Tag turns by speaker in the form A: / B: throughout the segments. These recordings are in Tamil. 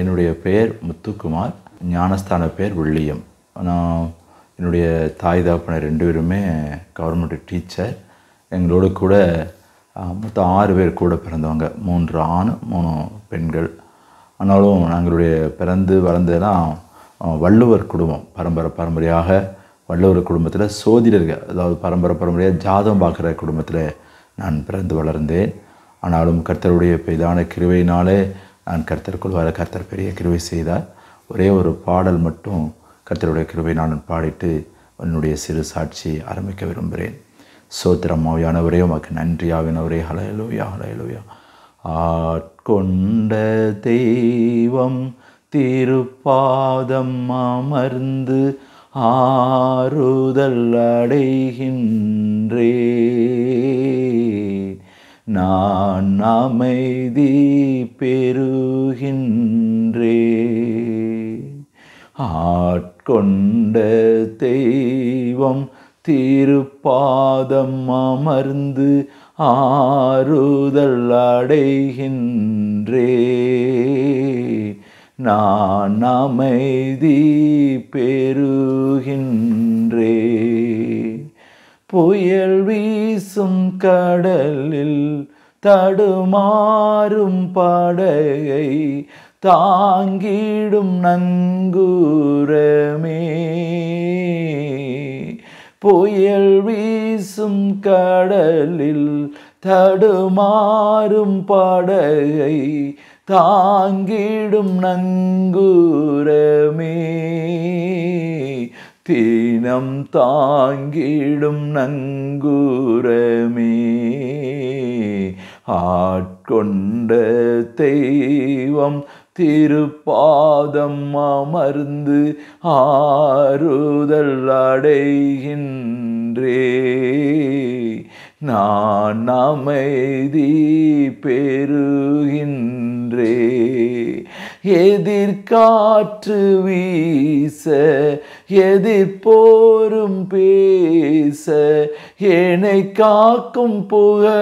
A: என்னுடைய பெயர் முத்துக்குமார் ஞானஸ்தான பேர் வில்லியம் நான் என்னுடைய தாய் தாப்பனை ரெண்டு பேருமே கவர்மெண்ட் டீச்சர் எங்களோட கூட மொத்தம் ஆறு பேர் கூட பிறந்தவங்க மூன்று ஆண் மூணு பெண்கள் ஆனாலும் நாங்களுடைய பிறந்து வளர்ந்ததெல்லாம் வள்ளுவர் குடும்பம் பரம்பரை பரம்பரையாக வள்ளுவர் குடும்பத்தில் சோதிடர்கள் அதாவது பரம்பரை பரம்பரையாக ஜாதம் பார்க்குற குடும்பத்தில் நான் பிறந்து வளர்ந்தேன் ஆனாலும் கர்த்தருடைய பெய்தான கிருவையினாலே நான் கர்த்தருக்குள் வர கர்த்தர் பெரிய கிருவை செய்தார் ஒரே ஒரு பாடல் மட்டும் கர்த்தருடைய கிருவை நான் பாடிட்டு உன்னுடைய சிறு சாட்சியை ஆரம்பிக்க விரும்புகிறேன் சோத்திரமாவியானவரே உமக்கு நன்றியாவினவரே ஹலையலூயா
B: ஹலையலூயா ஆட்கொண்ட தெய்வம் திருப்பாதம் அமர்ந்து ஆறுதல் அடைகின்றே நான் அமைதி பெறுகின்றே ஆட்கொண்ட தெய்வம் திருப்பாதம் அமர்ந்து ஆறுதல் அடைகின்றே நான் அமைதி பெறுகின்றே புயல் வீசும் கடலில் தடுமாறும் படையை தாங்கிடும் நங்கூரமே புயல் வீசும் கடலில் தடுமாறும் படையை தாங்கிடும் நங்கூரமே தீனம் தாங்கிடும் நங்கூரமே ஆட்கொண்ட தெய்வம் திருப்பாதம் அமர்ந்து ஆறுதல் அடைகின்றே நான் அமைதி பெறுகின்றே எதிர்காற்று வீச எதிர்போரும் பேச என்னை காக்கும் புகழிடமே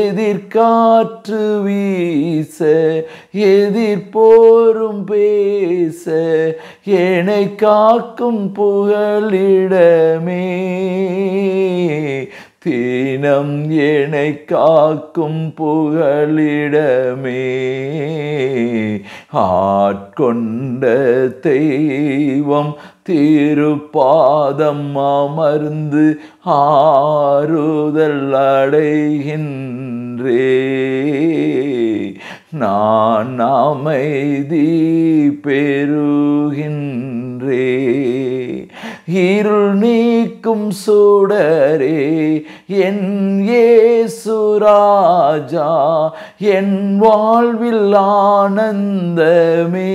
B: எதிர்காற்று வீச எதிர்போரும் பேச என்னை காக்கும் புகழிடமே தீனம் ஏனை காக்கும் புகழிடமே ஆட்கொண்ட தெய்வம் திருப்பாதம் அமர்ந்து ஆறுதல் அடைகின்றே நான் அமைதி பெறுகின்றே இருள் நீக்கும் சூடரே என் ஏசுராஜா என் வாழ்வில் ஆனந்தமே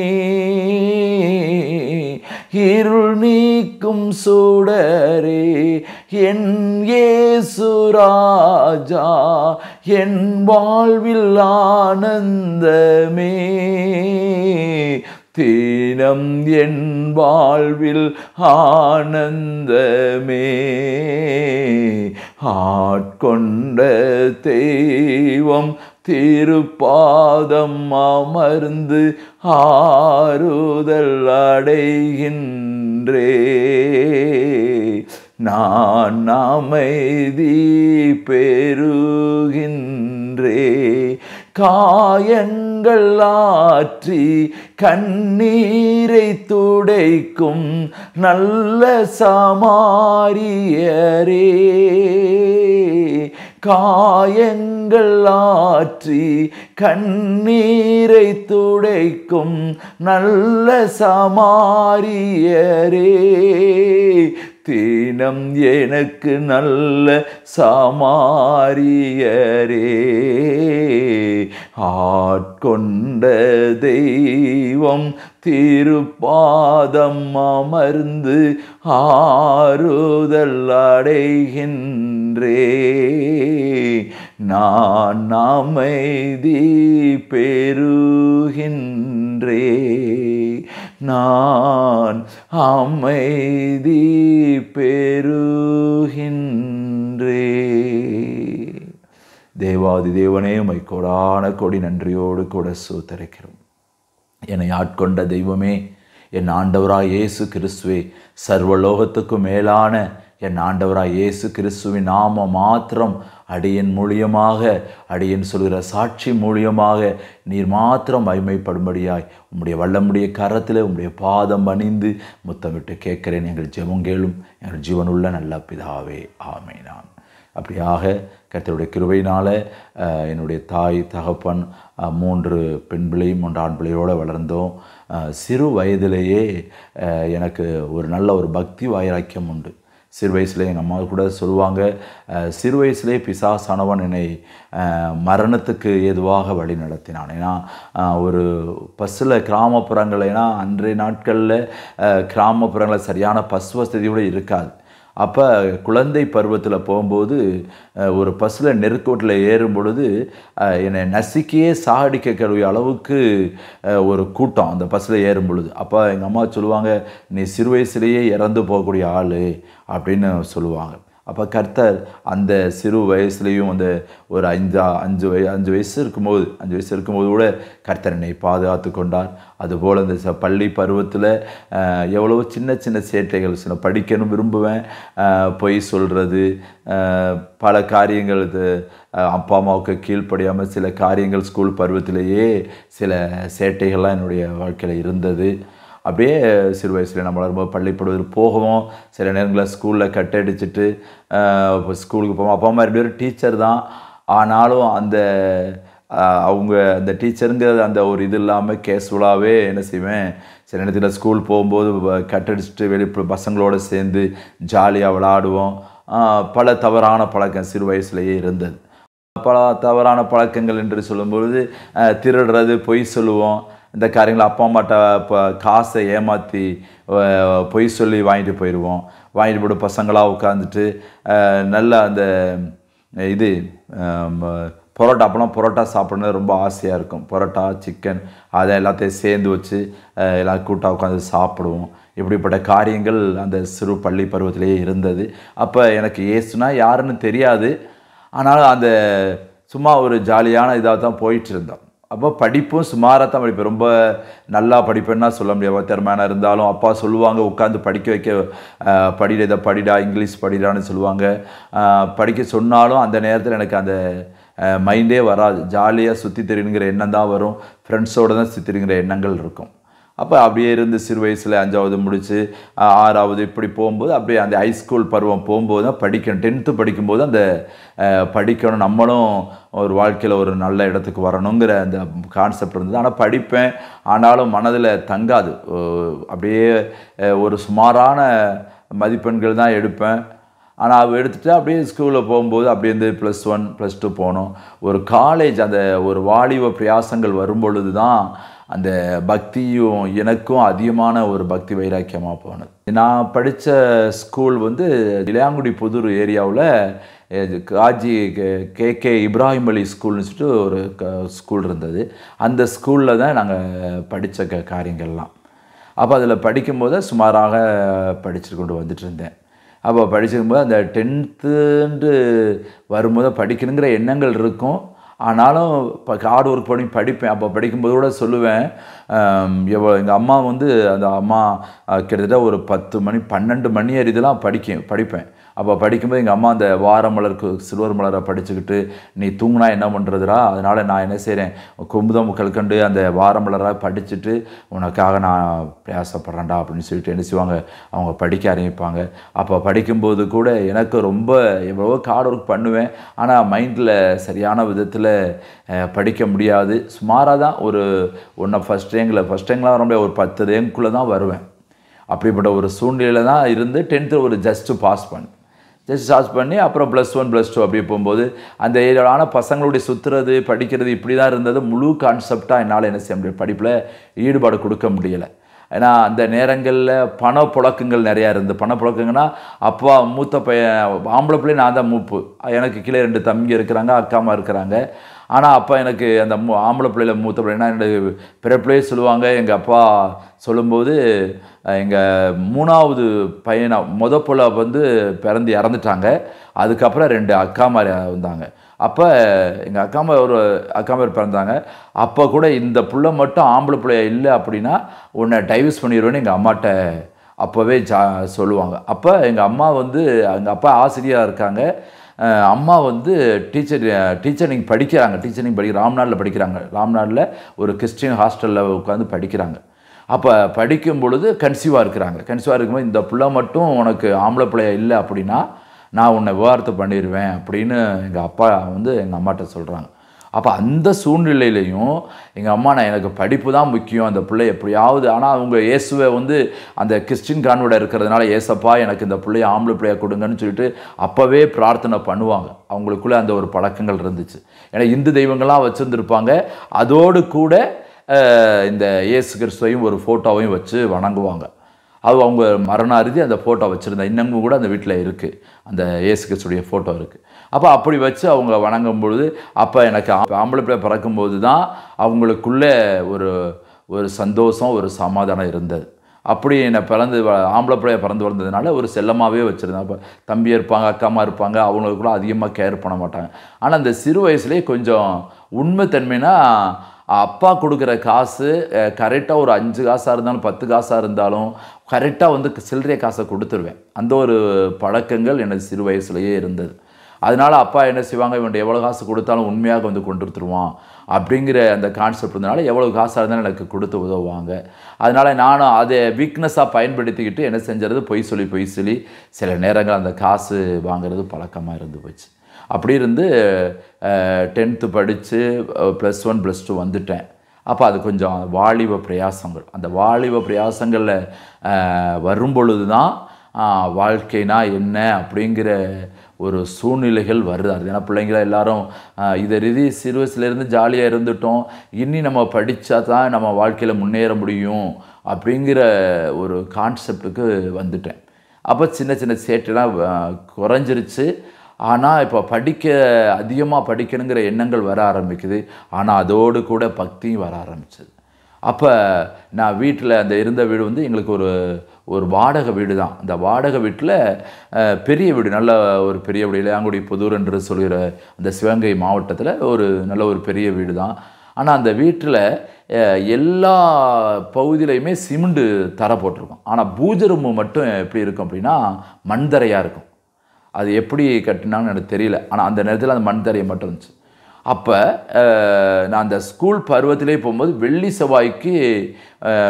B: இருள் நீக்கும் சூடரே என் ஏசுராஜா என் வாழ்வில் ஆனந்தமே தீனம் என் வாழ்வில் ஆனந்தமே ஆட்கொண்ட தெய்வம் திருப்பாதம் அமர்ந்து ஆறுதல் அடைகின்றே நான் அமைதி பெருகின்றே காயன் கங்கள் ஆற்றி கண்ணீரை துடைக்கும் நல்ல சமாரியரே காயங்கள் ஆற்றி கண்ணீரை துடைக்கும் நல்ல சமாரியரே தீனம் எனக்கு நல்ல சாமாரியரே ஆட்கொண்ட தெய்வம் திருப்பாதம் அமர்ந்து ஆறுதல் அடைகின்றே நான் அமைதி பெறுகின்றே நான் அமைதி பெறுகின்றே
A: தேவாதி தேவனே உமை கொடான கொடி நன்றியோடு கூட சூத்தரைக்கிறோம் என்னை ஆட்கொண்ட தெய்வமே என் ஆண்டவராய் இயேசு கிறிஸ்துவே சர்வலோகத்துக்கு மேலான என் ஆண்டவராய் இயேசு கிறிஸ்துவின் நாம மாத்திரம் அடியின் மூலியமாக அடியன் சொல்கிற சாட்சி மூலியமாக நீர் மாத்திரம் அய்மைப்படும்படியாய் உம்முடைய வல்லமுடைய கரத்தில் உம்முடைய பாதம் அணிந்து முத்தமிட்டு கேட்கிறேன் எங்கள் ஜெபம் கேளும் எங்கள் ஜீவனுள்ள நல்ல பிதாவே ஆமை நான் அப்படியாக கருத்தருடைய கிருவையினால் என்னுடைய தாய் தகப்பன் மூன்று பெண் மூன்று ஆண் பிள்ளையோடு வளர்ந்தோம் சிறு வயதிலேயே எனக்கு ஒரு நல்ல ஒரு பக்தி வாயிராக்கியம் உண்டு சிறு வயசில் எங்கள் அம்மா கூட சொல்லுவாங்க சிறு வயசுலே பிசாசானவன் என்னை மரணத்துக்கு ஏதுவாக வழி நடத்தினான் ஏன்னா ஒரு பஸ்ஸில் கிராமப்புறங்கள் ஏன்னா அன்றைய நாட்களில் கிராமப்புறங்களில் சரியான பஸ் வசதியோடு இருக்காது அப்போ குழந்தை பருவத்தில் போகும்போது ஒரு பஸ்ஸில் நெருக்கோட்டில் ஏறும் பொழுது என்னை நசுக்கியே சாகடிக்க சாகடிக்கக்கூடிய அளவுக்கு ஒரு கூட்டம் அந்த பஸ்ஸில் ஏறும் பொழுது அப்போ எங்கள் அம்மா சொல்லுவாங்க நீ சிறு வயசுலேயே இறந்து போகக்கூடிய ஆள் அப்படின்னு சொல்லுவாங்க அப்போ கர்த்தர் அந்த சிறு வயசுலேயும் அந்த ஒரு அஞ்சா அஞ்சு வய அஞ்சு வயசு இருக்கும்போது அஞ்சு வயசு இருக்கும்போது கூட கர்த்தர் என்னை பாதுகாத்து கொண்டார் அதுபோல் அந்த ச பள்ளி பருவத்தில் எவ்வளவோ சின்ன சின்ன சேட்டைகள் சில படிக்கணும் விரும்புவேன் பொய் சொல்கிறது பல காரியங்கள் இது அப்பா அம்மாவுக்கு கீழ்ப்படியாமல் சில காரியங்கள் ஸ்கூல் பருவத்திலேயே சில சேட்டைகள்லாம் என்னுடைய வாழ்க்கையில் இருந்தது அப்படியே சிறு வயசில் நம்ம வளரும்போது பள்ளிப்படுவதற்கு போகவும் சில நேரங்களில் ஸ்கூலில் கட் அடிச்சுட்டு ஸ்கூலுக்கு போவோம் அப்பா அம்மா ரெண்டு பேரும் டீச்சர் தான் ஆனாலும் அந்த அவங்க அந்த டீச்சருங்கிறது அந்த ஒரு இது இல்லாமல் கேஸ்வலாகவே என்ன செய்வேன் சில நேரத்தில் ஸ்கூல் போகும்போது கட் அடிச்சுட்டு வெளி பசங்களோடு சேர்ந்து ஜாலியாக விளாடுவோம் பல தவறான பழக்கம் சிறு வயசுலேயே இருந்தது பல தவறான பழக்கங்கள் என்று சொல்லும்பொழுது திருடுறது பொய் சொல்லுவோம் இந்த காரியங்களை அப்பா அம்மாட்ட இப்போ காசை ஏமாற்றி பொய் சொல்லி வாங்கிட்டு போயிடுவோம் வாங்கிட்டு போய்ட்டு பசங்களாக உட்காந்துட்டு நல்லா அந்த இது பரோட்டா அப்பெல்லாம் பரோட்டா சாப்பிட்ணுன்னு ரொம்ப ஆசையாக இருக்கும் பரோட்டா சிக்கன் அதை எல்லாத்தையும் சேர்ந்து வச்சு எல்லாம் கூட்டாக உட்காந்து சாப்பிடுவோம் இப்படிப்பட்ட காரியங்கள் அந்த சிறு பள்ளி பருவத்திலேயே இருந்தது அப்போ எனக்கு ஏசுனா யாருன்னு தெரியாது ஆனாலும் அந்த சும்மா ஒரு ஜாலியான இதாக தான் போயிட்டு இருந்தோம் அப்போ படிப்பும் சுமாராக தான் படிப்பேன் ரொம்ப நல்லா படிப்பேன்னா சொல்ல முடியாது திறமையான இருந்தாலும் அப்பா சொல்லுவாங்க உட்காந்து படிக்க வைக்க படிட இதை படிடா இங்கிலீஷ் படிடான்னு சொல்லுவாங்க படிக்க சொன்னாலும் அந்த நேரத்தில் எனக்கு அந்த மைண்டே வராது ஜாலியாக சுற்றி தெரியுங்கிற எண்ணம் தான் வரும் ஃப்ரெண்ட்ஸோடு தான் தெரியுங்கிற எண்ணங்கள் இருக்கும் அப்போ அப்படியே இருந்து சிறு வயசில் அஞ்சாவது முடித்து ஆறாவது இப்படி போகும்போது அப்படியே அந்த ஹைஸ்கூல் பருவம் போகும்போது தான் படிக்கணும் டென்த்து படிக்கும்போது அந்த படிக்கணும் நம்மளும் ஒரு வாழ்க்கையில் ஒரு நல்ல இடத்துக்கு வரணுங்கிற அந்த கான்செப்ட் இருந்தது ஆனால் படிப்பேன் ஆனாலும் மனதில் தங்காது அப்படியே ஒரு சுமாரான மதிப்பெண்கள் தான் எடுப்பேன் ஆனால் அவள் எடுத்துகிட்டு அப்படியே ஸ்கூலில் போகும்போது அப்படியே இருந்து ப்ளஸ் ஒன் ப்ளஸ் டூ போனோம் ஒரு காலேஜ் அந்த ஒரு வாலிப பிரயாசங்கள் வரும் பொழுது தான் அந்த பக்தியும் எனக்கும் அதிகமான ஒரு பக்தி வைராக்கியமாக போனது நான் படித்த ஸ்கூல் வந்து இளையாங்குடி புதூர் ஏரியாவில் காஜி கே கே இப்ராஹிம் அலி ஸ்கூல்னு சொல்லிட்டு ஒரு க ஸ்கூல் இருந்தது அந்த ஸ்கூலில் தான் நாங்கள் படித்த க காரியங்கள்லாம் அப்போ அதில் படிக்கும்போது சுமாராக படிச்சுட்டு கொண்டு வந்துட்டு இருந்தேன் அப்போ படிச்சிருக்கும்போது அந்த டென்த்துன்ட்டு வரும்போது படிக்கணுங்கிற எண்ணங்கள் இருக்கும் ஆனாலும் இப்போ ஹார்ட் ஒர்க் பண்ணி படிப்பேன் அப்போ படிக்கும்போது கூட சொல்லுவேன் எவ்வளோ எங்கள் அம்மா வந்து அந்த அம்மா கிட்டத்தட்ட ஒரு பத்து மணி பன்னெண்டு மணி அறிதெல்லாம் படிக்க படிப்பேன் அப்போ படிக்கும்போது எங்கள் அம்மா அந்த வார மலருக்கு சில்வர் மலரை படிச்சுக்கிட்டு நீ தூங்கினா என்ன பண்ணுறதுரா அதனால் நான் என்ன செய்கிறேன் குமுதம் கல்கண்டு அந்த வார மலராக படிச்சுட்டு உனக்காக நான் பிரயாசப்படுறேன்டா அப்படின்னு சொல்லிட்டு என்ன செய்வாங்க அவங்க படிக்க ஆரம்பிப்பாங்க அப்போ படிக்கும்போது கூட எனக்கு ரொம்ப எவ்வளவோ ஹார்ட் ஒர்க் பண்ணுவேன் ஆனால் மைண்டில் சரியான விதத்தில் படிக்க முடியாது சுமாராக தான் ஒரு ஒன்றை ஃபஸ்ட் ரேங்கில் ஃபஸ்ட் ரேங்க்லாம் ரொம்ப ஒரு பத்து ரேங்க்குள்ளே தான் வருவேன் அப்படிப்பட்ட ஒரு சூழ்நிலையில் தான் இருந்து டென்த்து ஒரு ஜஸ்ட்டு பாஸ் பண்ணேன் ஜஸ்ட் சார்ஜ் பண்ணி அப்புறம் ப்ளஸ் ஒன் ப்ளஸ் டூ அப்படியே போகும்போது அந்த ஆனால் பசங்களுடைய சுற்றுறது படிக்கிறது இப்படி தான் இருந்தது முழு கான்செப்டாக என்னால் என்ன செய்ய முடியும் படிப்பில் ஈடுபாடு கொடுக்க முடியலை ஏன்னா அந்த நேரங்களில் பண புழக்கங்கள் நிறையா இருந்தது பண புழக்கங்கன்னா அப்பா மூத்த பையன் ஆம்பளை பிள்ளை நான் தான் மூப்பு எனக்கு கீழே ரெண்டு தம்பி இருக்கிறாங்க அக்காமா இருக்கிறாங்க ஆனால் அப்பா எனக்கு அந்த மூ ஆம்பளை பிள்ளையில் மூத்த பிள்ளைனா என்னுடைய பிறப்பிலே சொல்லுவாங்க எங்கள் அப்பா சொல்லும்போது எங்கள் மூணாவது பையனாக மொத பிள்ளை வந்து பிறந்து இறந்துட்டாங்க அதுக்கப்புறம் ரெண்டு அக்கா மாதிரி வந்தாங்க அப்போ எங்கள் அக்கா மாதிரி ஒரு அக்கா மாதிரி பிறந்தாங்க அப்போ கூட இந்த பிள்ளை மட்டும் ஆம்பளை பிள்ளைய இல்லை அப்படின்னா உன்னை டைவர்ஸ் பண்ணிடுவேன்னு எங்கள் அம்மாட்ட அப்போவே ஜா சொல்லுவாங்க அப்போ எங்கள் அம்மா வந்து எங்கள் அப்பா ஆசிரியராக இருக்காங்க அம்மா வந்து டீச்சர் டீச்சரிங் படிக்கிறாங்க டீச்சரிங் படி ராம்நாளில் படிக்கிறாங்க ராம்நாளில் ஒரு கிறிஸ்டின் ஹாஸ்டலில் உட்காந்து படிக்கிறாங்க அப்போ படிக்கும் பொழுது கன்சீவாக இருக்கிறாங்க கன்சீவாக இருக்கும்போது இந்த பிள்ளை மட்டும் உனக்கு ஆம்பளை பிள்ளைய இல்லை அப்படின்னா நான் உன்னை விவகாரத்தை பண்ணிடுவேன் அப்படின்னு எங்கள் அப்பா வந்து எங்கள் அம்மாட்ட சொல்கிறாங்க அப்போ அந்த சூழ்நிலையிலையும் எங்கள் அம்மா நான் எனக்கு படிப்பு தான் முக்கியம் அந்த பிள்ளை எப்படியாவது ஆனால் அவங்க இயேசுவை வந்து அந்த கிறிஸ்டின் கான்வோட இருக்கிறதுனால ஏசப்பா எனக்கு இந்த பிள்ளைய ஆம்பளை பிள்ளையை கொடுங்கன்னு சொல்லிட்டு அப்போவே பிரார்த்தனை பண்ணுவாங்க அவங்களுக்குள்ளே அந்த ஒரு பழக்கங்கள் இருந்துச்சு ஏன்னா இந்து தெய்வங்கள்லாம் வச்சுருந்துருப்பாங்க அதோடு கூட இந்த இயேசு கிறிஸ்துவையும் ஒரு ஃபோட்டோவையும் வச்சு வணங்குவாங்க அது அவங்க மரண அறுதி அந்த ஃபோட்டோ வச்சுருந்தா இன்னமும் கூட அந்த வீட்டில் இருக்குது அந்த இயேசு கிறிஸ்துடைய ஃபோட்டோ இருக்குது அப்போ அப்படி வச்சு அவங்க வணங்கும் பொழுது அப்போ எனக்கு ஆம்பளை பிள்ளை பிறக்கும்போது தான் அவங்களுக்குள்ளே ஒரு ஒரு சந்தோஷம் ஒரு சமாதானம் இருந்தது அப்படி என்னை பிறந்து ஆம்பளை பிள்ளைய பிறந்து வந்ததுனால ஒரு செல்லமாகவே வச்சுருந்தேன் அப்போ தம்பி இருப்பாங்க அக்காமா இருப்பாங்க அவங்களுக்குள்ள அதிகமாக கேர் பண்ண மாட்டாங்க ஆனால் அந்த சிறு வயசுலேயே கொஞ்சம் உண்மை தன்மைனா அப்பா கொடுக்குற காசு கரெக்டாக ஒரு அஞ்சு காசாக இருந்தாலும் பத்து காசாக இருந்தாலும் கரெக்டாக வந்து சில்லறைய காசை கொடுத்துருவேன் அந்த ஒரு பழக்கங்கள் எனக்கு சிறு வயசுலேயே இருந்தது அதனால் அப்பா என்ன செய்வாங்க இவன் எவ்வளோ காசு கொடுத்தாலும் உண்மையாக வந்து கொண்டு வந்துருவான் அப்படிங்கிற அந்த கான்செப்ட் இருந்தனால எவ்வளோ காசாக இருந்தாலும் எனக்கு கொடுத்து உதவுவாங்க அதனால் நானும் அதை வீக்னஸாக பயன்படுத்திக்கிட்டு என்ன செஞ்சுறது பொய் சொல்லி பொய் சொல்லி சில நேரங்கள் அந்த காசு வாங்குறது பழக்கமாக இருந்து போச்சு அப்படி இருந்து டென்த்து படித்து ப்ளஸ் ஒன் ப்ளஸ் டூ வந்துட்டேன் அப்போ அது கொஞ்சம் வாலிப பிரயாசங்கள் அந்த வாலிப பிரயாசங்களில் வரும்பொழுது தான் வாழ்க்கைனா என்ன அப்படிங்கிற ஒரு சூழ்நிலைகள் வருது ஏன்னா பிள்ளைங்கள எல்லாரும் இதை ரீதி சிறு வயசுலேருந்து ஜாலியாக இருந்துட்டோம் இனி நம்ம படித்தா தான் நம்ம வாழ்க்கையில் முன்னேற முடியும் அப்படிங்கிற ஒரு கான்செப்டுக்கு வந்துட்டேன் அப்போ சின்ன சின்ன சேட்டெல்லாம் குறைஞ்சிருச்சு ஆனால் இப்போ படிக்க அதிகமாக படிக்கணுங்கிற எண்ணங்கள் வர ஆரம்பிக்குது ஆனால் அதோடு கூட பக்தியும் வர ஆரம்பிச்சது அப்போ நான் வீட்டில் அந்த இருந்த வீடு வந்து எங்களுக்கு ஒரு ஒரு வாடகை வீடு தான் அந்த வாடகை வீட்டில் பெரிய வீடு நல்ல ஒரு பெரிய வீடு இளையாங்குடி புதூர் என்று சொல்கிற அந்த சிவகங்கை மாவட்டத்தில் ஒரு நல்ல ஒரு பெரிய வீடு தான் ஆனால் அந்த வீட்டில் எல்லா பகுதியிலையுமே சிமெண்டு தர போட்டிருக்கும் ஆனால் பூஜரும்பு மட்டும் எப்படி இருக்கும் அப்படின்னா மண்தரையாக இருக்கும் அது எப்படி கட்டினாங்கன்னு எனக்கு தெரியல ஆனால் அந்த நேரத்தில் அந்த மண்தரையை மட்டும் இருந்துச்சு அப்போ நான் அந்த ஸ்கூல் பருவத்திலே போகும்போது வெள்ளி செவ்வாய்க்கு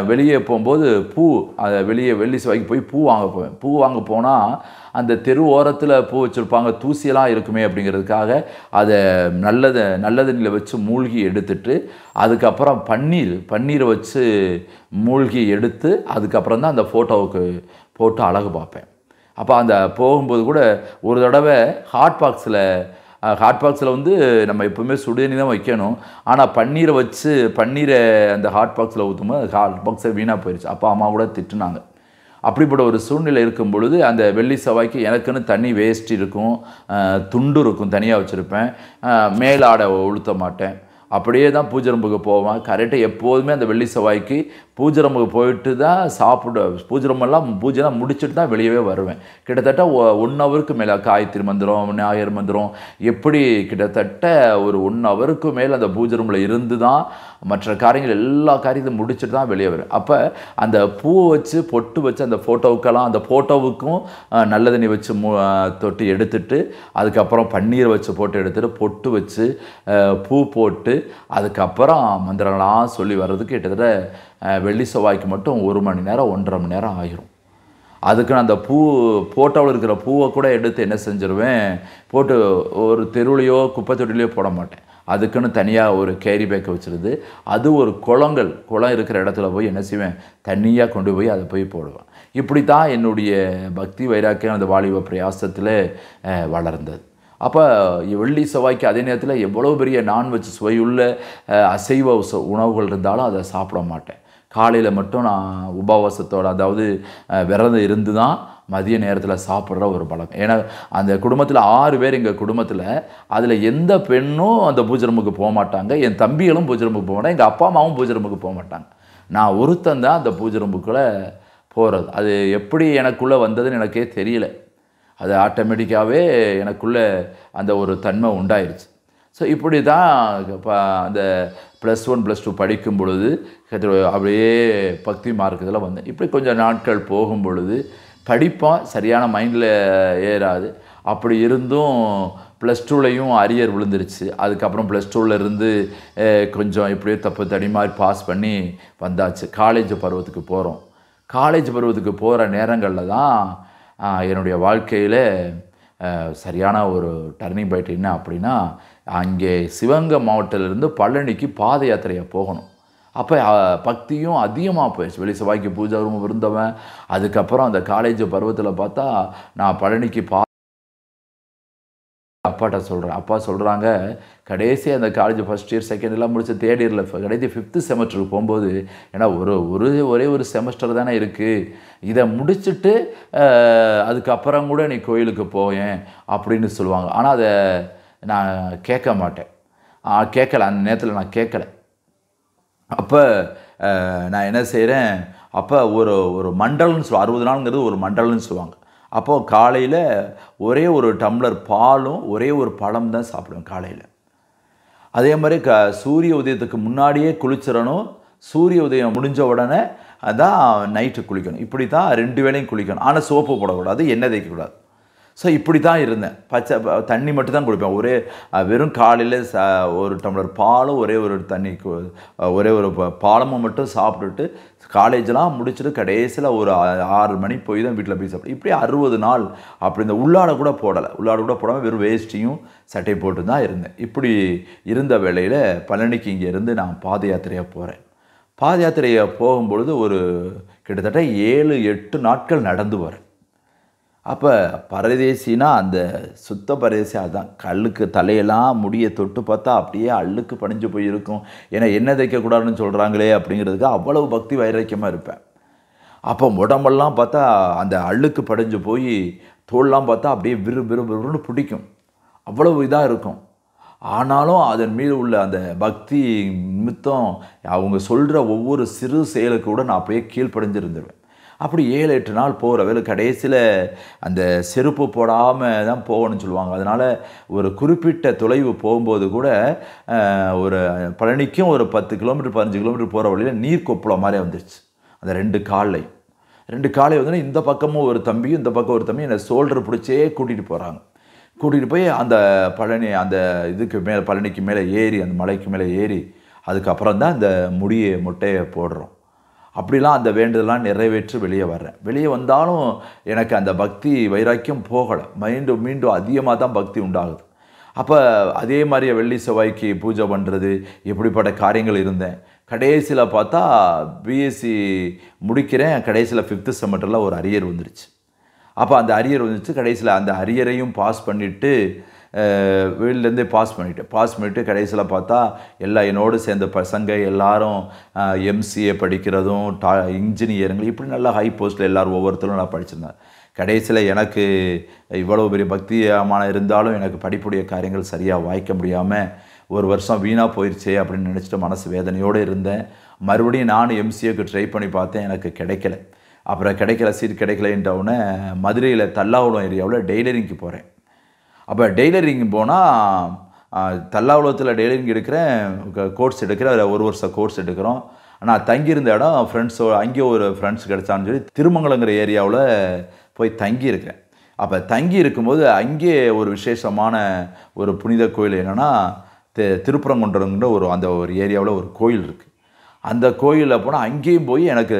A: வெளியே போகும்போது பூ அதை வெளியே வெள்ளி சிவாய்க்கு போய் பூ வாங்க போவேன் பூ வாங்க போனால் அந்த தெரு ஓரத்தில் பூ வச்சுருப்பாங்க தூசியெல்லாம் இருக்குமே அப்படிங்கிறதுக்காக அதை நல்லதை நல்ல தண்ணியில் வச்சு மூழ்கி எடுத்துட்டு அதுக்கப்புறம் பன்னீர் பன்னீரை வச்சு மூழ்கி எடுத்து அதுக்கப்புறம் தான் அந்த ஃபோட்டோவுக்கு போட்டு அழகு பார்ப்பேன் அப்போ அந்த போகும்போது கூட ஒரு தடவை ஹாட் பாக்ஸில் ஹாட் பாக்ஸில் வந்து நம்ம எப்போவுமே சுடுதண்ணி தான் வைக்கணும் ஆனால் பன்னீரை வச்சு பன்னீரை அந்த ஹாட் பாக்ஸில் ஊற்றும் போது ஹாட் பாக்ஸை வீணாக போயிடுச்சு அப்பா அம்மா கூட திட்டுனாங்க அப்படிப்பட்ட ஒரு சூழ்நிலை இருக்கும் பொழுது அந்த வெள்ளி செவ்வாய்க்கு எனக்குன்னு தண்ணி வேஸ்ட் இருக்கும் துண்டு இருக்கும் தனியாக வச்சுருப்பேன் மேலாடை உளுத்த மாட்டேன் அப்படியே தான் பூஜை ரம்புக்கு போவேன் கரெக்டாக எப்போதுமே அந்த வெள்ளி செவ்வாய்க்கு பூஜை போயிட்டு தான் சாப்பிட பூஜை பூஜைலாம் முடிச்சுட்டு தான் வெளியவே வருவேன் கிட்டத்தட்ட ஒன் ஹவருக்கு மேலே காயத்ரி மந்திரம் ஞாயிறு மந்திரம் எப்படி கிட்டத்தட்ட ஒரு ஒன் ஹவருக்கு மேலே அந்த பூஜை ரூமில் இருந்து தான் மற்ற காரியங்கள் எல்லா காரியத்தையும் முடிச்சுட்டு தான் வெளியே வரும் அப்போ அந்த பூவை வச்சு பொட்டு வச்சு அந்த ஃபோட்டோவுக்கெல்லாம் அந்த ஃபோட்டோவுக்கும் நல்ல தண்ணி வச்சு மு தொட்டி எடுத்துட்டு அதுக்கப்புறம் பன்னீர் வச்சு போட்டு எடுத்துகிட்டு பொட்டு வச்சு பூ போட்டு அதுக்கப்புறம் மந்திரங்களாக சொல்லி வர்றதுக்கு கிட்டத்தட்ட வெள்ளி செவ்வாய்க்கு மட்டும் ஒரு மணி நேரம் ஒன்றரை மணி நேரம் ஆகிரும் அதுக்கு நான் அந்த பூ ஃபோட்டோவில் இருக்கிற பூவை கூட எடுத்து என்ன செஞ்சிருவேன் போட்டு ஒரு தெருவிலையோ குப்பை தொட்டிலையோ போட மாட்டேன் அதுக்குன்னு தனியாக ஒரு கேரி பேக் வச்சுருது அது ஒரு குளங்கள் குளம் இருக்கிற இடத்துல போய் என்ன செய்வேன் தண்ணியாக கொண்டு போய் அதை போய் போடுவேன் இப்படி தான் என்னுடைய பக்தி வைராக்கியம் அந்த வாலிப பிரயாசத்தில் வளர்ந்தது அப்போ வெள்ளி செவ்வாய்க்கு அதே நேரத்தில் எவ்வளோ பெரிய நான்வெஜ் சுவையுள்ள அசைவ உணவுகள் இருந்தாலும் அதை சாப்பிட மாட்டேன் காலையில் மட்டும் நான் உபவாசத்தோடு அதாவது விரதம் இருந்து தான் மதிய நேரத்தில் சாப்பிட்ற ஒரு பழக்கம் ஏன்னா அந்த குடும்பத்தில் ஆறு பேர் எங்கள் குடும்பத்தில் அதில் எந்த பெண்ணும் அந்த பூஜை போக மாட்டாங்க என் தம்பிகளும் பூஜரமுக்கு போக மாட்டாங்க எங்கள் அப்பா அம்மாவும் பூஜரமுக்கு போக மாட்டாங்க நான் ஒருத்தன் தான் அந்த பூஜை போகிறது அது எப்படி எனக்குள்ளே வந்ததுன்னு எனக்கே தெரியல அது ஆட்டோமேட்டிக்காகவே எனக்குள்ளே அந்த ஒரு தன்மை உண்டாயிருச்சு ஸோ இப்படி தான் இப்போ அந்த ப்ளஸ் ஒன் ப்ளஸ் டூ படிக்கும் பொழுது அப்படியே பக்தி மார்க்கத்தில் வந்தேன் இப்படி கொஞ்சம் நாட்கள் போகும் பொழுது படிப்பான் சரியான மைண்டில் ஏறாது அப்படி இருந்தும் ப்ளஸ் டூலையும் அரியர் விழுந்துருச்சு அதுக்கப்புறம் ப்ளஸ் டூவிலேருந்து கொஞ்சம் இப்படியே தப்பு தடி மாதிரி பாஸ் பண்ணி வந்தாச்சு காலேஜ் பருவத்துக்கு போகிறோம் காலேஜ் பருவத்துக்கு போகிற நேரங்களில் தான் என்னுடைய வாழ்க்கையில் சரியான ஒரு டர்னிங் பாயிண்ட் என்ன அப்படின்னா அங்கே சிவகங்கை மாவட்டத்திலேருந்து பழனிக்கு பாத யாத்திரையை போகணும் அப்போ பக்தியும் அதிகமாக போயிடுச்சு வெளி செவ்வாய்க்கு பூஜா ரூம் இருந்தவன் அதுக்கப்புறம் அந்த காலேஜ் பருவத்தில் பார்த்தா நான் பழனிக்கு பா அப்பாட்ட சொல்கிறேன் அப்பா சொல்கிறாங்க கடைசி அந்த காலேஜ் ஃபஸ்ட் இயர் செகண்ட் இயர்லாம் முடிச்சு தேர்ட் இயரில் கடைசி ஃபிஃப்த்து செமஸ்டருக்கு போகும்போது ஏன்னா ஒரு ஒரு ஒரே ஒரு செமஸ்டர் தானே இருக்குது இதை முடிச்சுட்டு அதுக்கப்புறம் கூட நீ கோயிலுக்கு போவேன் அப்படின்னு சொல்லுவாங்க ஆனால் அதை நான் கேட்க மாட்டேன் கேட்கல அந்த நேரத்தில் நான் கேட்கலை அப்போ நான் என்ன செய்கிறேன் அப்போ ஒரு ஒரு மண்டல்னு சொல்லுவோம் அறுபது நாளுங்கிறது ஒரு மண்டல்னு சொல்லுவாங்க அப்போது காலையில் ஒரே ஒரு டம்ளர் பாலும் ஒரே ஒரு பழம் தான் சாப்பிடுவேன் காலையில் அதே மாதிரி க சூரிய உதயத்துக்கு முன்னாடியே குளிச்சிடணும் சூரிய உதயம் முடிஞ்ச உடனே அதான் நைட்டு குளிக்கணும் இப்படி தான் ரெண்டு வேளையும் குளிக்கணும் ஆனால் சோப்பு போடக்கூடாது எண்ணெய் தேய்க்கக்கூடாது ஸோ இப்படி தான் இருந்தேன் பச்சை தண்ணி மட்டும் தான் குடிப்பேன் ஒரே வெறும் காலையில் ச ஒரு டம்ளர் பாலும் ஒரே ஒரு தண்ணி ஒரே ஒரு பாலமும் மட்டும் சாப்பிட்டுட்டு காலேஜெலாம் முடிச்சுட்டு கடைசியில் ஒரு ஆறு மணி போய் தான் வீட்டில் போய் சாப்பிடும் இப்படி அறுபது நாள் அப்படி இந்த உள்ளாட கூட போடலை உள்ளாட கூட போடாமல் வெறும் வேஸ்ட்டையும் சட்டை போட்டு தான் இருந்தேன் இப்படி இருந்த வேளையில் பழனிக்கு இங்கே இருந்து நான் பாத யாத்திரையாக போகிறேன் பாத யாத்திரையை போகும்பொழுது ஒரு கிட்டத்தட்ட ஏழு எட்டு நாட்கள் நடந்து வரேன் அப்போ பரதேசினா அந்த சுத்த பரதேசி அதுதான் கல்லுக்கு தலையெல்லாம் முடியை தொட்டு பார்த்தா அப்படியே அள்ளுக்கு பணிஞ்சு போயிருக்கும் ஏன்னா என்ன தைக்கக்கூடாதுன்னு சொல்கிறாங்களே அப்படிங்கிறதுக்கு அவ்வளவு பக்தி வைரக்கியமாக இருப்பேன் அப்போ உடம்பெல்லாம் பார்த்தா அந்த அள்ளுக்கு படைஞ்சு போய் தோல்லாம் பார்த்தா அப்படியே விறு விறு விறுன்னு பிடிக்கும் அவ்வளவு இதாக இருக்கும் ஆனாலும் அதன் மீது உள்ள அந்த பக்தி நிமித்தம் அவங்க சொல்கிற ஒவ்வொரு சிறு செயலுக்கு கூட நான் அப்படியே கீழ்ப்படைஞ்சிருந்துருவேன் அப்படி ஏழு எட்டு நாள் போகிற வேலை கடைசியில் அந்த செருப்பு போடாமல் தான் போகணும்னு சொல்லுவாங்க அதனால் ஒரு குறிப்பிட்ட தொலைவு போகும்போது கூட ஒரு பழனிக்கும் ஒரு பத்து கிலோமீட்டர் பதினஞ்சு கிலோமீட்டர் போகிற வழியில் நீர் கொப்பளம் மாதிரி வந்துடுச்சு அந்த ரெண்டு காலையும் ரெண்டு காலை வந்து இந்த பக்கமும் ஒரு தம்பியும் இந்த பக்கம் ஒரு தம்பியும் என்னை சோல்டர் பிடிச்சே கூட்டிகிட்டு போகிறாங்க கூட்டிகிட்டு போய் அந்த பழனி அந்த இதுக்கு மேலே பழனிக்கு மேலே ஏறி அந்த மலைக்கு மேலே ஏறி அதுக்கப்புறம் தான் அந்த முடியை முட்டையை போடுறோம் அப்படிலாம் அந்த வேண்டுதலாம் நிறைவேற்றி வெளியே வர்றேன் வெளியே வந்தாலும் எனக்கு அந்த பக்தி வைராக்கியம் போகலை மைண்டும் மீண்டும் அதிகமாக தான் பக்தி உண்டாகுது அப்போ அதே மாதிரியே வெள்ளி செவ்வாய்க்கு பூஜை பண்ணுறது இப்படிப்பட்ட காரியங்கள் இருந்தேன் கடைசியில் பார்த்தா பிஎஸ்சி முடிக்கிறேன் கடைசியில் ஃபிஃப்த்து செமஸ்டரில் ஒரு அரியர் வந்துருச்சு அப்போ அந்த அரியர் வந்துச்சு கடைசியில் அந்த அரியரையும் பாஸ் பண்ணிவிட்டு வீட்லேருந்தே பாஸ் பண்ணிவிட்டு பாஸ் பண்ணிவிட்டு கடைசியில் பார்த்தா எல்லா என்னோடு சேர்ந்த பசங்க எல்லாரும் எம்சிஏ படிக்கிறதும் டா இன்ஜினியருங்க இப்படி நல்லா ஹை போஸ்ட்டில் எல்லோரும் ஒவ்வொருத்தரும் நான் படிச்சிருந்தேன் கடைசியில் எனக்கு இவ்வளோ பெரிய பக்தியமான இருந்தாலும் எனக்கு படிப்புடைய காரியங்கள் சரியாக வாய்க்க முடியாமல் ஒரு வருஷம் வீணாக போயிடுச்சே அப்படின்னு நினச்சிட்டு மனசு வேதனையோடு இருந்தேன் மறுபடியும் நானும் எம்சிஏக்கு ட்ரை பண்ணி பார்த்தேன் எனக்கு கிடைக்கல அப்புறம் கிடைக்கல சீட் உடனே மதுரையில் தல்லாவுளம் ஏரியாவில் டெய்லரிங்க்கு போகிறேன் அப்போ டெய்லரிங் போனால் தல்லாவுலத்தில் டெய்லரிங் எடுக்கிறேன் கோர்ஸ் எடுக்கிறேன் அதில் ஒரு வருஷம் கோர்ஸ் எடுக்கிறோம் ஆனால் தங்கியிருந்த இடம் ஃப்ரெண்ட்ஸோ அங்கேயோ ஒரு ஃப்ரெண்ட்ஸ் கிடச்சான்னு சொல்லி திருமங்கலங்கிற ஏரியாவில் போய் தங்கியிருக்கேன் அப்போ தங்கி இருக்கும்போது அங்கே ஒரு விசேஷமான ஒரு புனித கோயில் என்னென்னா தி திருப்புறங்குன்றங்கிற ஒரு அந்த ஒரு ஏரியாவில் ஒரு கோயில் இருக்குது அந்த கோயிலில் போனால் அங்கேயும் போய் எனக்கு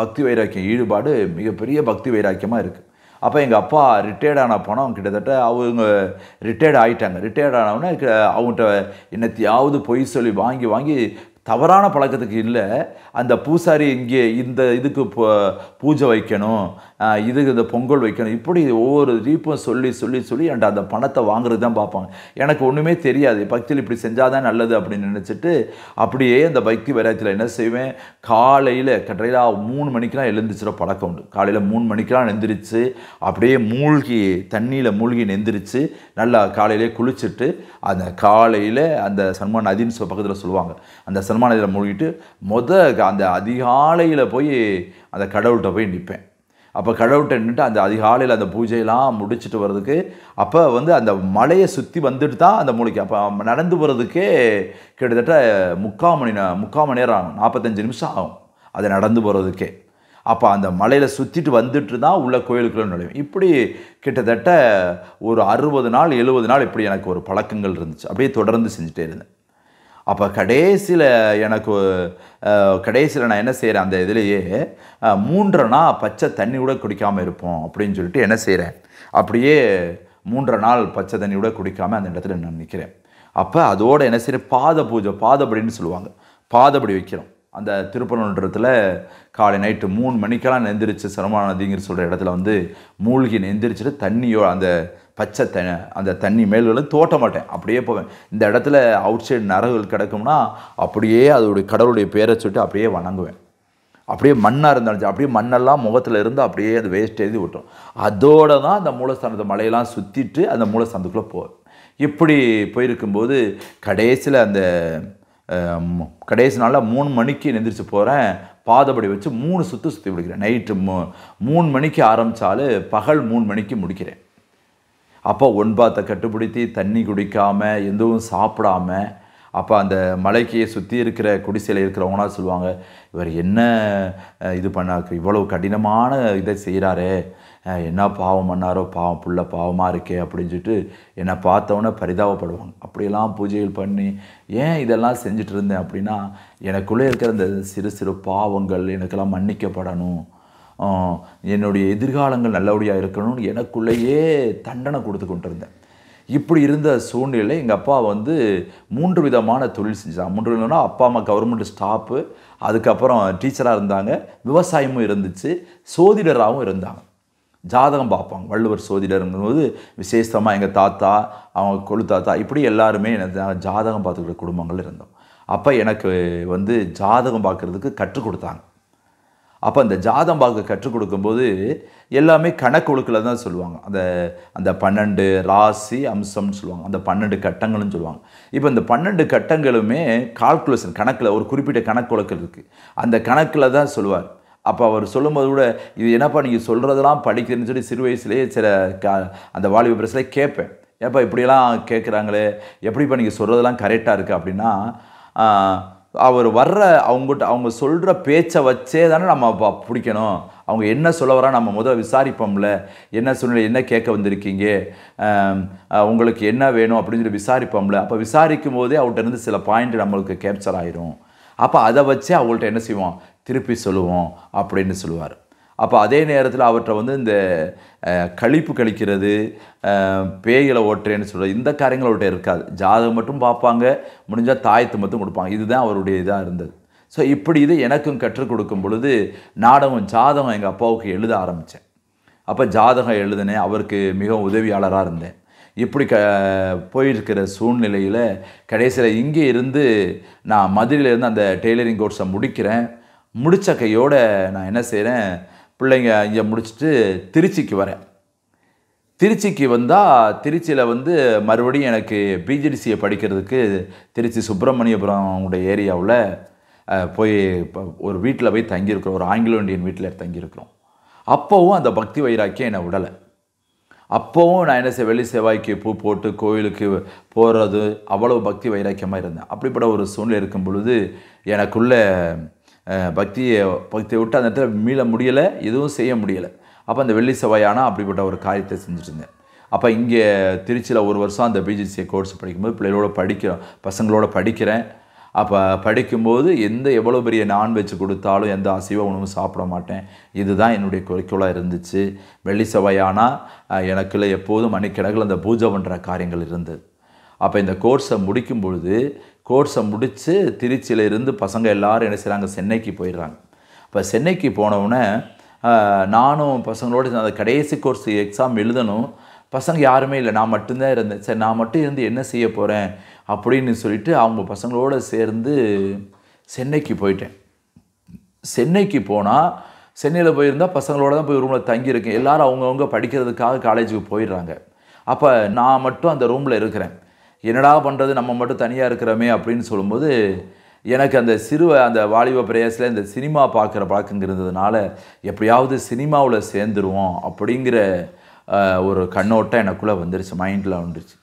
A: பக்தி வைராக்கியம் ஈடுபாடு மிகப்பெரிய பக்தி வைராக்கியமாக இருக்குது அப்போ எங்கள் அப்பா ரிட்டையர்ட் ஆன பணம் கிட்டத்தட்ட அவங்க ரிட்டையர்ட் ஆகிட்டாங்க ரிட்டையர்ட் ஆனவுடனே அவங்ககிட்ட என்னத்தையாவது பொய் சொல்லி வாங்கி வாங்கி தவறான பழக்கத்துக்கு இல்லை அந்த பூசாரி இங்கே இந்த இதுக்கு பூஜை வைக்கணும் இது இந்த பொங்கல் வைக்கணும் இப்படி ஒவ்வொரு தீப்பும் சொல்லி சொல்லி சொல்லி அண்ட் அந்த பணத்தை வாங்குறது தான் பார்ப்பாங்க எனக்கு ஒன்றுமே தெரியாது பக்தியில் இப்படி செஞ்சால் தான் நல்லது அப்படின்னு நினச்சிட்டு அப்படியே அந்த பக்தி விரயத்தில் என்ன செய்வேன் காலையில் கடையில் மூணு மணிக்கெலாம் எழுந்திரிச்சிட பழக்கம் உண்டு காலையில் மூணு மணிக்கெலாம் நெந்திரிச்சு அப்படியே மூழ்கி தண்ணியில் மூழ்கி நெந்திரிச்சு நல்லா காலையிலே குளிச்சுட்டு அந்த காலையில் அந்த சன்மான் நதின்னு சொல் பக்கத்தில் சொல்லுவாங்க அந்த சன்மான நதியில் மூழ்கிட்டு மொதல் அந்த அதிகாலையில் போய் அந்த கடவுள்கிட்ட போய் நிற்பேன் அப்போ கடவுள்கிட்ட நின்றுட்டு அந்த அதிகாலையில் அந்த பூஜையெல்லாம் முடிச்சுட்டு வர்றதுக்கு அப்போ வந்து அந்த மலையை சுற்றி வந்துட்டு தான் அந்த மூலிகை அப்போ நடந்து போகிறதுக்கே கிட்டத்தட்ட முக்கால் மணி முக்கால் மணி நேரம் ஆகும் நாற்பத்தஞ்சு நிமிஷம் ஆகும் அதை நடந்து போகிறதுக்கே அப்போ அந்த மலையில் சுற்றிட்டு வந்துட்டு தான் உள்ள கோயிலுக்குள்ளே நுழையும் இப்படி கிட்டத்தட்ட ஒரு அறுபது நாள் எழுபது நாள் இப்படி எனக்கு ஒரு பழக்கங்கள் இருந்துச்சு அப்படியே தொடர்ந்து செஞ்சுட்டே இருந்தேன் அப்போ கடைசியில் எனக்கு கடைசியில் நான் என்ன செய்கிறேன் அந்த இதுலேயே நாள் பச்சை தண்ணி கூட குடிக்காமல் இருப்போம் அப்படின்னு சொல்லிட்டு என்ன செய்கிறேன் அப்படியே மூன்றரை நாள் பச்சை தண்ணி கூட குடிக்காமல் அந்த இடத்துல நான் நிற்கிறேன் அப்போ அதோடு என்ன செய்கிறேன் பாத பூஜை பாதப்படின்னு சொல்லுவாங்க பாதப்படி வைக்கிறோம் அந்த திருப்பனன்றத்தில் காலை நைட்டு மூணு மணிக்கெல்லாம் நெந்திரிச்சு சிரம நதிங்கிற சொல்கிற இடத்துல வந்து மூழ்கி நெந்திரிச்சிட்டு தண்ணியோ அந்த பச்சை த அந்த தண்ணி மேல்களும் தோட்ட மாட்டேன் அப்படியே போவேன் இந்த இடத்துல அவுட் சைடு நரகுகள் கிடக்கும்னா அப்படியே அதோடைய கடவுளுடைய பேரை சொல்லிட்டு அப்படியே வணங்குவேன் அப்படியே மண்ணாக இருந்தாலும் அப்படியே மண்ணெல்லாம் முகத்தில் இருந்து அப்படியே அது வேஸ்ட் எழுதி விட்டோம் அதோடு தான் அந்த மூலஸ்தானத்தை மலையெல்லாம் சுற்றிட்டு அந்த மூலஸ்தானத்துக்குள்ளே போவேன் இப்படி போயிருக்கும்போது கடைசியில் அந்த கடைசி நாளில் மூணு மணிக்கு நெந்திரிச்சு போகிறேன் பாதப்படி வச்சு மூணு சுற்று சுற்றி விடுக்கிறேன் நைட்டு மூ மூணு மணிக்கு ஆரம்பித்தாலும் பகல் மூணு மணிக்கு முடிக்கிறேன் அப்போ ஒன்பாத்தை கட்டுப்படுத்தி தண்ணி குடிக்காமல் எதுவும் சாப்பிடாம அப்போ அந்த மலைக்கையை சுற்றி இருக்கிற குடிசையில் இருக்கிறவங்களாம் சொல்லுவாங்க இவர் என்ன இது பண்ணா இவ்வளோ கடினமான இதை செய்கிறாரு என்ன பாவம் பண்ணாரோ பாவம் புள்ள பாவமாக இருக்கே அப்படின்னு சொல்லிட்டு என்னை பார்த்தவொன்னே பரிதாபப்படுவாங்க அப்படியெல்லாம் பூஜைகள் பண்ணி ஏன் இதெல்லாம் செஞ்சுட்டு இருந்தேன் அப்படின்னா எனக்குள்ளே இருக்கிற அந்த சிறு சிறு பாவங்கள் எனக்கெல்லாம் மன்னிக்கப்படணும் என்னுடைய எதிர்காலங்கள் நல்லபடியாக இருக்கணும்னு எனக்குள்ளேயே தண்டனை கொடுத்து கொண்டிருந்தேன் இப்படி இருந்த சூழ்நிலை எங்கள் அப்பா வந்து மூன்று விதமான தொழில் செஞ்சான் மூன்று விதம்னா அப்பா அம்மா கவர்மெண்ட் ஸ்டாப்பு அதுக்கப்புறம் டீச்சராக இருந்தாங்க விவசாயமும் இருந்துச்சு சோதிடராகவும் இருந்தாங்க ஜாதகம் பார்ப்பாங்க வள்ளுவர் சோதிடருங்கும்போது விசேஷமாக எங்கள் தாத்தா அவங்க கொழு தாத்தா இப்படி எல்லாருமே ஜாதகம் பார்த்துக்கிற குடும்பங்கள் இருந்தோம் அப்போ எனக்கு வந்து ஜாதகம் பார்க்குறதுக்கு கற்றுக் கொடுத்தாங்க அப்போ அந்த ஜாதம் பார்க்க கற்றுக் கொடுக்கும்போது எல்லாமே ஒழுக்கில் தான் சொல்லுவாங்க அந்த அந்த பன்னெண்டு ராசி அம்சம்னு சொல்லுவாங்க அந்த பன்னெண்டு கட்டங்கள்னு சொல்லுவாங்க இப்போ இந்த பன்னெண்டு கட்டங்களுமே கால்குலேஷன் கணக்கில் ஒரு குறிப்பிட்ட கணக்கொழுக்கல் இருக்குது அந்த கணக்கில் தான் சொல்லுவார் அப்போ அவர் சொல்லும்போது கூட இது என்னப்பா நீங்கள் சொல்கிறதெல்லாம் படிக்கிறேன்னு சொல்லி சிறு வயசுலேயே சில க அந்த வாலிப பிரஸ்லேயே கேட்பேன் ஏப்பா இப்படியெல்லாம் கேட்குறாங்களே எப்படிப்பா நீங்கள் சொல்கிறதெல்லாம் கரெக்டாக இருக்குது அப்படின்னா அவர் வர்ற அவங்ககிட்ட அவங்க சொல்கிற பேச்சை வச்சே தானே நம்ம பிடிக்கணும் அவங்க என்ன சொல்ல வரா நம்ம முதல் விசாரிப்போம்ல என்ன சூழ்நிலை என்ன கேட்க வந்திருக்கீங்க உங்களுக்கு என்ன வேணும் அப்படின்னு சொல்லி விசாரிப்போம்ல அப்போ விசாரிக்கும் போதே அவர்கிட்ட சில பாயிண்ட் நம்மளுக்கு கேப்சர் ஆயிரும் அப்போ அதை வச்சே அவங்கள்ட்ட என்ன செய்வோம் திருப்பி சொல்லுவோம் அப்படின்னு சொல்லுவார் அப்போ அதே நேரத்தில் அவற்றை வந்து இந்த கழிப்பு கழிக்கிறது பேய்களை ஓட்டுறேன்னு சொல்கிறது இந்த காரியங்கள் அவர்கிட்ட இருக்காது ஜாதகம் மட்டும் பார்ப்பாங்க முடிஞ்சால் தாயத்து மட்டும் கொடுப்பாங்க இதுதான் அவருடைய இதாக இருந்தது ஸோ இப்படி இது எனக்கும் கற்றுக் கொடுக்கும் பொழுது நாடகம் ஜாதகம் எங்கள் அப்பாவுக்கு எழுத ஆரம்பித்தேன் அப்போ ஜாதகம் எழுதினேன் அவருக்கு மிகவும் உதவியாளராக இருந்தேன் இப்படி க போயிருக்கிற சூழ்நிலையில் கடைசியில் இங்கே இருந்து நான் மதுரையிலேருந்து அந்த டெய்லரிங் கோர்ஸை முடிக்கிறேன் முடித்த கையோடு நான் என்ன செய்கிறேன் பிள்ளைங்க இங்கே முடிச்சுட்டு திருச்சிக்கு வரேன் திருச்சிக்கு வந்தால் திருச்சியில் வந்து மறுபடியும் எனக்கு பிஜிடிசியை படிக்கிறதுக்கு திருச்சி சுப்பிரமணியபுரம் உங்களுடைய ஏரியாவில் போய் இப்போ ஒரு வீட்டில் போய் தங்கியிருக்கிறோம் ஒரு ஆங்கிலோ இண்டியன் வீட்டில் தங்கியிருக்கிறோம் அப்போவும் அந்த பக்தி வைராக்கியம் என்னை விடலை அப்போவும் நான் என்ன வெள்ளி செவ்வாய்க்கு பூ போட்டு கோயிலுக்கு போகிறது அவ்வளோ பக்தி வைராக்கியமாக இருந்தேன் அப்படிப்பட்ட ஒரு சூழ்நிலை இருக்கும் பொழுது எனக்குள்ளே பக்தியை பக்தியை விட்டு அந்த இடத்துல மீள முடியலை எதுவும் செய்ய முடியலை அப்போ அந்த வெள்ளி செவ்வாயானா அப்படிப்பட்ட ஒரு காரியத்தை செஞ்சுட்டு இருந்தேன் அப்போ இங்கே திருச்சியில் ஒரு வருஷம் அந்த பிஜிசிஏ கோர்ஸ் படிக்கும்போது பிள்ளைகளோட படிக்கிறோம் பசங்களோட படிக்கிறேன் அப்போ படிக்கும்போது எந்த எவ்வளோ பெரிய நான்வெஜ் கொடுத்தாலும் எந்த அசைவ உணவு சாப்பிட மாட்டேன் இதுதான் என்னுடைய குறிக்கோளாக இருந்துச்சு வெள்ளி செவ்வாயானால் எனக்குள்ளே எப்போதும் மணிக்கணக்கில் அந்த பூஜை பண்ணுற காரியங்கள் இருந்தது அப்போ இந்த கோர்ஸை முடிக்கும் பொழுது கோர்ஸை முடித்து திருச்சியில் இருந்து பசங்க எல்லோரும் என்ன செய்கிறாங்க சென்னைக்கு போயிடுறாங்க இப்போ சென்னைக்கு போனவுடனே நானும் பசங்களோடு அந்த கடைசி கோர்ஸ் எக்ஸாம் எழுதணும் பசங்க யாருமே இல்லை நான் மட்டும்தான் இருந்தேன் சரி நான் மட்டும் இருந்து என்ன செய்ய போகிறேன் அப்படின்னு சொல்லிட்டு அவங்க பசங்களோடு சேர்ந்து சென்னைக்கு போயிட்டேன் சென்னைக்கு போனால் சென்னையில் போயிருந்தால் பசங்களோட தான் போய் ரூமில் தங்கியிருக்கேன் எல்லோரும் அவங்கவுங்க படிக்கிறதுக்காக காலேஜுக்கு போயிடுறாங்க அப்போ நான் மட்டும் அந்த ரூமில் இருக்கிறேன் என்னடா பண்ணுறது நம்ம மட்டும் தனியாக இருக்கிறோமே அப்படின்னு சொல்லும்போது எனக்கு அந்த சிறு அந்த வாலிப பிரேயர்ஸில் இந்த சினிமா பார்க்குற பழக்கங்கிறதுனால இருந்ததுனால எப்படியாவது சினிமாவில் சேர்ந்துருவோம் அப்படிங்கிற ஒரு கண்ணோட்டம் எனக்குள்ளே வந்துருச்சு மைண்டில் வந்துருச்சு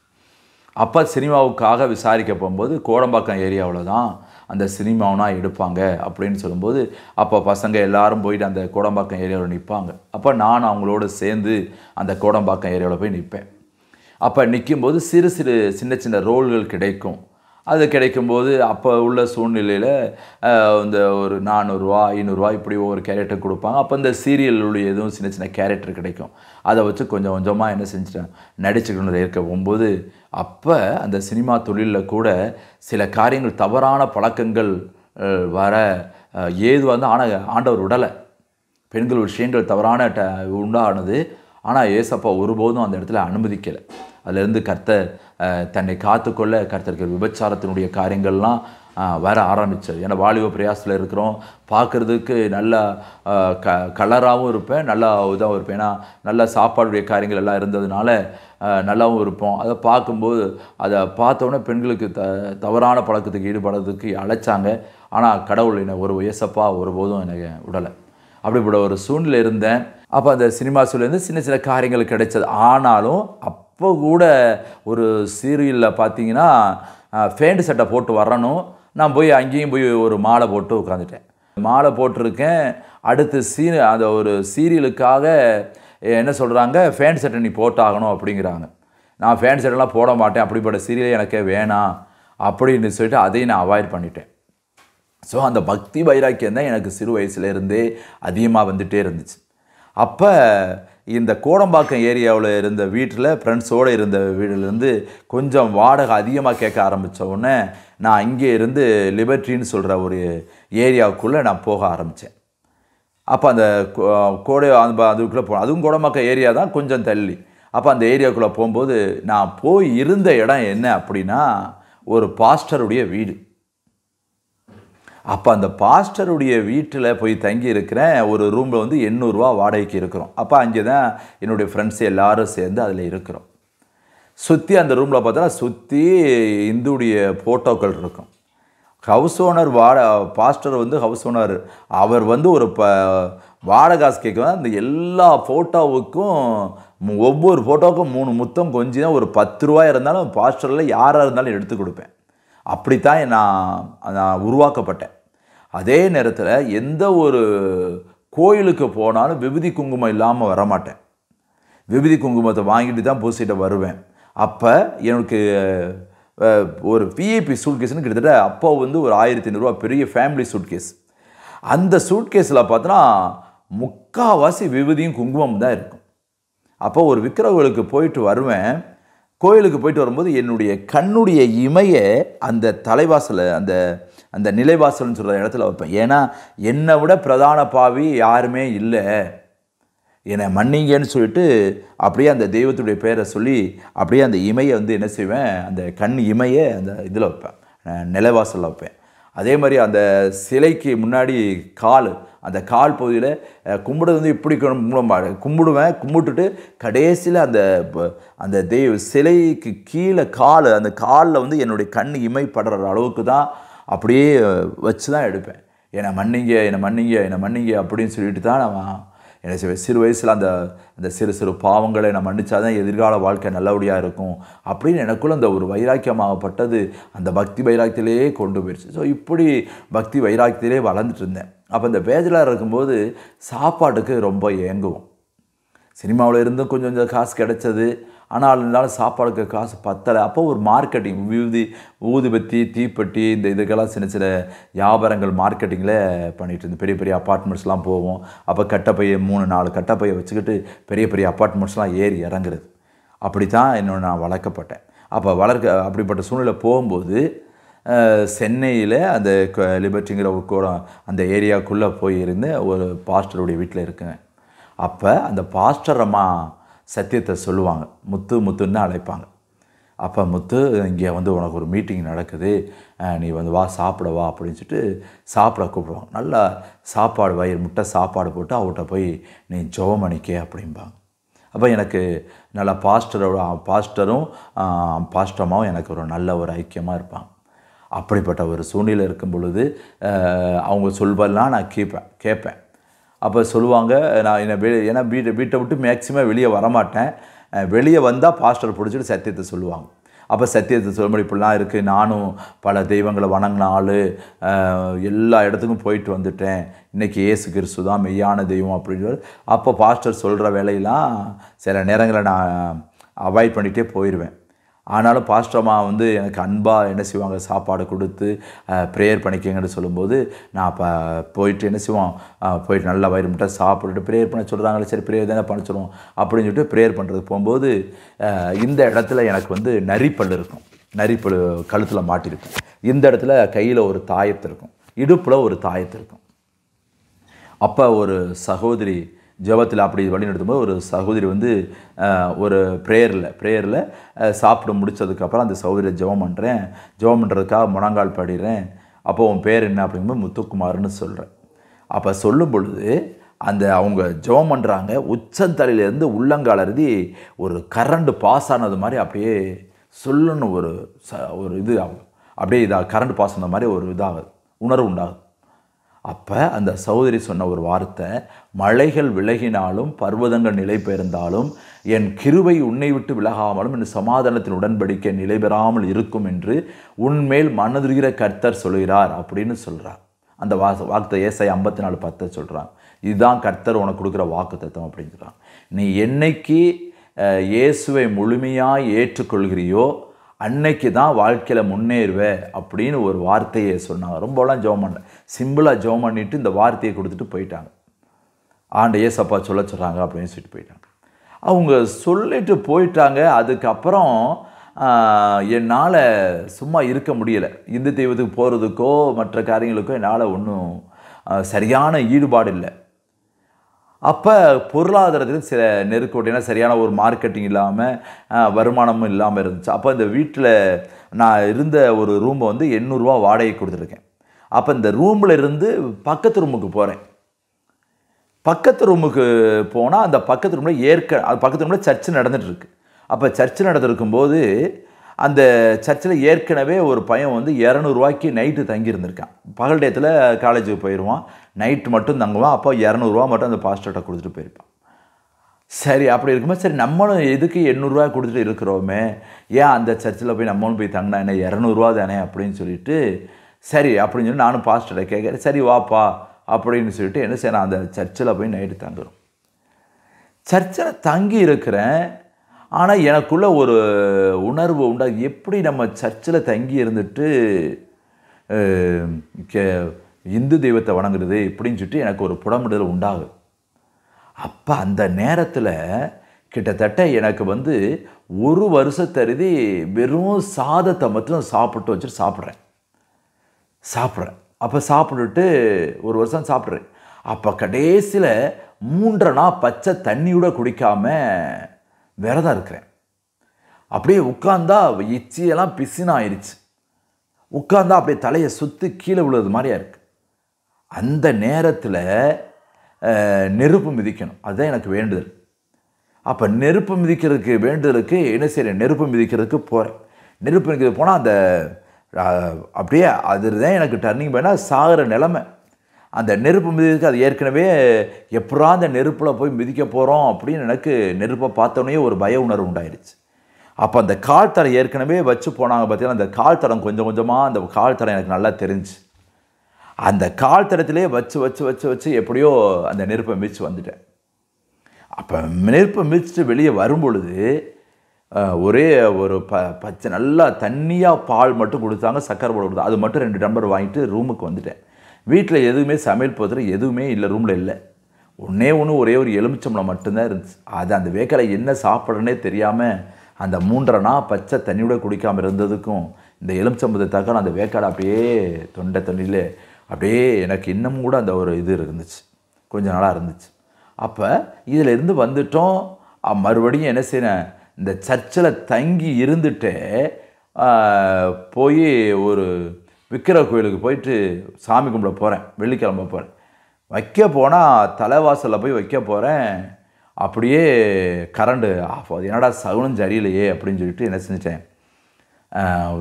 A: அப்போ சினிமாவுக்காக விசாரிக்க போகும்போது கோடம்பாக்கம் ஏரியாவில் தான் அந்த சினிமாவனா எடுப்பாங்க அப்படின்னு சொல்லும்போது அப்போ பசங்க எல்லாரும் போயிட்டு அந்த கோடம்பாக்கம் ஏரியாவில் நிற்பாங்க அப்போ நான் அவங்களோட சேர்ந்து அந்த கோடம்பாக்கம் ஏரியாவில் போய் நிற்பேன் அப்போ நிற்கும்போது சிறு சிறு சின்ன சின்ன ரோல்கள் கிடைக்கும் அது கிடைக்கும்போது அப்போ உள்ள சூழ்நிலையில் இந்த ஒரு நானூறுரூவா ஐநூறுரூவா இப்படி ஒவ்வொரு கேரக்டர் கொடுப்பாங்க அப்போ இந்த சீரியலுடைய எதுவும் சின்ன சின்ன கேரக்டர் கிடைக்கும் அதை வச்சு கொஞ்சம் கொஞ்சமாக என்ன செஞ்சிட்டேன் நடிச்சுக்கணும் இருக்க போகும்போது அப்போ அந்த சினிமா தொழிலில் கூட சில காரியங்கள் தவறான பழக்கங்கள் வர ஏதுவாக இருந்தால் ஆன ஆண்டவர் உடலை பெண்கள் விஷயங்கள் தவறான ட உண்டானது ஆனால் ஏசப்பா ஒருபோதும் அந்த இடத்துல அனுமதிக்கலை அதுலேருந்து கர்த்தர் தன்னை காத்துக்கொள்ள கர்த்தருக்கு விபச்சாரத்தினுடைய காரியங்கள்லாம் வர ஆரம்பித்தது ஏன்னா வாலிப பிரயாசத்தில் இருக்கிறோம் பார்க்குறதுக்கு நல்லா க கலராகவும் இருப்பேன் நல்லா இதாகவும் இருப்பேன் ஏன்னா நல்ல சாப்பாடுடைய காரியங்கள் எல்லாம் இருந்ததுனால நல்லாவும் இருப்போம் அதை பார்க்கும்போது அதை பார்த்தோன்னே பெண்களுக்கு த தவறான பழக்கத்துக்கு ஈடுபடுறதுக்கு அழைச்சாங்க ஆனால் கடவுள் என்னை ஒரு வயசப்பா ஒருபோதும் எனக்கு விடலை அப்படிப்பட்ட ஒரு சூழ்நிலை இருந்தேன் அப்போ அந்த சினிமா சூழலேருந்து சின்ன சின்ன காரியங்கள் கிடைச்சது ஆனாலும் அப்போ கூட ஒரு சீரியலில் பார்த்தீங்கன்னா ஃபேண்ட் சட்டை போட்டு வரணும் நான் போய் அங்கேயும் போய் ஒரு மாலை போட்டு உட்காந்துட்டேன் மாலை போட்டிருக்கேன் அடுத்து சீனு அந்த ஒரு சீரியலுக்காக என்ன சொல்கிறாங்க ஃபேண்ட் சட்டை நீ போட்டாகணும் அப்படிங்கிறாங்க நான் ஃபேண்ட் சட்டெல்லாம் போட மாட்டேன் அப்படிப்பட்ட சீரியலே எனக்கு வேணாம் அப்படின்னு சொல்லிட்டு அதையும் நான் அவாய்ட் பண்ணிட்டேன் ஸோ அந்த பக்தி வைராக்கியம் தான் எனக்கு சிறு வயசுலேருந்தே அதிகமாக வந்துகிட்டே இருந்துச்சு அப்போ இந்த கோடம்பாக்கம் ஏரியாவில் இருந்த வீட்டில் ஃப்ரெண்ட்ஸோடு இருந்த வீட்டிலேருந்து கொஞ்சம் வாடகை அதிகமாக கேட்க ஆரம்பித்த உடனே நான் இங்கே இருந்து லிபர்ட்டின்னு சொல்கிற ஒரு ஏரியாவுக்குள்ளே நான் போக ஆரம்பித்தேன் அப்போ அந்த கோடை அந்த அதுக்குள்ளே போ அதுவும் கோடம்பாக்கம் ஏரியா தான் கொஞ்சம் தள்ளி அப்போ அந்த ஏரியாவுக்குள்ளே போகும்போது நான் போய் இருந்த இடம் என்ன அப்படின்னா ஒரு பாஸ்டருடைய வீடு அப்போ அந்த பாஸ்டருடைய வீட்டில் போய் தங்கி இருக்கிறேன் ஒரு ரூமில் வந்து எண்ணூறுரூவா வாடகைக்கு இருக்கிறோம் அப்போ அங்கே தான் என்னுடைய ஃப்ரெண்ட்ஸ் எல்லோரும் சேர்ந்து அதில் இருக்கிறோம் சுற்றி அந்த ரூமில் பார்த்தோன்னா சுற்றி இந்துடைய ஃபோட்டோக்கள் இருக்கும் ஹவுஸ் ஓனர் வாட பாஸ்டர் வந்து ஹவுஸ் ஓனர் அவர் வந்து ஒரு ப வாடகாசு காசு அந்த எல்லா ஃபோட்டோவுக்கும் ஒவ்வொரு ஃபோட்டோவுக்கும் மூணு முத்தம் கொஞ்சம் தான் ஒரு பத்து ரூபா இருந்தாலும் பாஸ்டரில் யாராக இருந்தாலும் எடுத்து கொடுப்பேன் அப்படித்தான் நான் நான் உருவாக்கப்பட்டேன் அதே நேரத்தில் எந்த ஒரு கோயிலுக்கு போனாலும் விபதி குங்குமம் இல்லாமல் வரமாட்டேன் விபதி குங்குமத்தை வாங்கிட்டு தான் பூசிட்டு வருவேன் அப்போ எனக்கு ஒரு பிஏபி சூட்கேஸ்னு கிட்டத்தட்ட அப்போ வந்து ஒரு ஆயிரத்தி ஐநூறுரூவா பெரிய ஃபேமிலி சூட்கேஸ் அந்த சூட்கேஸில் பார்த்தோன்னா முக்கால்வாசி விபதியும் குங்குமம் தான் இருக்கும் அப்போ ஒரு விக்கிரகோளுக்கு போயிட்டு வருவேன் கோயிலுக்கு போயிட்டு வரும்போது என்னுடைய கண்ணுடைய இமையை அந்த தலைவாசலை அந்த அந்த நிலைவாசல்னு சொல்கிற இடத்துல வைப்பேன் ஏன்னா என்னை விட பிரதான பாவி யாருமே இல்லை என்னை மன்னிங்கன்னு சொல்லிட்டு அப்படியே அந்த தெய்வத்துடைய பேரை சொல்லி அப்படியே அந்த இமையை வந்து என்ன செய்வேன் அந்த கண் இமையை அந்த இதில் வைப்பேன் நிலைவாசலில் வைப்பேன் அதே மாதிரி அந்த சிலைக்கு முன்னாடி கால் அந்த கால் பகுதியில் கும்பிடுறது வந்து இப்படி கும்பிட கும்பிடுவேன் கும்பிட்டுட்டு கடைசியில் அந்த அந்த தெய்வ சிலைக்கு கீழே கால் அந்த காலில் வந்து என்னுடைய கண் இமை படுற அளவுக்கு தான் அப்படியே வச்சு தான் எடுப்பேன் என்னை மன்னிங்க என்னை மன்னிங்க என்னை மன்னிங்க அப்படின்னு சொல்லிட்டு தான் நான் என்னை சிறு வயசில் அந்த அந்த சிறு சிறு பாவங்களை நான் மன்னிச்சா தான் எதிர்கால வாழ்க்கை நல்லபடியாக இருக்கும் அப்படின்னு எனக்குள்ள அந்த ஒரு வைராக்கியமாகப்பட்டது அந்த பக்தி வைராக்கியத்திலேயே கொண்டு போயிடுச்சு ஸோ இப்படி பக்தி வைராக்கியத்திலே வளர்ந்துட்டு இருந்தேன் அப்போ இந்த பேச்சலாக இருக்கும்போது சாப்பாட்டுக்கு ரொம்ப ஏங்குவோம் சினிமாவில் இருந்தும் கொஞ்சம் கொஞ்சம் காசு கிடச்சது ஆனால் இருந்தாலும் சாப்பாடுக்கு காசு பத்தலை அப்போ ஒரு மார்க்கெட்டிங் ஊதி ஊதுபத்தி தீப்பெட்டி இந்த இதுக்கெல்லாம் சின்ன சின்ன வியாபாரங்கள் மார்க்கெட்டிங்கில் பண்ணிகிட்டு இருந்தேன் பெரிய பெரிய அப்பார்ட்மெண்ட்ஸ்லாம் போவோம் அப்போ கட்டப்பைய மூணு நாலு கட்டப்பைய வச்சுக்கிட்டு பெரிய பெரிய அப்பார்ட்மெண்ட்ஸ்லாம் ஏறி இறங்குறது அப்படி தான் என்னோட நான் வளர்க்கப்பட்டேன் அப்போ வளர்க்க அப்படிப்பட்ட சூழ்நிலை போகும்போது சென்னையில் அந்த லிபர்ட்டிங்கிற ஒரு கூடம் அந்த ஏரியாவுக்குள்ளே போய் இருந்து ஒரு பாஸ்டருடைய வீட்டில் இருக்கேன் அப்போ அந்த பாஸ்டர் அம்மா சத்தியத்தை சொல்லுவாங்க முத்து முத்துன்னு அழைப்பாங்க அப்போ முத்து இங்கே வந்து உனக்கு ஒரு மீட்டிங் நடக்குது நீ வந்து வா சாப்பிட வா அப்படின்னு சொல்லிட்டு சாப்பிட கூப்பிடுவாங்க நல்லா சாப்பாடு வயிறு முட்டை சாப்பாடு போட்டு அவட்ட போய் நீ ஜோம் அணிக்க அப்படிம்பாங்க அப்போ எனக்கு நல்லா பாஸ்டரோட பாஸ்டரும் பாஸ்டமாகவும் எனக்கு ஒரு நல்ல ஒரு ஐக்கியமாக இருப்பாங்க அப்படிப்பட்ட ஒரு சூழ்நிலை இருக்கும் பொழுது அவங்க சொல்வெல்லாம் நான் கேட்பேன் கேட்பேன் அப்போ சொல்லுவாங்க நான் என்னை வெளி ஏன்னா வீட்டை வீட்டை விட்டு மேக்சிமம் வெளியே வரமாட்டேன் வெளியே வந்தால் பாஸ்டர் பிடிச்சிட்டு சத்தியத்தை சொல்லுவாங்க அப்போ சத்தியத்தை சொல்ல முடியும் இப்படிலாம் இருக்குது நானும் பல தெய்வங்களை வணங்கின ஆள் எல்லா இடத்துக்கும் போயிட்டு வந்துட்டேன் இன்றைக்கி ஏசு கிறிஸ்து தான் மெய்யான தெய்வம் அப்படின்னு அப்போ பாஸ்டர் சொல்கிற வேலையெல்லாம் சில நேரங்களை நான் அவாய்ட் பண்ணிகிட்டே போயிடுவேன் ஆனாலும் பாஸ்டமாக வந்து எனக்கு அன்பாக என்ன செய்வாங்க சாப்பாடு கொடுத்து ப்ரேயர் பண்ணிக்கங்கன்னு சொல்லும்போது நான் இப்போ போயிட்டு என்ன செய்வோம் போயிட்டு நல்லா வயிறு மட்டும் சாப்பிட்டுட்டு ப்ரேயர் பண்ண சொல்கிறாங்களே சரி ப்ரேயர் தானே பண்ண சொல்லுவோம் அப்படின்னு சொல்லிட்டு ப்ரேயர் பண்ணுறது போகும்போது இந்த இடத்துல எனக்கு வந்து நரிப்பல் இருக்கும் நரிப்பல் கழுத்தில் மாட்டியிருக்கும் இந்த இடத்துல கையில் ஒரு தாயத்து இருக்கும் இடுப்பில் ஒரு தாயத்து இருக்கும் அப்போ ஒரு சகோதரி ஜபத்தில் அப்படி வழிநடத்தும்போது ஒரு சகோதரி வந்து ஒரு ப்ரேயரில் ப்ரேயரில் சாப்பிட முடித்ததுக்கப்புறம் அந்த சகோதரியை ஜபம் பண்ணுறேன் ஜபம் பண்ணுறதுக்காக முழங்கால் பாடிடுறேன் அப்போ உன் பேர் என்ன அப்படிங்கும்போது முத்துக்குமார்னு சொல்கிறேன் அப்போ சொல்லும் பொழுது அந்த அவங்க ஜெபம் பண்ணுறாங்க உச்சந்தலையிலேருந்து உள்ளங்கால் அருதி ஒரு கரண்ட் பாஸ் ஆனது மாதிரி அப்படியே சொல்லுன்னு ஒரு ச ஒரு இது ஆகும் அப்படியே இதாக கரண்ட் பாஸ் ஆன மாதிரி ஒரு இதாகுது உணர்வு உண்டாகுது அப்போ அந்த சகோதரி சொன்ன ஒரு வார்த்தை மலைகள் விலகினாலும் பர்வதங்கள் நிலை பெயர்ந்தாலும் என் கிருவை உன்னை விட்டு விலகாமலும் என் சமாதானத்தின் உடன்படிக்கை நிலை பெறாமல் இருக்கும் என்று உன்மேல் மனதுகிற கர்த்தர் சொல்கிறார் அப்படின்னு சொல்கிறார் அந்த வா வாக்கத்தை ஏசை ஐம்பத்தி நாலு பத்தை சொல்கிறான் இதுதான் கர்த்தர் உனக்கு கொடுக்குற வாக்கு தத்துவம் அப்படிங்கிறான் நீ என்னைக்கு இயேசுவை முழுமையாக ஏற்றுக்கொள்கிறியோ அன்னைக்கு தான் வாழ்க்கையில் முன்னேறுவேன் அப்படின்னு ஒரு வார்த்தையை சொன்னாங்க ரொம்பலாம் ஜோம் பண்ண சிம்பிளாக ஜோம் பண்ணிவிட்டு இந்த வார்த்தையை கொடுத்துட்டு போயிட்டாங்க ஆண்டு ஏசப்பா சொல்ல சொல்கிறாங்க அப்படின்னு சொல்லிட்டு போயிட்டாங்க அவங்க சொல்லிட்டு போயிட்டாங்க அதுக்கப்புறம் என்னால் சும்மா இருக்க முடியலை இந்து தெய்வத்துக்கு போகிறதுக்கோ மற்ற காரியங்களுக்கோ என்னால் ஒன்றும் சரியான ஈடுபாடு இல்லை அப்போ பொருளாதாரத்தில் சில நெருக்கடினா சரியான ஒரு மார்க்கெட்டிங் இல்லாமல் வருமானமும் இல்லாமல் இருந்துச்சு அப்போ இந்த வீட்டில் நான் இருந்த ஒரு ரூமை வந்து எண்ணூறுரூவா வாடகை கொடுத்துருக்கேன் அப்போ இந்த ரூமில் இருந்து பக்கத்து ரூமுக்கு போகிறேன் பக்கத்து ரூமுக்கு போனால் அந்த பக்கத்து ரூமில் ஏற்க பக்கத்து ரூமில் சர்ச்சு நடந்துகிட்ருக்கு அப்போ சர்ச்சு நடந்துருக்கும்போது போது அந்த சர்ச்சில் ஏற்கனவே ஒரு பையன் வந்து இரநூறுவாய்க்கு நைட்டு தங்கியிருந்திருக்கான் பகல் டயத்தில் காலேஜுக்கு போயிடுவான் நைட்டு மட்டும் தங்குவான் அப்போ இரநூறுவா மட்டும் அந்த பாஸ்டர்கிட்ட கொடுத்துட்டு போயிருப்பான் சரி அப்படி இருக்கும்போது சரி நம்மளும் எதுக்கு எண்ணூறுரூவா கொடுத்துட்டு இருக்கிறோமே ஏன் அந்த சர்ச்சில் போய் நம்மளும் போய் தங்கினா என்ன இரநூறுவா தானே அப்படின்னு சொல்லிட்டு சரி அப்படின்னு சொல்லி நானும் பாஸ்டர்கிட்ட கேட்குறேன் சரி வாப்பா அப்படின்னு சொல்லிட்டு என்ன செய்யணும் அந்த சர்ச்சில் போய் நைட்டு தங்குறோம் சர்ச்சில் தங்கி இருக்கிறேன் ஆனால் எனக்குள்ள ஒரு உணர்வு உண்டா எப்படி நம்ம சர்ச்சில் தங்கி இருந்துட்டு இந்து தெய்வத்தை வணங்குறது இப்படின்னு சொல்லிட்டு எனக்கு ஒரு புடமிடுதல் உண்டாகும் அப்போ அந்த நேரத்தில் கிட்டத்தட்ட எனக்கு வந்து ஒரு வருஷத்தருதி வெறும் சாதத்தை மட்டும் சாப்பிட்டு வச்சுட்டு சாப்பிட்றேன் சாப்பிட்றேன் அப்போ சாப்பிட்டுட்டு ஒரு வருஷம் சாப்பிட்றேன் அப்போ கடைசியில் நாள் பச்சை தண்ணியோட குடிக்காமல் விரதம் இருக்கிறேன் அப்படியே உட்காந்தா இச்சியெல்லாம் பிசின் ஆயிடுச்சு உட்காந்தா அப்படியே தலையை சுற்றி கீழே விழுது மாதிரியா இருக்குது அந்த நேரத்தில் நெருப்பு மிதிக்கணும் அதுதான் எனக்கு வேண்டுதல் அப்போ நெருப்பு மிதிக்கிறதுக்கு வேண்டுதலுக்கு என்ன செய்கிறேன் நெருப்பு மிதிக்கிறதுக்கு போகிறேன் நெருப்பு மிதிக்கிறது போனால் அந்த அப்படியே அதுதான் எனக்கு டர்னிங் பாயிண்ட் சாகிற நிலமை அந்த நெருப்பு மிதிக்கு அது ஏற்கனவே எப்படா அந்த நெருப்பில் போய் மிதிக்க போகிறோம் அப்படின்னு எனக்கு நெருப்பை பார்த்தோன்னே ஒரு பய உணர்வு உண்டாயிடுச்சு அப்போ அந்த கால் தரம் ஏற்கனவே வச்சு போனாங்க பார்த்தீங்கன்னா அந்த கால் தரம் கொஞ்சம் கொஞ்சமாக அந்த கால் தரம் எனக்கு நல்லா தெரிஞ்சு அந்த கால் தரத்திலே வச்சு வச்சு வச்சு வச்சு எப்படியோ அந்த நெருப்பை மிதித்து வந்துட்டேன் அப்போ நெருப்பை மிதிச்சுட்டு வெளியே வரும் பொழுது ஒரே ஒரு ப பச்சை நல்லா தண்ணியாக பால் மட்டும் கொடுத்தாங்க சக்கரை போட கொடுத்தா அது மட்டும் ரெண்டு டம்பர் வாங்கிட்டு ரூமுக்கு வந்துட்டேன் வீட்டில் எதுவுமே சமையல் போகிறது எதுவுமே இல்லை ரூமில் இல்லை ஒன்றே ஒன்று ஒரே ஒரு எலுமிச்சம்பளம் மட்டும்தான் இருந்துச்சு அது அந்த வேக்கலை என்ன சாப்பிட்றனே தெரியாமல் அந்த மூன்றனா பச்சை தண்ணியோட குடிக்காமல் இருந்ததுக்கும் இந்த எலுமிச்சம்பத்தை தக்கன அந்த வேக்காடை அப்படியே தொண்டை தண்ணியில் அப்படியே எனக்கு இன்னமும் கூட அந்த ஒரு இது இருந்துச்சு கொஞ்சம் நாளாக இருந்துச்சு அப்போ இதில் இருந்து வந்துட்டோம் மறுபடியும் என்ன செய்யணும் இந்த சர்ச்சில் தங்கி இருந்துட்டு போய் ஒரு விக்கிர கோயிலுக்கு போயிட்டு சாமி கும்பிட போகிறேன் வெள்ளிக்கிழம போகிறேன் வைக்க போனால் தலைவாசலில் போய் வைக்க போகிறேன் அப்படியே கரண்ட்டு ஆஃப் ஆகுது என்னடா சகுனம் சரியில்லையே அப்படின்னு சொல்லிட்டு என்ன செஞ்சிட்டேன்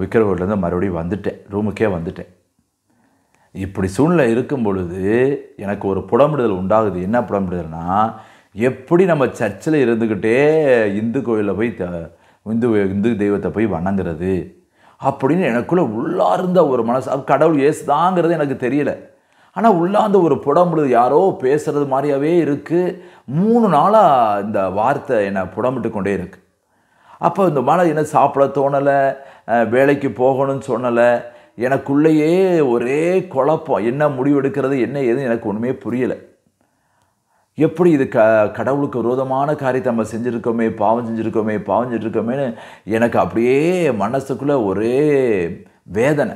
A: விக்கிர கோயிலேருந்து மறுபடியும் வந்துட்டேன் ரூமுக்கே வந்துட்டேன் இப்படி சூழ்நிலை இருக்கும் பொழுது எனக்கு ஒரு புடம்பிடுதல் உண்டாகுது என்ன புடம்பிடுதல்னால் எப்படி நம்ம சர்ச்சில் இருந்துக்கிட்டே இந்து கோயிலில் போய் த இந்து இந்து தெய்வத்தை போய் வணங்குறது அப்படின்னு எனக்குள்ளே உள்ளார்ந்த ஒரு மனசு அது கடவுள் ஏசுதாங்கிறது எனக்கு தெரியல ஆனால் உள்ளாந்த ஒரு புடம்புடுது யாரோ பேசுகிறது மாதிரியாகவே இருக்குது மூணு நாளாக இந்த வார்த்தை என்னை புடம்பிட்டு கொண்டே இருக்குது அப்போ இந்த மழை என்ன சாப்பிட தோணலை வேலைக்கு போகணும்னு சொன்னலை எனக்குள்ளேயே ஒரே குழப்பம் என்ன முடிவெடுக்கிறது என்ன எதுவும் எனக்கு ஒன்றுமே புரியலை எப்படி இது க கடவுளுக்கு விரோதமான காரியத்தை நம்ம செஞ்சுருக்கோமே பாவம் செஞ்சுருக்கோமே பாவம் செஞ்சுருக்கோமேன்னு எனக்கு அப்படியே மனசுக்குள்ளே ஒரே வேதனை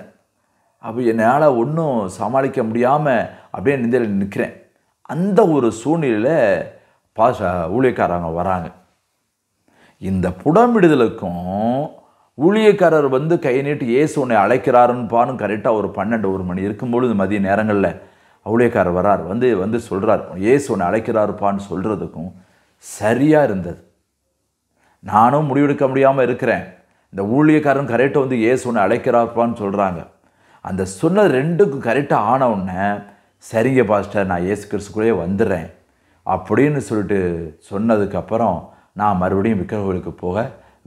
A: அப்போ என்னால் ஒன்றும் சமாளிக்க முடியாமல் அப்படியே நிந்தையில் நிற்கிறேன் அந்த ஒரு சூழ்நிலையில் பாச ஊழியக்காரங்க வராங்க இந்த புடம்பிடுதலுக்கும் ஊழியக்காரர் வந்து கை நீட்டு ஏசு உன்னை அழைக்கிறாருன்னு பானும் கரெக்டாக ஒரு பன்னெண்டு ஒரு மணி இருக்கும்பொழுது மதிய நேரங்களில் அவுளியக்காரர் வரார் வந்து வந்து சொல்கிறார் ஏசு உன்னை அழைக்கிறாருப்பான்னு சொல்கிறதுக்கும் சரியாக இருந்தது நானும் முடிவெடுக்க முடியாமல் இருக்கிறேன் இந்த ஊழியக்காரன் கரெக்டாக வந்து ஏசு ஒன்று அழைக்கிறாருப்பான்னு சொல்கிறாங்க அந்த சொன்ன ரெண்டுக்கும் கரெக்டாக ஆன உடனே சரிங்க பாஸ்டர் நான் ஏசு கிறிஸ்துக்குள்ளே வந்துடுறேன் அப்படின்னு சொல்லிட்டு சொன்னதுக்கப்புறம் நான் மறுபடியும் விக்கிரகோவிலுக்கு போக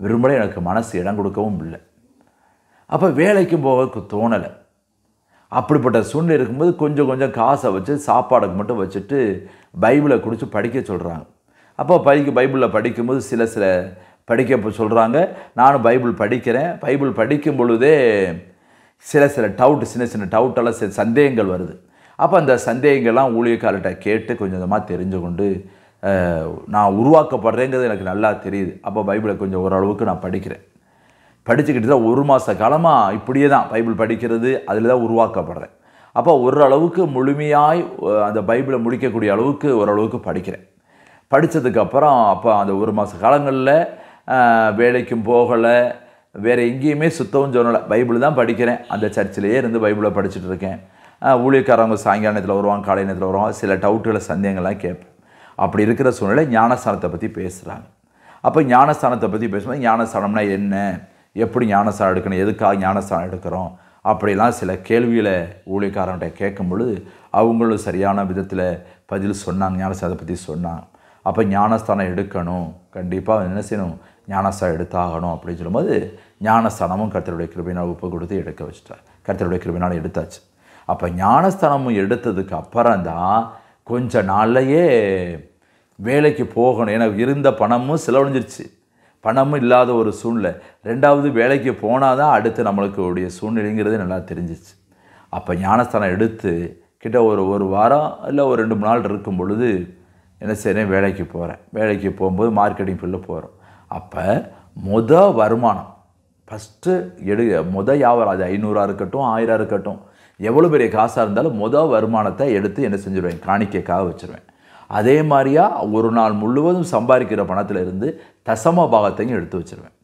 A: விரும்பல எனக்கு மனசு இடம் கொடுக்கவும் இல்லை அப்போ வேலைக்கும் போக தோணலை அப்படிப்பட்ட சூழ்நிலை இருக்கும்போது கொஞ்சம் கொஞ்சம் காசை வச்சு சாப்பாடுக்கு மட்டும் வச்சுட்டு பைபிளை குடித்து படிக்க சொல்கிறாங்க அப்போ படிக்க பைபிளில் படிக்கும்போது சில சில படிக்க சொல்கிறாங்க நானும் பைபிள் படிக்கிறேன் பைபிள் படிக்கும் பொழுதே சில சில டவுட் சின்ன சின்ன டவுட்டெல்லாம் சில சந்தேகங்கள் வருது அப்போ அந்த சந்தேகங்கள்லாம் ஊழியக்காரர்கிட்ட கேட்டு கொஞ்சம் கொஞ்சமாக தெரிஞ்சு கொண்டு நான் உருவாக்கப்படுறேங்கிறது எனக்கு நல்லா தெரியுது அப்போ பைபிளை கொஞ்சம் ஓரளவுக்கு நான் படிக்கிறேன் படிச்சுக்கிட்டு தான் ஒரு மாத காலமாக இப்படியே தான் பைபிள் படிக்கிறது அதில் தான் உருவாக்கப்படுறேன் அப்போ ஓரளவுக்கு முழுமையாய் அந்த பைபிளை முடிக்கக்கூடிய அளவுக்கு ஓரளவுக்கு படிக்கிறேன் படித்ததுக்கப்புறம் அப்போ அந்த ஒரு மாத காலங்களில் வேலைக்கும் போகலை வேறு எங்கேயுமே சுத்தமும் சொல்லலை பைபிள் தான் படிக்கிறேன் அந்த சர்ச்சிலேயே இருந்து பைபிளை படிச்சுட்டு இருக்கேன் ஊழியக்காரவங்க சாயங்கால நேரத்தில் வருவாங்க காலை நேரத்தில் வருவாங்க சில டவுட்டுகளை சந்தேகங்கள்லாம் கேட்பேன் அப்படி இருக்கிற சூழ்நிலை ஞானஸ்தானத்தை பற்றி பேசுகிறாங்க அப்போ ஞானஸ்தானத்தை பற்றி பேசும்போது ஞானஸ்தானம்னா என்ன எப்படி ஞானசாரம் எடுக்கணும் எதுக்காக ஞானசாரம் எடுக்கிறோம் அப்படிலாம் சில கேள்விகளை ஊழியக்காரன்கிட்ட கேட்கும் பொழுது அவங்களும் சரியான விதத்தில் பதில் சொன்னாங்க ஞானசாரத்தை பற்றி சொன்னாங்க அப்போ ஞானஸ்தானம் எடுக்கணும் கண்டிப்பாக என்ன செய்யணும் ஞானஸ்தானம் எடுத்தாகணும் அப்படின்னு சொல்லும்போது ஞானஸ்தானமும் கருத்தருடைய கிருபினால் ஒப்பு கொடுத்து எடுக்க வச்சுட்டார் கருத்தருடைய கிருபினால் எடுத்தாச்சு அப்போ ஞானஸ்தானமும் எடுத்ததுக்கு அப்புறம் தான் கொஞ்ச நாள்லையே வேலைக்கு போகணும் ஏன்னா இருந்த பணமும் செலவழிஞ்சிருச்சு பணமும் இல்லாத ஒரு சூழ்நிலை ரெண்டாவது வேலைக்கு போனால் தான் அடுத்து நம்மளுக்கு உடைய சூழ்நிலைங்கிறது நல்லா தெரிஞ்சிச்சு அப்போ ஞானஸ்தானம் எடுத்து கிட்ட ஒரு ஒரு வாரம் இல்லை ஒரு ரெண்டு மூணு நாள் இருக்கும் பொழுது என்ன செய்கிறேன் வேலைக்கு போகிறேன் வேலைக்கு போகும்போது மார்க்கெட்டிங் ஃபீல்டில் போகிறோம் அப்போ முத வருமானம் ஃபஸ்ட்டு எடு முத வியாபாரம் அது ஐநூறாக இருக்கட்டும் ஆயிரம் இருக்கட்டும் எவ்வளோ பெரிய காசாக இருந்தாலும் முத வருமானத்தை எடுத்து என்ன செஞ்சுருவேன் காணிக்கைக்காக வச்சுருவேன் அதே மாதிரியாக ஒரு நாள் முழுவதும் சம்பாதிக்கிற பணத்தில் இருந்து தசம பாகத்தையும் எடுத்து வச்சுருவேன்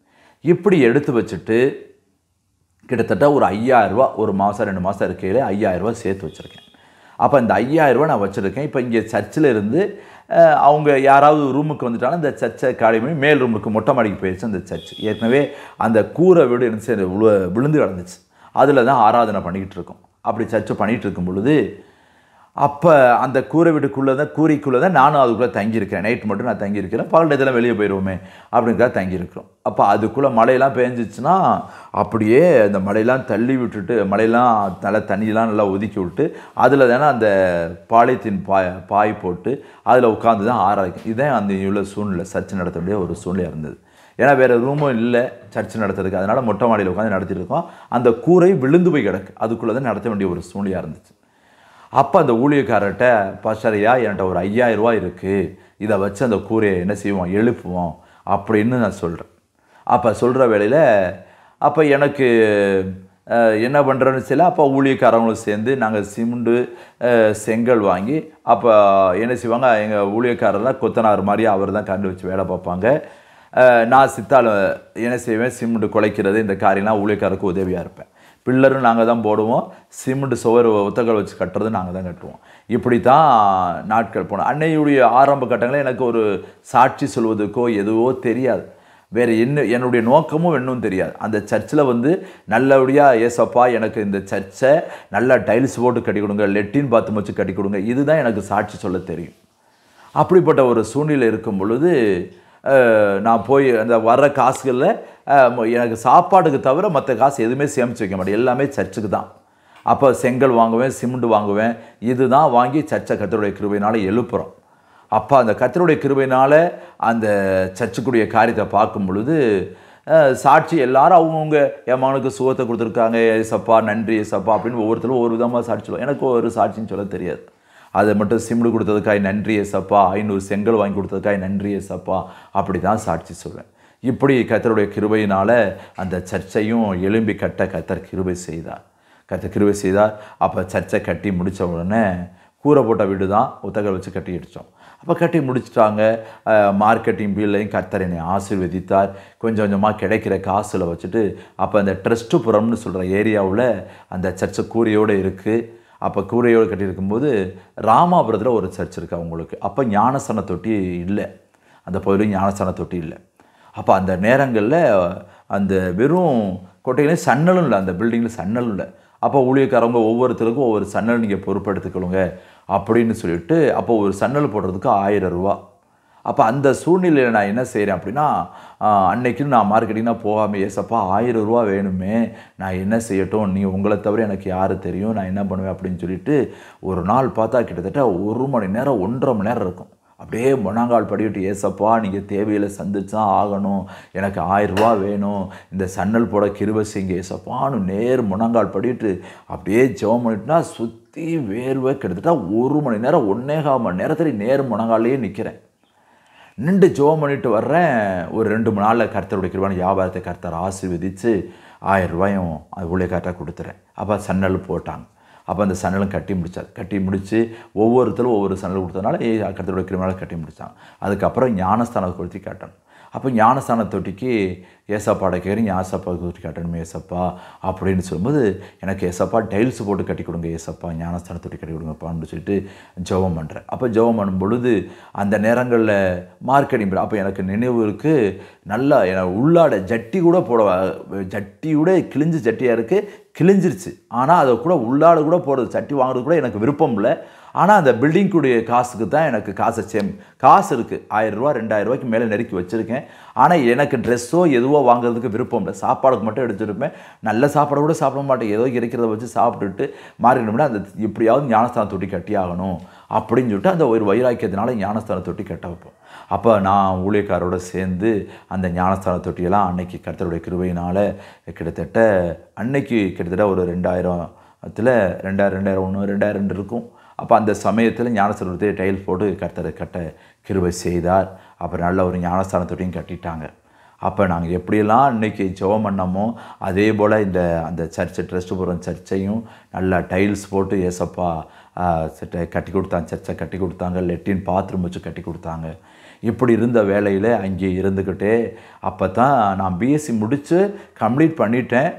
A: இப்படி எடுத்து வச்சுட்டு கிட்டத்தட்ட ஒரு ஐயாயிரரூபா ஒரு மாதம் ரெண்டு மாதம் இருக்கையில் ஐயாயிரரூபா சேர்த்து வச்சுருக்கேன் அப்போ இந்த ஐயாயிரரூபா நான் வச்சுருக்கேன் இப்போ இங்கே சர்ச்சில் இருந்து அவங்க யாராவது ரூமுக்கு வந்துட்டாலும் இந்த சர்ச்சை காலிமணி மேல் ரூமுக்கு மொட்டை மாடிக்கு போயிடுச்சு அந்த சர்ச் ஏற்கனவே அந்த கூரை வீடு என்ன விழுந்து கிடந்துச்சு அதில் தான் ஆராதனை பண்ணிக்கிட்டு இருக்கோம் அப்படி சர்ச்சை பண்ணிகிட்டு இருக்கும் பொழுது அப்போ அந்த கூரை வீட்டுக்குள்ளே தான் கூரைக்குள்ளே தான் நானும் அதுக்குள்ளே தங்கியிருக்கிறேன் நைட் மட்டும் நான் தங்கியிருக்கிறேன் பகல் இதெல்லாம் வெளியே போயிடுவோமே அப்படிங்கிறத தங்கியிருக்கிறோம் அப்போ அதுக்குள்ளே மழையெல்லாம் பெஞ்சிச்சுன்னா அப்படியே அந்த மழையெல்லாம் தள்ளி விட்டுட்டு மழையெல்லாம் நல்லா தண்ணியெலாம் நல்லா ஒதுக்கி விட்டு அதில் தானே அந்த பாலித்தீன் பாய் பாய் போட்டு அதில் உட்காந்து தான் ஆராய்க்கும் இதுதான் அந்த இவ்வளோ சூழ்நிலை சர்ச்சை நடத்தக்கூடிய ஒரு சூழ்நிலையாக இருந்தது ஏன்னா வேறு ரூமும் இல்லை சர்ச்சு நடத்துறதுக்கு அதனால் மொட்டை மாடியில் உட்காந்து நடத்திட்டு இருக்கோம் அந்த கூரை விழுந்து போய் கிடக்கு அதுக்குள்ளே தான் நடத்த வேண்டிய ஒரு சூழ்நிலையாக இருந்துச்சு அப்போ அந்த ஊழியக்காரர்கிட்ட பசரையா என்கிட்ட ஒரு ஐயாயிரரூவா இருக்குது இதை வச்சு அந்த கூரையை என்ன செய்வோம் எழுப்புவோம் அப்படின்னு நான் சொல்கிறேன் அப்போ சொல்கிற வேலையில் அப்போ எனக்கு என்ன பண்ணுறோன்னு சொல்லி அப்போ ஊழியக்காரங்களும் சேர்ந்து நாங்கள் சிமெண்டு செங்கல் வாங்கி அப்போ என்ன செய்வாங்க எங்கள் ஊழியக்காரர் தான் கொத்தனார் மாதிரி அவர் தான் கண்டு வச்சு வேலை பார்ப்பாங்க நான் சித்தால் என்ன செய்வேன் சிமெண்டு குலைக்கிறது இந்த காரியெலாம் ஊழியக்காரருக்கு உதவியாக இருப்பேன் பில்லரும் நாங்கள் தான் போடுவோம் சிமெண்ட் சுவர் ஒத்தக்கல் வச்சு கட்டுறது நாங்கள் தான் கட்டுவோம் இப்படி தான் நாட்கள் போனோம் அன்னையுடைய ஆரம்ப கட்டங்களில் எனக்கு ஒரு சாட்சி சொல்வதுக்கோ எதுவோ தெரியாது வேறு என்ன என்னுடைய நோக்கமும் இன்னும் தெரியாது அந்த சர்ச்சில் வந்து நல்லபடியாக ஏசப்பா எனக்கு இந்த சர்ச்சை நல்லா டைல்ஸ் போட்டு கட்டி கொடுங்க லெட்டின் பாத்ரூம் வச்சு கட்டி கொடுங்க இதுதான் எனக்கு சாட்சி சொல்ல தெரியும் அப்படிப்பட்ட ஒரு சூழ்நிலை இருக்கும் பொழுது நான் போய் அந்த வர்ற காசுகளில் எனக்கு சாப்பாடுக்கு தவிர மற்ற காசு எதுவுமே சேமித்து வைக்க மாட்டேன் எல்லாமே சர்ச்சுக்கு தான் அப்போ செங்கல் வாங்குவேன் சிமெண்ட் வாங்குவேன் இது தான் வாங்கி சர்ச்சை கத்தருடைய கிருபையினால் எழுப்புகிறோம் அப்போ அந்த கத்தருடைய கிருபையினால் அந்த சர்ச்சுக்குரிய காரியத்தை பார்க்கும் பொழுது சாட்சி எல்லாரும் அவங்கவுங்க என் மகனுக்கு சுகத்தை கொடுத்துருக்காங்க ஏசப்பா நன்றி ஏசப்பா அப்படின்னு ஒவ்வொருத்தரும் ஒவ்வொரு விதமாக சாட்சி எனக்கு ஒரு சாட்சின்னு சொல்ல தெரியாது அதை மட்டும் சிம்டு கொடுத்ததுக்காய் நன்றி ஏசப்பா ஐநூறு செங்கல் வாங்கி கொடுத்ததுக்காய் நன்றி ஏசப்பா அப்படி தான் சாட்சி சொல்வேன் இப்படி கத்தருடைய கிருபையினால் அந்த சர்ச்சையும் எலும்பி கட்ட கத்தர் கிருபை செய்தார் கத்தர் கிருபை செய்தார் அப்போ சர்ச்சை கட்டி முடித்த உடனே கூரை போட்ட வீடு தான் ஒத்தகல் வச்சு கட்டி அடித்தோம் அப்போ கட்டி முடிச்சிட்டாங்க மார்க்கெட்டிங் பீல்லையும் கத்தர் என்னை ஆசிர்வதித்தார் கொஞ்சம் கொஞ்சமாக கிடைக்கிற காசில் வச்சுட்டு அப்போ அந்த ட்ரஸ்ட்டு புறம்னு சொல்கிற ஏரியாவில் அந்த சர்ச்சை கூரையோடு இருக்குது அப்போ கூரையோடு கட்டியிருக்கும்போது ராமாபுரத்தில் ஒரு சர்ச் இருக்குது அவங்களுக்கு அப்போ ஞானசன தொட்டி இல்லை அந்த பகுதியில் ஞானசன தொட்டி இல்லை அப்போ அந்த நேரங்களில் அந்த வெறும் கோட்டையிலே சன்னலும் இல்லை அந்த பில்டிங்கில் சன்னலும் இல்லை அப்போ ஊழியக்காரவங்க ஒவ்வொருத்தருக்கும் ஒவ்வொரு சன்னல் நீங்கள் பொறுப்படுத்திக்கொள்ளுங்க அப்படின்னு சொல்லிட்டு அப்போ ஒரு சன்னல் போடுறதுக்கு ஆயிரம் ரூபா அப்போ அந்த சூழ்நிலையில் நான் என்ன செய்கிறேன் அப்படின்னா அன்னைக்குன்னு நான் மார்க்கெட்டிங்னா போகாமல் ஏசப்பா ஆயிரம் ரூபா வேணுமே நான் என்ன செய்யட்டும் நீ உங்களை தவிர எனக்கு யார் தெரியும் நான் என்ன பண்ணுவேன் அப்படின்னு சொல்லிட்டு ஒரு நாள் பார்த்தா கிட்டத்தட்ட ஒரு மணி நேரம் ஒன்றரை மணி நேரம் இருக்கும் அப்படியே மொனாங்கால் படிவிட்டு ஏசப்பா நீங்கள் தேவையில் சந்திச்சா ஆகணும் எனக்கு ஆயிரரூபா வேணும் இந்த சன்னல் போட கிருப செய்ங்க ஏசப்பான்னு நேர் மொனாங்கால் படிவிட்டு அப்படியே ஜெபம் பண்ணிட்டுனா சுற்றி வேர்வை கிட்டத்தட்ட ஒரு மணி நேரம் ஒன்னேகால் மணி நேரத்தில் நேர் முழங்காலையே நிற்கிறேன் நின்று ஜோம் பண்ணிட்டு வர்றேன் ஒரு ரெண்டு மூணு நாளில் கருத்தருடைய கிருபான வியாபாரத்தை கருத்தர் ஆசீர்வதித்து ஆயிரம் ரூபாயும் அது கரெக்டாக கொடுத்துறேன் அப்போ சன்னல் போட்டாங்க அப்போ அந்த சன்னலும் கட்டி முடித்தார் கட்டி முடித்து ஒவ்வொருத்தரும் ஒவ்வொரு சன்னல் கொடுத்ததுனால கருத்தருடைய கிருமினால் கட்டி முடித்தாங்க அதுக்கப்புறம் ஞானஸ்தானத்தை கொடுத்து கேட்டாங்க அப்போ ஞானஸ்தான தொட்டிக்கு ஏசப்பாட கேட்குறீங்க ஏசப்பா தொட்டி கட்டணுமே ஏசப்பா அப்படின்னு சொல்லும்போது எனக்கு ஏசப்பா டைல்ஸ் போட்டு கட்டி கொடுங்க ஏசப்பா ஞானஸ்தான தொட்டி கட்டி கொடுங்கப்பான்னு சொல்லிட்டு ஜெபம் பண்ணுறேன் அப்போ ஜெபம் பண்ணும் பொழுது அந்த நேரங்களில் மார்க்கெட்டிங் அப்போ எனக்கு நினைவு இருக்குது நல்லா என உள்ளாட ஜட்டி கூட போட ஜட்டியோட கிழிஞ்சு ஜட்டியாக இருக்குது கிழிஞ்சிருச்சு ஆனால் அதை கூட உள்ளாட கூட போடுறது சட்டி வாங்குறது கூட எனக்கு விருப்பம் இல்லை ஆனால் அந்த பில்டிங்குடைய காசுக்கு தான் எனக்கு காசை சேம் காசு இருக்குது ஆயிரரூவா ரெண்டாயிரரூவாய்க்கு மேலே நெருக்கி வச்சுருக்கேன் ஆனால் எனக்கு ட்ரெஸ்ஸோ எதுவோ வாங்குறதுக்கு விருப்பம் இல்லை சாப்பாடுக்கு மட்டும் எடுத்துருப்பேன் நல்ல சாப்பாடு கூட சாப்பிட மாட்டேன் ஏதோ இருக்கிறத வச்சு சாப்பிட்டுட்டு மாறிடணும்னா அந்த எப்படியாவது ஞானஸ்தானம் தொட்டி கட்டியாகணும் அப்படின்னு சொல்லிட்டு அந்த ஒரு வைராக்கியத்தினால ஞானஸ்தான தொட்டி கட்ட வைப்போம் அப்போ நான் ஊழியக்காரோடு சேர்ந்து அந்த ஞானஸ்தான தொட்டியெல்லாம் அன்னைக்கு கருத்தருடைய கிருவையினால் கிட்டத்தட்ட அன்னைக்கு கிட்டத்தட்ட ஒரு ரெண்டாயிரம் அதில் ரெண்டாயிரம் ரெண்டாயிரம் ஒன்று ரெண்டாயிரம் ரெண்டு இருக்கும் அப்போ அந்த சமயத்தில் ஞானஸ்தானத்தை டைல் போட்டு கட்ட கட்ட கிருவை செய்தார் அப்புறம் நல்ல ஒரு ஞானஸ்தானத்தோடையும் கட்டிட்டாங்க அப்போ நாங்கள் எப்படியெல்லாம் இன்றைக்கி ஜெபம் பண்ணமோ அதே போல் இந்த அந்த சர்ச்சை ட்ரெஸ்டுபுரம் சர்ச்சையும் நல்லா டைல்ஸ் போட்டு ஏசப்பா கட்டி கொடுத்தாங்க சர்ச்சை கட்டி கொடுத்தாங்க லெட்டின் பாத்ரூம் வச்சு கட்டி கொடுத்தாங்க இப்படி இருந்த வேலையில் அங்கே இருந்துக்கிட்டே அப்போ தான் நான் பிஎஸ்சி முடித்து கம்ப்ளீட் பண்ணிட்டேன்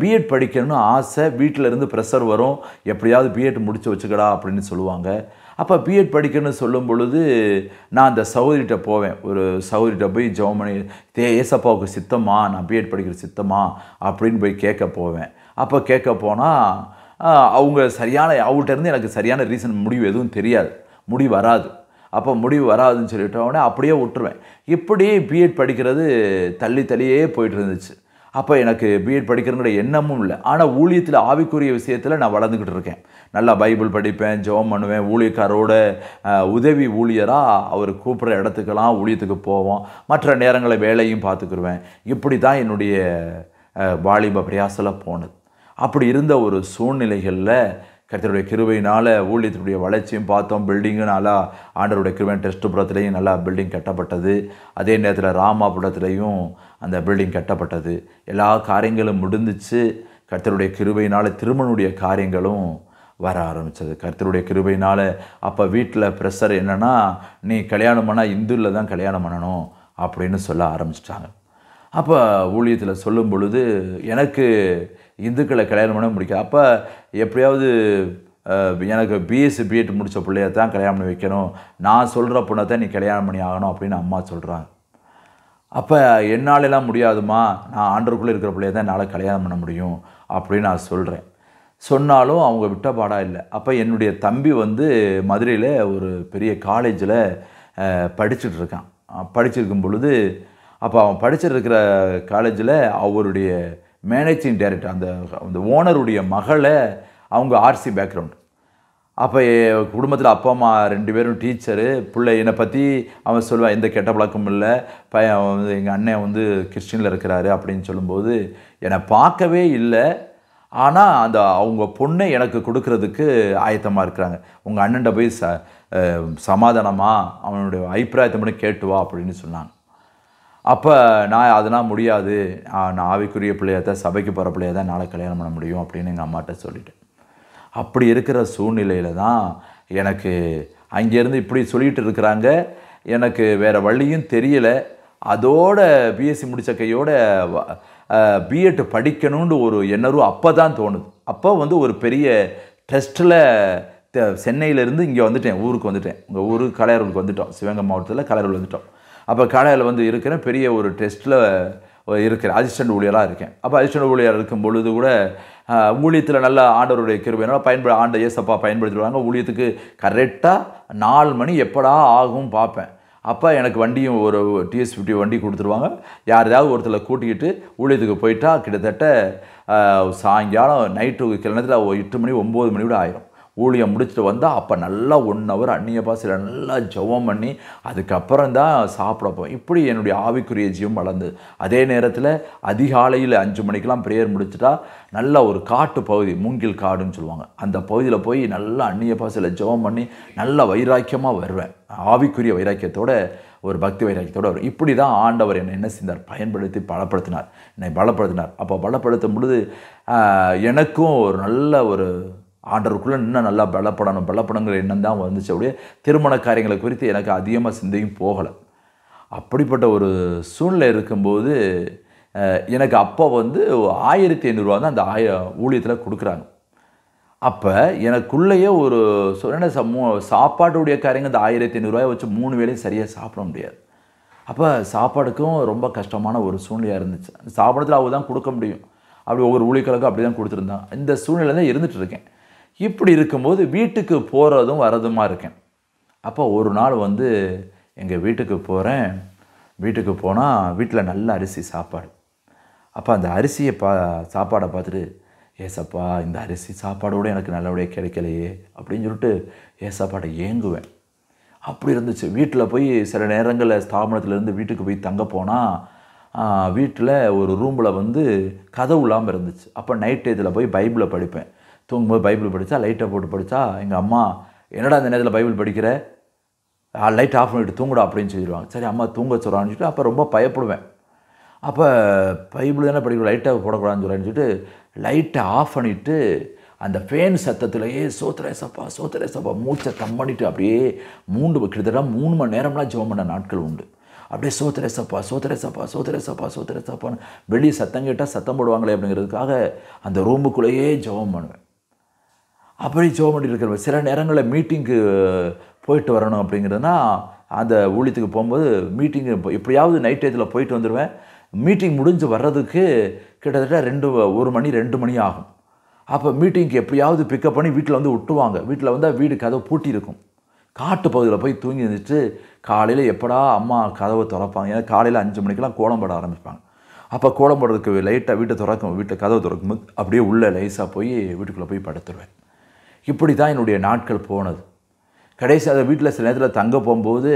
A: பிஎட் படிக்கணும்னு ஆசை வீட்டிலேருந்து ப்ரெஷர் வரும் எப்படியாவது பிஎட் முடித்து வச்சுக்கடா அப்படின்னு சொல்லுவாங்க அப்போ பிஎட் படிக்கணும்னு சொல்லும் பொழுது நான் அந்த சௌதரிகிட்ட போவேன் ஒரு சௌதரிகிட்ட போய் ஜெபம் பண்ணி தே ஏசப்பாவுக்கு சித்தமா நான் பிஎட் படிக்கிற சித்தமா அப்படின்னு போய் கேட்க போவேன் அப்போ கேட்க போனால் அவங்க சரியான அவங்கள்ட்ட எனக்கு சரியான ரீசன் முடிவு எதுவும் தெரியாது முடிவு வராது அப்போ முடிவு வராதுன்னு சொல்லிட்டோடனே அப்படியே விட்டுருவேன் இப்படி பிஎட் படிக்கிறது தள்ளி தள்ளியே போயிட்டு இருந்துச்சு அப்போ எனக்கு பிஎட் படிக்கிறங்கிற எண்ணமும் இல்லை ஆனால் ஊழியத்தில் ஆவிக்குரிய விஷயத்தில் நான் வளர்ந்துக்கிட்டு இருக்கேன் நல்லா பைபிள் படிப்பேன் ஜெபம் பண்ணுவேன் ஊழியக்காரோட உதவி ஊழியராக அவர் கூப்பிட்ற இடத்துக்கெல்லாம் ஊழியத்துக்கு போவோம் மற்ற நேரங்களை வேலையும் பார்த்துக்குருவேன் இப்படி தான் என்னுடைய வாலிப பிரயாசில் போனது அப்படி இருந்த ஒரு சூழ்நிலைகளில் கருத்தருடைய கிருவையினால் ஊழியத்தினுடைய வளர்ச்சியும் பார்த்தோம் பில்டிங்கும் நல்லா ஆண்டருடைய கிருவையின் டெஸ்ட் புறத்துலேயும் நல்லா பில்டிங் கட்டப்பட்டது அதே நேரத்தில் ராமாபுரத்துலேயும் அந்த பில்டிங் கட்டப்பட்டது எல்லா காரியங்களும் முடிந்துச்சு கர்த்தருடைய கிருபையினால் திருமணுடைய காரியங்களும் வர ஆரம்பித்தது கர்த்தருடைய கிருபையினால் அப்போ வீட்டில் ப்ரெஷர் என்னென்னா நீ கல்யாணம் பண்ணால் இந்துவில் தான் கல்யாணம் பண்ணணும் அப்படின்னு சொல்ல ஆரம்பிச்சிட்டாங்க அப்போ ஊழியத்தில் சொல்லும் பொழுது எனக்கு இந்துக்களை கல்யாணம் பண்ண முடியாது அப்போ எப்படியாவது எனக்கு பிஎஸ்சி பிஎட் முடித்த பிள்ளைய தான் கல்யாணம் பண்ணி வைக்கணும் நான் சொல்கிற பொண்ணை தான் நீ கல்யாணம் பண்ணி ஆகணும் அப்படின்னு அம்மா சொல்கிறாங்க அப்போ என்னாலெல்லாம் முடியாதுமா நான் ஆண்டருக்குள்ளே இருக்கிற பிள்ளைய தான் என்னால் கல்யாணம் பண்ண முடியும் அப்படின்னு நான் சொல்கிறேன் சொன்னாலும் அவங்க விட்ட பாடாக இல்லை அப்போ என்னுடைய தம்பி வந்து மதுரையில் ஒரு பெரிய காலேஜில் படிச்சுட்டு இருக்கான் படிச்சிருக்கும் பொழுது அப்போ அவன் படிச்சுட்டு இருக்கிற காலேஜில் அவருடைய மேனேஜிங் டைரக்டர் அந்த அந்த ஓனருடைய மகளை அவங்க ஆர்சி பேக்ரவுண்ட் அப்போ குடும்பத்தில் அப்பா அம்மா ரெண்டு பேரும் டீச்சரு பிள்ளை என்னை பற்றி அவன் சொல்லுவான் எந்த கெட்ட பழக்கமும் இல்லை பையன் வந்து எங்கள் அண்ணன் வந்து கிறிஸ்டினில் இருக்கிறாரு அப்படின்னு சொல்லும்போது என்னை பார்க்கவே இல்லை ஆனால் அந்த அவங்க பொண்ணை எனக்கு கொடுக்கறதுக்கு ஆயத்தமாக இருக்கிறாங்க உங்கள் அண்ணன்ட்ட போய் ச சமாதானமாக அவனுடைய அபிப்பிராயத்தை மட்டும் கேட்டு வா அப்படின்னு சொன்னாங்க அப்போ நான் அதெல்லாம் முடியாது நான் ஆவிக்குரிய பிள்ளையாத்தான் சபைக்கு போகிற பிள்ளையை தான் நாளை கல்யாணம் பண்ண முடியும் அப்படின்னு எங்கள் அம்மாட்ட சொல்லிவிட்டு அப்படி இருக்கிற சூழ்நிலையில் தான் எனக்கு அங்கேருந்து இப்படி சொல்லிகிட்டு இருக்கிறாங்க எனக்கு வேறு வழியும் தெரியலை அதோட பிஎஸ்சி முடித்த கையோட பிஎட் படிக்கணும்னு ஒரு எண்ணரும் அப்போ தான் தோணுது அப்போ வந்து ஒரு பெரிய டெஸ்ட்டில் சென்னையிலேருந்து இங்கே வந்துட்டேன் ஊருக்கு வந்துட்டேன் உங்கள் ஊர் கலையரூருக்கு வந்துட்டோம் சிவகங்கை மாவட்டத்தில் கலையரூர் வந்துட்டோம் அப்போ கலையில் வந்து இருக்கிற பெரிய ஒரு டெஸ்ட்டில் இருக்கிற அசிஸ்டண்ட் ஊழியராக இருக்கேன் அப்போ அசிஸ்டண்ட் ஊழியர் இருக்கும் பொழுது கூட ஊழியத்தில் நல்ல ஆண்டவருடைய கிருபையினால் பயன்படு ஆண்ட ஏசப்பா பயன்படுத்திடுவாங்க ஊழியத்துக்கு கரெக்டாக நாலு மணி எப்படா ஆகும் பார்ப்பேன் அப்போ எனக்கு வண்டியும் ஒரு டிஎஸ் ஃபிஃப்டி வண்டி கொடுத்துருவாங்க யாரையாவது ஒருத்தரை கூட்டிக்கிட்டு ஊழியத்துக்கு போயிட்டால் கிட்டத்தட்ட சாயங்காலம் நைட்டு கிளம்பத்தில் எட்டு மணி ஒம்பது மணி கூட ஆயிரும் ஊழியம் முடிச்சுட்டு வந்தால் அப்போ நல்லா ஒன் ஹவர் அந்நிய பாசையில் நல்லா ஜெபம் பண்ணி அதுக்கப்புறம் தான் சாப்பிடப்போம் இப்படி என்னுடைய ஆவிக்குரிய ஜீவம் வளர்ந்தது அதே நேரத்தில் அதிகாலையில் அஞ்சு மணிக்கெலாம் ப்ரேயர் முடிச்சுட்டா நல்ல ஒரு காட்டு பகுதி மூங்கில் காடுன்னு சொல்லுவாங்க அந்த பகுதியில் போய் நல்லா அந்நிய பாசையில் ஜெபம் பண்ணி நல்ல வைராக்கியமாக வருவேன் ஆவிக்குரிய வைராக்கியத்தோட ஒரு பக்தி வைராக்கியத்தோடு வரும் இப்படி தான் ஆண்டவர் என்னை என்ன செய்தார் பயன்படுத்தி பலப்படுத்தினார் என்னை பலப்படுத்தினார் அப்போ பலப்படுத்தும் பொழுது எனக்கும் ஒரு நல்ல ஒரு ஆண்டருக்குள்ளே இன்னும் நல்லா பலப்படணும் பலப்படங்கிற எண்ணம் தான் வந்துச்சு அப்படியே திருமண காரியங்களை குறித்து எனக்கு அதிகமாக சிந்தையும் போகலை அப்படிப்பட்ட ஒரு சூழ்நிலை இருக்கும்போது எனக்கு அப்போ வந்து ஆயிரத்தி ஐநூறுரூவா தான் அந்த ஆய ஊழியத்தில் கொடுக்குறாங்க அப்போ எனக்குள்ளேயே ஒரு சொன்ன சமூ சாப்பாட்டுடைய காரியங்க இந்த ஆயிரத்தி ஐநூறுரூவாயை வச்சு மூணு வேலையும் சரியாக சாப்பிட முடியாது அப்போ சாப்பாடுக்கும் ரொம்ப கஷ்டமான ஒரு சூழ்நிலையாக இருந்துச்சு சாப்பிடத்தில் அவள் தான் கொடுக்க முடியும் அப்படி ஒவ்வொரு ஊழியர்களுக்கும் அப்படி தான் கொடுத்துருந்தான் இந்த சூழ்நிலை தான் இருந்துகிட்ருக்கேன் இப்படி இருக்கும்போது வீட்டுக்கு போகிறதும் வரதுமாக இருக்கேன் அப்போ ஒரு நாள் வந்து எங்கள் வீட்டுக்கு போகிறேன் வீட்டுக்கு போனால் வீட்டில் நல்ல அரிசி சாப்பாடு அப்போ அந்த அரிசியை பா சாப்பாடை பார்த்துட்டு ஏசப்பா இந்த அரிசி சாப்பாடோடு எனக்கு நல்லபடியாக கிடைக்கலையே அப்படின்னு சொல்லிட்டு ஏசப்பாட்டை ஏங்குவேன் அப்படி இருந்துச்சு வீட்டில் போய் சில நேரங்களில் ஸ்தாபனத்துலேருந்து வீட்டுக்கு போய் தங்க போனால் வீட்டில் ஒரு ரூமில் வந்து கதவு இல்லாமல் இருந்துச்சு அப்போ நைட்டு இதில் போய் பைபிளை படிப்பேன் தூங்கும்போது பைபிள் படித்தா லைட்டை போட்டு படித்தா எங்கள் அம்மா என்னடா அந்த நேரத்தில் பைபிள் படிக்கிற லைட் ஆஃப் பண்ணிட்டு தூங்குடா அப்படின்னு சொல்லிடுவாங்க சரி அம்மா தூங்க சொல்கிறான்னு சொல்லிட்டு அப்போ ரொம்ப பயப்படுவேன் அப்போ பைபிள் தானே படிக்கணும் லைட்டை போடக்கூடாதுன்னு சொல்கிறேன்னு சொல்லிட்டு லைட்டை ஆஃப் பண்ணிவிட்டு அந்த ஃபேன் சப்பா சோத்திரே சப்பா மூச்சை தம் பண்ணிவிட்டு அப்படியே மூன்று கிட்டத்தட்ட மூணு மணி நேரம்லாம் ஜோம் பண்ண நாட்கள் உண்டு அப்படியே சப்பா சப்பா சோத்திரே சப்பா சோத்திரே சப்பான்னு வெளியே சத்தம் கேட்டால் சத்தம் போடுவாங்களே அப்படிங்கிறதுக்காக அந்த ரூமுக்குள்ளேயே ஜோம் பண்ணுவேன் அப்படி ஜோம் பண்ணிட்டு இருக்கிற சில நேரங்களில் மீட்டிங்க்கு போயிட்டு வரணும் அப்படிங்கிறதுனா அந்த ஊழியத்துக்கு போகும்போது மீட்டிங்கு எப்படியாவது நைட் டயத்தில் போயிட்டு வந்துடுவேன் மீட்டிங் முடிஞ்சு வர்றதுக்கு கிட்டத்தட்ட ரெண்டு ஒரு மணி ரெண்டு மணி ஆகும் அப்போ மீட்டிங்க்கு எப்படியாவது பிக்கப் பண்ணி வீட்டில் வந்து விட்டுவாங்க வீட்டில் வந்தால் வீடு கதவு பூட்டியிருக்கும் காட்டு பகுதியில் போய் தூங்கி இருந்துட்டு காலையில் எப்படா அம்மா கதவை திறப்பாங்க ஏன்னா காலையில் அஞ்சு மணிக்கெலாம் கோலம் போட ஆரம்பிப்பாங்க அப்போ கோலம் போடுறதுக்கு லைட்டாக வீட்டை திறக்கும் வீட்டை கதவை திறக்கும்போது அப்படியே உள்ளே லைஸாக போய் வீட்டுக்குள்ளே போய் படுத்துருவேன் இப்படி தான் என்னுடைய நாட்கள் போனது கடைசி அதை வீட்டில் சில நேரத்தில் தங்க போகும்போது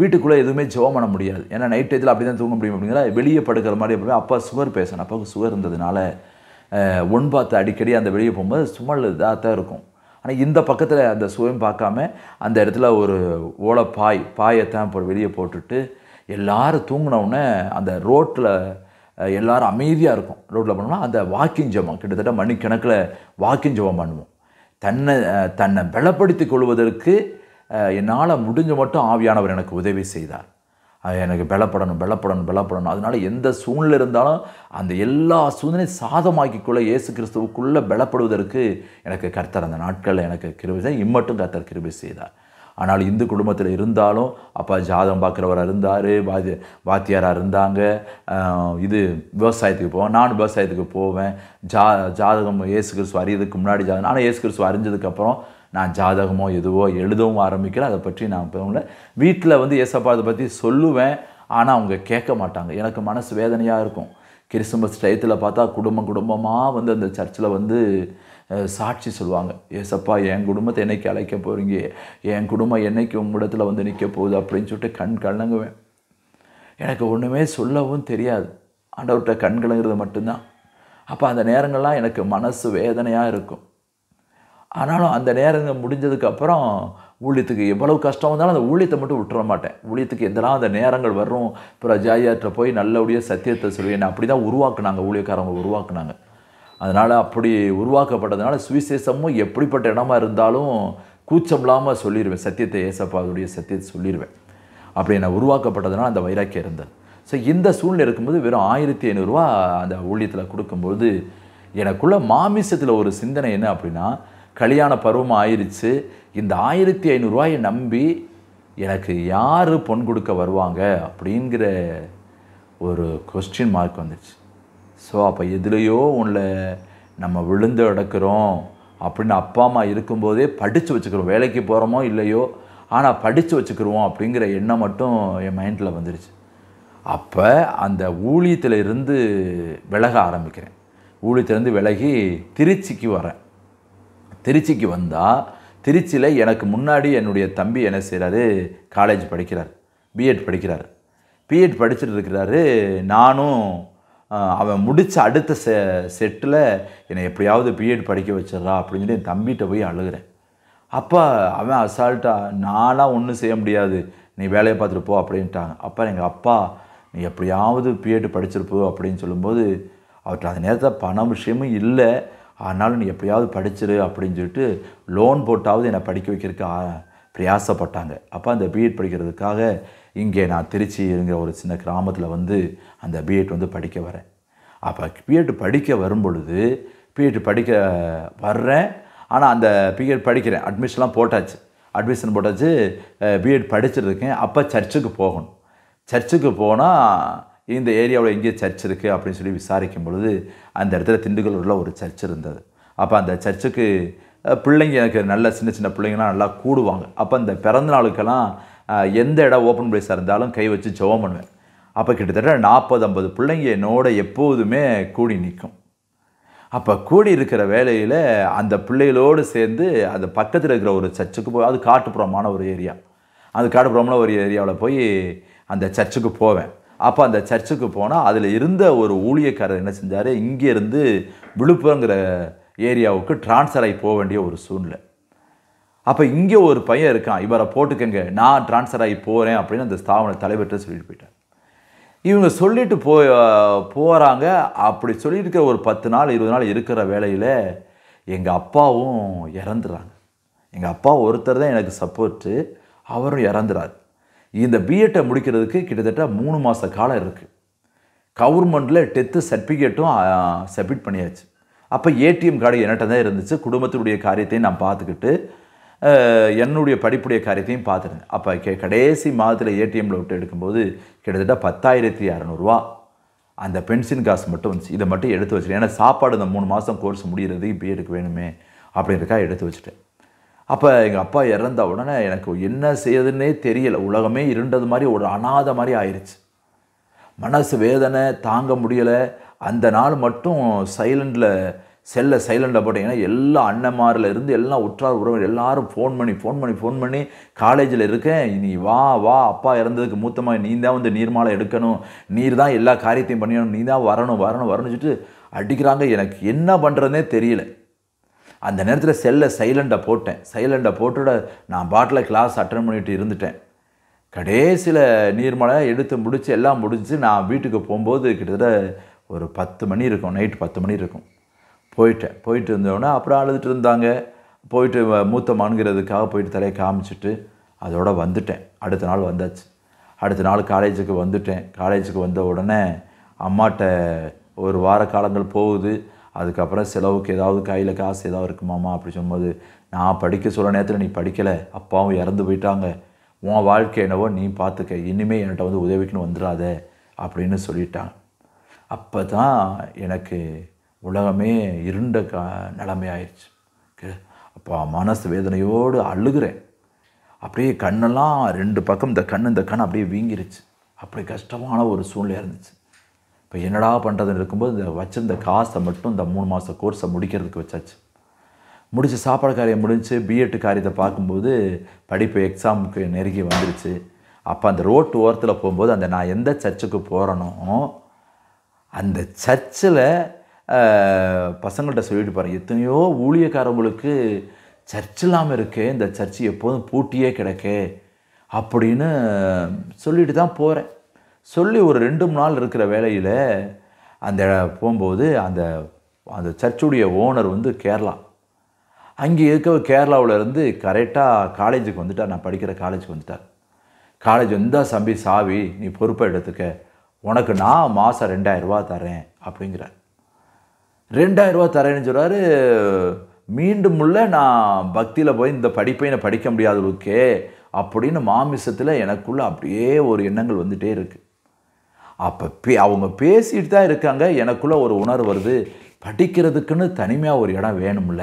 A: வீட்டுக்குள்ளே எதுவுமே ஜெபம் பண்ண முடியாது ஏன்னா நைட் டைத்தில் அப்படி தான் தூங்க முடியும் அப்படிங்கிற வெளியே படுக்கிற மாதிரி அப்படின்னா அப்பா சுகர் பேசணும் அப்பாவுக்கு சுகர் இருந்ததுனால ஒன் அடிக்கடி அந்த வெளியே போகும்போது சுமல் இதாக தான் இருக்கும் ஆனால் இந்த பக்கத்தில் அந்த சுவையும் பார்க்காம அந்த இடத்துல ஒரு ஓலை பாய் பாயை தான் இப்போ வெளியே போட்டுட்டு எல்லோரும் தூங்கினவுடனே அந்த ரோட்டில் எல்லோரும் அமைதியாக இருக்கும் ரோட்டில் பண்ணோம்னா அந்த வாக்கிங் ஜபம் கிட்டத்தட்ட மணிக்கணக்கில் வாக்கிங் ஜபம் பண்ணுவோம் தன்னை தன்னை பலப்படுத்தி கொள்வதற்கு என்னால் முடிஞ்ச மட்டும் ஆவியானவர் எனக்கு உதவி செய்தார் எனக்கு பலப்படணும் பலப்படணும் பலப்படணும் அதனால் எந்த சூழ்நிலை இருந்தாலும் அந்த எல்லா சூழ்நிலையும் கொள்ள இயேசு கிறிஸ்துவுக்குள்ளே பலப்படுவதற்கு எனக்கு கர்த்தர் அந்த நாட்களில் எனக்கு கிருபி செய்தார் இம்மட்டும் கர்த்தர் கிருபி செய்தார் ஆனால் இந்து குடும்பத்தில் இருந்தாலும் அப்பா ஜாதகம் பார்க்குறவராக இருந்தார் வாத்திய வாத்தியாராக இருந்தாங்க இது விவசாயத்துக்கு போவேன் நானும் விவசாயத்துக்கு போவேன் ஜா ஜாதகம் ஏசு கிறிஸ்து அறியதுக்கு முன்னாடி ஜாதகம் ஆனால் ஏசு கிறிஸ்து அறிஞ்சதுக்கப்புறம் நான் ஜாதகமோ எதுவோ எழுதவும் ஆரம்பிக்கல அதை பற்றி நான் இப்போ வீட்டில் வந்து ஏசப்பா அதை பற்றி சொல்லுவேன் ஆனால் அவங்க கேட்க மாட்டாங்க எனக்கு மனசு வேதனையாக இருக்கும் கிறிஸ்துமஸ் டயத்தில் பார்த்தா குடும்பம் குடும்பமாக வந்து அந்த சர்ச்சில் வந்து சாட்சி சொல்லுவாங்க ஏசப்பா என் குடும்பத்தை என்னைக்கு அழைக்க போகிறீங்க என் குடும்பம் என்றைக்கு உங்களிடத்தில் வந்து நிற்க போகுது அப்படின்னு சொல்லிட்டு கண் கலங்குவேன் எனக்கு ஒன்றுமே சொல்லவும் தெரியாது ஆண்டவர்கிட்ட கண் கலங்குறது மட்டும்தான் அப்போ அந்த நேரங்கள்லாம் எனக்கு மனசு வேதனையாக இருக்கும் ஆனாலும் அந்த நேரங்கள் முடிஞ்சதுக்கப்புறம் ஊழியத்துக்கு எவ்வளவு கஷ்டம் வந்தாலும் அந்த ஊழியத்தை மட்டும் விட்டுற மாட்டேன் ஊழியத்துக்கு எதெல்லாம் அந்த நேரங்கள் வரும் பிற ஜாயாற்ற போய் நல்லபடியாக சத்தியத்தை சொல்லுவேன் அப்படி தான் உருவாக்குனாங்க ஊழியக்காரங்க உருவாக்குனாங்க அதனால் அப்படி உருவாக்கப்பட்டதுனால சுவிசேஷமும் எப்படிப்பட்ட இடமா இருந்தாலும் கூச்சம் இல்லாமல் சொல்லிடுவேன் சத்தியத்தை ஏசப்பாவுடைய சத்தியத்தை சொல்லிடுவேன் அப்படி நான் உருவாக்கப்பட்டதுனால அந்த வைராக்கியம் இருந்தது ஸோ இந்த சூழ்நிலை இருக்கும்போது வெறும் ஆயிரத்தி ஐநூறுரூவா அந்த ஊழியத்தில் கொடுக்கும்போது எனக்குள்ள மாமிசத்தில் ஒரு சிந்தனை என்ன அப்படின்னா கல்யாண பருவம் ஆயிடுச்சு இந்த ஆயிரத்தி ஐநூறுரூவாயை நம்பி எனக்கு யார் பொன் கொடுக்க வருவாங்க அப்படிங்கிற ஒரு கொஸ்டின் மார்க் வந்துடுச்சு ஸோ அப்போ எதுலேயோ உன்னை நம்ம விழுந்து அடக்கிறோம் அப்படின்னு அப்பா அம்மா இருக்கும்போதே படித்து வச்சுக்கிறோம் வேலைக்கு போகிறோமோ இல்லையோ ஆனால் படித்து வச்சுக்கிருவோம் அப்படிங்கிற எண்ணம் மட்டும் என் மைண்டில் வந்துடுச்சு அப்போ அந்த ஊழியத்தில் இருந்து விலக ஆரம்பிக்கிறேன் ஊழியத்திலேருந்து விலகி திருச்சிக்கு வரேன் திருச்சிக்கு வந்தால் திருச்சியில் எனக்கு முன்னாடி என்னுடைய தம்பி என்ன செய்கிறாரு காலேஜ் படிக்கிறார் பிஎட் படிக்கிறார் பிஎட் படிச்சுட்டு இருக்கிறாரு நானும் அவன் முடித்த அடுத்த செ செட்டில் என்னை எப்படியாவது பிஎட் படிக்க வச்சிட்றா அப்படின்னு சொல்லி என் தம்பிகிட்ட போய் அழுகிறேன் அப்போ அவன் அசால்ட்டாக நானாக ஒன்றும் செய்ய முடியாது நீ வேலையை பார்த்துட்டு போ அப்படின்ட்டாங்க அப்போ எங்கள் அப்பா நீ எப்படியாவது பிஎட் படிச்சிருப்போ அப்படின்னு சொல்லும்போது அவர்கிட்ட அந்த நேரத்தில் பணம் விஷயமும் இல்லை ஆனாலும் நீ எப்படியாவது படிச்சிரு அப்படின்னு சொல்லிட்டு லோன் போட்டாவது என்னை படிக்க வைக்கிறதுக்கு பிரயாசப்பட்டாங்க அப்போ அந்த பிஎட் படிக்கிறதுக்காக இங்கே நான் திருச்சி இருங்கிற ஒரு சின்ன கிராமத்தில் வந்து அந்த பிஎட் வந்து படிக்க வரேன் அப்போ பிஎட் படிக்க வரும் பொழுது பிஎட் படிக்க வர்றேன் ஆனால் அந்த பிஎட் படிக்கிறேன் அட்மிஷன்லாம் போட்டாச்சு அட்மிஷன் போட்டாச்சு பிஎட் படிச்சுருக்கேன் அப்போ சர்ச்சுக்கு போகணும் சர்ச்சுக்கு போனால் இந்த ஏரியாவில் எங்கேயும் சர்ச் இருக்குது அப்படின்னு சொல்லி விசாரிக்கும் பொழுது அந்த இடத்துல திண்டுக்கல்லூரில் ஒரு சர்ச் இருந்தது அப்போ அந்த சர்ச்சுக்கு பிள்ளைங்க எனக்கு நல்ல சின்ன சின்ன பிள்ளைங்கலாம் நல்லா கூடுவாங்க அப்போ அந்த பிறந்த நாளுக்கெல்லாம் எந்த இடம் ஓப்பன் பிளேஸாக இருந்தாலும் கை வச்சு ஜெபம் பண்ணுவேன் அப்போ கிட்டத்தட்ட நாற்பது ஐம்பது பிள்ளைங்க என்னோட எப்போதுமே கூடி நிற்கும் அப்போ கூடி இருக்கிற வேலையில் அந்த பிள்ளைகளோடு சேர்ந்து அந்த பக்கத்தில் இருக்கிற ஒரு சர்ச்சுக்கு போய் அது காட்டுப்புறமான ஒரு ஏரியா அது காட்டுப்புறமான ஒரு ஏரியாவில் போய் அந்த சர்ச்சுக்கு போவேன் அப்போ அந்த சர்ச்சுக்கு போனால் அதில் இருந்த ஒரு ஊழியக்காரர் என்ன செஞ்சார் இங்கேருந்து விழுப்புரங்கிற ஏரியாவுக்கு டிரான்ஸ்ஃபர் ஆகி போக வேண்டிய ஒரு சூழ்நிலை அப்போ இங்கே ஒரு பையன் இருக்கான் இவரை போட்டுக்கங்க நான் டிரான்ஸ்ஃபர் ஆகி போகிறேன் அப்படின்னு அந்த ஸ்தாபன தலைவர்கிட்ட சொல்லிட்டு போயிட்டார் இவங்க சொல்லிட்டு போய் போகிறாங்க அப்படி இருக்கிற ஒரு பத்து நாள் இருபது நாள் இருக்கிற வேலையில் எங்கள் அப்பாவும் இறந்துடுறாங்க எங்கள் அப்பா ஒருத்தர் தான் எனக்கு சப்போர்ட்டு அவரும் இறந்துறாரு இந்த பிஎட்டை முடிக்கிறதுக்கு கிட்டத்தட்ட மூணு மாத காலம் இருக்குது கவர்மெண்ட்டில் டெத்து சர்டிஃபிகேட்டும் சப்மிட் பண்ணியாச்சு அப்போ ஏடிஎம் கார்டு என்கிட்ட தான் இருந்துச்சு குடும்பத்தினுடைய காரியத்தையும் நான் பார்த்துக்கிட்டு என்னுடைய படிப்புடைய காரியத்தையும் பார்த்துட்டேன் அப்போ கே கடைசி மாதத்தில் ஏடிஎம்மில் விட்டு எடுக்கும்போது கிட்டத்தட்ட பத்தாயிரத்தி அறநூறுவா அந்த பென்ஷன் காசு மட்டும் வந்துச்சு இதை மட்டும் எடுத்து வச்சுட்டேன் ஏன்னா சாப்பாடு இந்த மூணு மாதம் கோர்ஸ் முடிகிறது இப்போ எடுக்க வேணுமே அப்படின்றதுக்காக எடுத்து வச்சுட்டேன் அப்போ எங்கள் அப்பா இறந்த உடனே எனக்கு என்ன செய்யுதுன்னே தெரியலை உலகமே இருண்டது மாதிரி ஒரு அனாத மாதிரி ஆயிடுச்சு மனசு வேதனை தாங்க முடியலை அந்த நாள் மட்டும் சைலண்டில் செல்லை சைலண்டாக போட்டிங்கன்னா எல்லா அண்ணமாரில் இருந்து எல்லா உற்றார் உறவுகள் எல்லாரும் ஃபோன் பண்ணி ஃபோன் பண்ணி ஃபோன் பண்ணி காலேஜில் இருக்கேன் நீ வா வா அப்பா இறந்ததுக்கு மூத்தமாக நீ தான் வந்து நீர்மாலை எடுக்கணும் நீர் தான் எல்லா காரியத்தையும் பண்ணிடணும் நீ தான் வரணும் வரணும் வரணும்னு சொல்லிட்டு அடிக்கிறாங்க எனக்கு என்ன பண்ணுறதுனே தெரியல அந்த நேரத்தில் செல்லை சைலண்டை போட்டேன் சைலண்டை போட்டுட நான் பாட்டில் கிளாஸ் அட்டன் பண்ணிட்டு இருந்துட்டேன் கடைசியில் நீர்மலை எடுத்து முடித்து எல்லாம் முடிஞ்சு நான் வீட்டுக்கு போகும்போது கிட்டத்தட்ட ஒரு பத்து மணி இருக்கும் நைட்டு பத்து மணி இருக்கும் போயிட்டேன் போயிட்டு இருந்தோடனே அப்புறம் அழுதுட்டு இருந்தாங்க போயிட்டு மூத்த மாண்கிறதுக்காக போயிட்டு தலையை காமிச்சிட்டு அதோட வந்துட்டேன் அடுத்த நாள் வந்தாச்சு அடுத்த நாள் காலேஜுக்கு வந்துட்டேன் காலேஜுக்கு வந்த உடனே அம்மாட்ட ஒரு வார காலங்கள் போகுது அதுக்கப்புறம் செலவுக்கு ஏதாவது கையில் காசு ஏதாவது இருக்குமாம்மா அப்படி சொல்லும்போது நான் படிக்க சொல்ல நேரத்தில் நீ படிக்கலை அப்பாவும் இறந்து போயிட்டாங்க உன் வாழ்க்கை என்னவோ நீ பார்த்துக்க இனிமேல் என்கிட்ட வந்து உதவிக்குன்னு வந்துடாத அப்படின்னு சொல்லிட்டான் அப்போ தான் எனக்கு உலகமே இருண்ட கா நிலமையாயிடுச்சு அப்போ மனசு வேதனையோடு அழுகிறேன் அப்படியே கண்ணெல்லாம் ரெண்டு பக்கம் இந்த கண் இந்த கண் அப்படியே வீங்கிருச்சு அப்படி கஷ்டமான ஒரு சூழ்நிலை இருந்துச்சு இப்போ என்னடா பண்ணுறதுன்னு இருக்கும்போது இந்த வச்சுருந்த காசை மட்டும் இந்த மூணு மாத கோர்ஸை முடிக்கிறதுக்கு வச்சாச்சு முடிச்சு சாப்பாடு காரியம் முடிஞ்சு பிஎட்டு காரியத்தை பார்க்கும்போது படிப்பு எக்ஸாமுக்கு நெருங்கி வந்துருச்சு அப்போ அந்த ரோட்டு ஓரத்தில் போகும்போது அந்த நான் எந்த சர்ச்சுக்கு போகிறனோ அந்த சர்ச்சில் பசங்கள்கிட்ட சொல்லிட்டு பாருங்கள் எத்தனையோ ஊழியக்காரங்களுக்கு சர்ச் இல்லாமல் இருக்கு இந்த சர்ச் எப்போதும் பூட்டியே கிடக்கு அப்படின்னு சொல்லிட்டு தான் போகிறேன் சொல்லி ஒரு ரெண்டு மூணு நாள் இருக்கிற வேலையில் அந்த போகும்போது அந்த அந்த சர்ச்சுடைய ஓனர் வந்து கேரளா அங்கே இருக்க கேரளாவிலேருந்து கரெக்டாக காலேஜுக்கு வந்துட்டார் நான் படிக்கிற காலேஜுக்கு வந்துட்டார் காலேஜ் வந்தால் சம்பி சாவி நீ பொறுப்பை எடுத்துக்க உனக்கு நான் மாதம் ரெண்டாயிரரூபா தரேன் அப்படிங்கிறார் ரெண்டாயிரரூவா தரேன்னு சொல்கிறாரு மீண்டும் உள்ள நான் பக்தியில் போய் இந்த படிப்பை நான் படிக்க முடியாது ஓகே அப்படின்னு மாமிசத்தில் எனக்குள்ளே அப்படியே ஒரு எண்ணங்கள் வந்துகிட்டே இருக்குது அப்போ பே அவங்க பேசிட்டு தான் இருக்காங்க எனக்குள்ளே ஒரு உணர்வு வருது படிக்கிறதுக்குன்னு தனிமையாக ஒரு இடம் வேணும்ல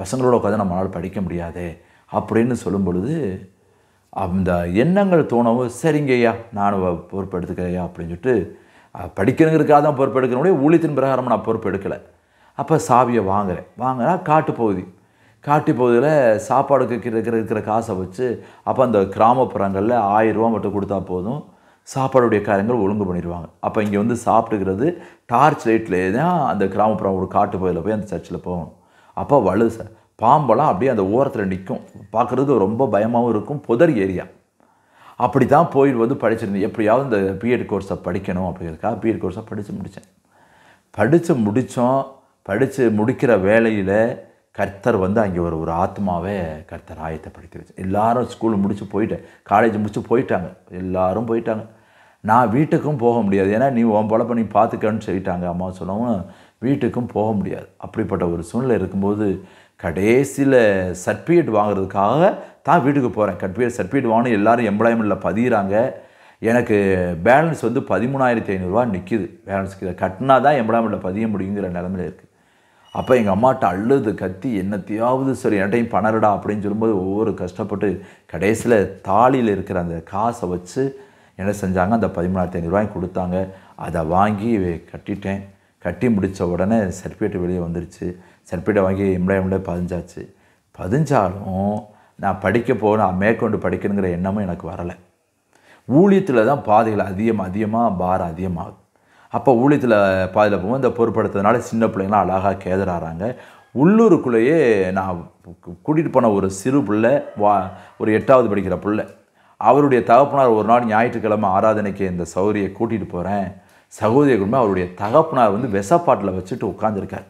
A: பசங்களோட உட்காந்து நம்மளால் படிக்க முடியாது அப்படின்னு சொல்லும் பொழுது அந்த எண்ணங்கள் தோணவும் சரிங்கய்யா நான் பொறுப்பெடுத்துக்கிறேயா அப்படின்னு சொல்லிட்டு படிக்கணுங்கிறதுக்காக தான் பொறுப்பு முடியும் ஊழியத்தின் பிரகாரம் நான் பொறுப்பு எடுக்கலை அப்போ சாவியை வாங்குகிறேன் வாங்கினா காட்டு காட்டுப்பகுதியில் சாப்பாடுக்கு கிற இருக்கிற காசை வச்சு அப்போ அந்த கிராமப்புறங்களில் ஆயிரரூவா மட்டும் கொடுத்தா போதும் சாப்பாடுடைய காரியங்கள் ஒழுங்கு பண்ணிடுவாங்க அப்போ இங்கே வந்து சாப்பிட்டுக்கிறது டார்ச் லைட்லே தான் அந்த கிராமப்புறம் ஒரு காட்டு பகுதியில் போய் அந்த சர்ச்சில் போகணும் அப்போ வலு சார் பாம்பெல்லாம் அப்படியே அந்த ஓரத்தில் நிற்கும் பார்க்குறது ரொம்ப பயமாகவும் இருக்கும் புதர் ஏரியா அப்படி தான் போயிட்டு வந்து படிச்சிருந்தேன் எப்படியாவது இந்த பிஎட் கோர்ஸை படிக்கணும் அப்படிங்கிறதுக்காக பிஎட் கோர்ஸை படித்து முடித்தேன் படித்து முடித்தோம் படித்து முடிக்கிற வேலையில் கர்த்தர் வந்து அங்கே ஒரு ஒரு ஆத்மாவே கர்த்தர் ஆயத்தப்படுத்தி வச்சு எல்லோரும் ஸ்கூல் முடித்து போயிட்டேன் காலேஜ் முடித்து போயிட்டாங்க எல்லோரும் போயிட்டாங்க நான் வீட்டுக்கும் போக முடியாது ஏன்னா நீ உன் பொழப்ப நீ பார்த்துக்கன்னு சொல்லிட்டாங்க அம்மா சொன்னவங்க வீட்டுக்கும் போக முடியாது அப்படிப்பட்ட ஒரு சூழ்நிலை இருக்கும்போது கடைசியில் சர்டிஃபிகேட் வாங்குறதுக்காக தான் வீட்டுக்கு போகிறேன் கட்பீட் சர்டிஃபிகேட் வாங்கணும் எல்லோரும் எம்ப்ளாய்மெண்ட்டில் பதிகிறாங்க எனக்கு பேலன்ஸ் வந்து பதிமூணாயிரத்தி ஐநூறுரூவா நிற்கிது இதை கட்டினா தான் எம்ப்ளாய்மெண்ட்டில் பதிய முடியுங்கிற நிலமையில இருக்குது அப்போ எங்கள் அம்மாட்ட அழுது கத்தி என்னத்தையாவது சரி என்டையும் பணரடா அப்படின்னு சொல்லும்போது ஒவ்வொரு கஷ்டப்பட்டு கடைசியில் தாலியில் இருக்கிற அந்த காசை வச்சு என்ன செஞ்சாங்க அந்த பதிமூணாயிரத்தி ஐநூறுரூவாயும் கொடுத்தாங்க அதை வாங்கி கட்டிட்டேன் கட்டி முடித்த உடனே சர்டிஃபிகேட் வெளியே வந்துருச்சு சர்டிஃபிகேட்டை வாங்கி எம்ப்ளாய்மெண்ட்டே பதிஞ்சாச்சு பதிஞ்சாலும் நான் படிக்க போ நான் மேற்கொண்டு படிக்கணுங்கிற எண்ணமும் எனக்கு வரலை ஊழியத்தில் தான் பாதைகள் அதிகம் அதிகமாக பாரம் அதிகமாகும் அப்போ ஊழியத்தில் பாதையில் போகும்போது இந்த பொருட்படுத்துறதுனால சின்ன பிள்ளைங்களாம் அழகாக கேதராகிறாங்க உள்ளூருக்குள்ளேயே நான் கூட்டிகிட்டு போன ஒரு சிறு பிள்ளை வா ஒரு எட்டாவது படிக்கிற பிள்ளை அவருடைய தகப்பனார் ஒரு நாள் ஞாயிற்றுக்கிழமை ஆராதனைக்கு இந்த சௌரியை கூட்டிகிட்டு போகிறேன் சகோதரிய குடும்பம் அவருடைய தகப்பனார் வந்து விசப்பாட்டில் வச்சுட்டு உட்காந்துருக்கார்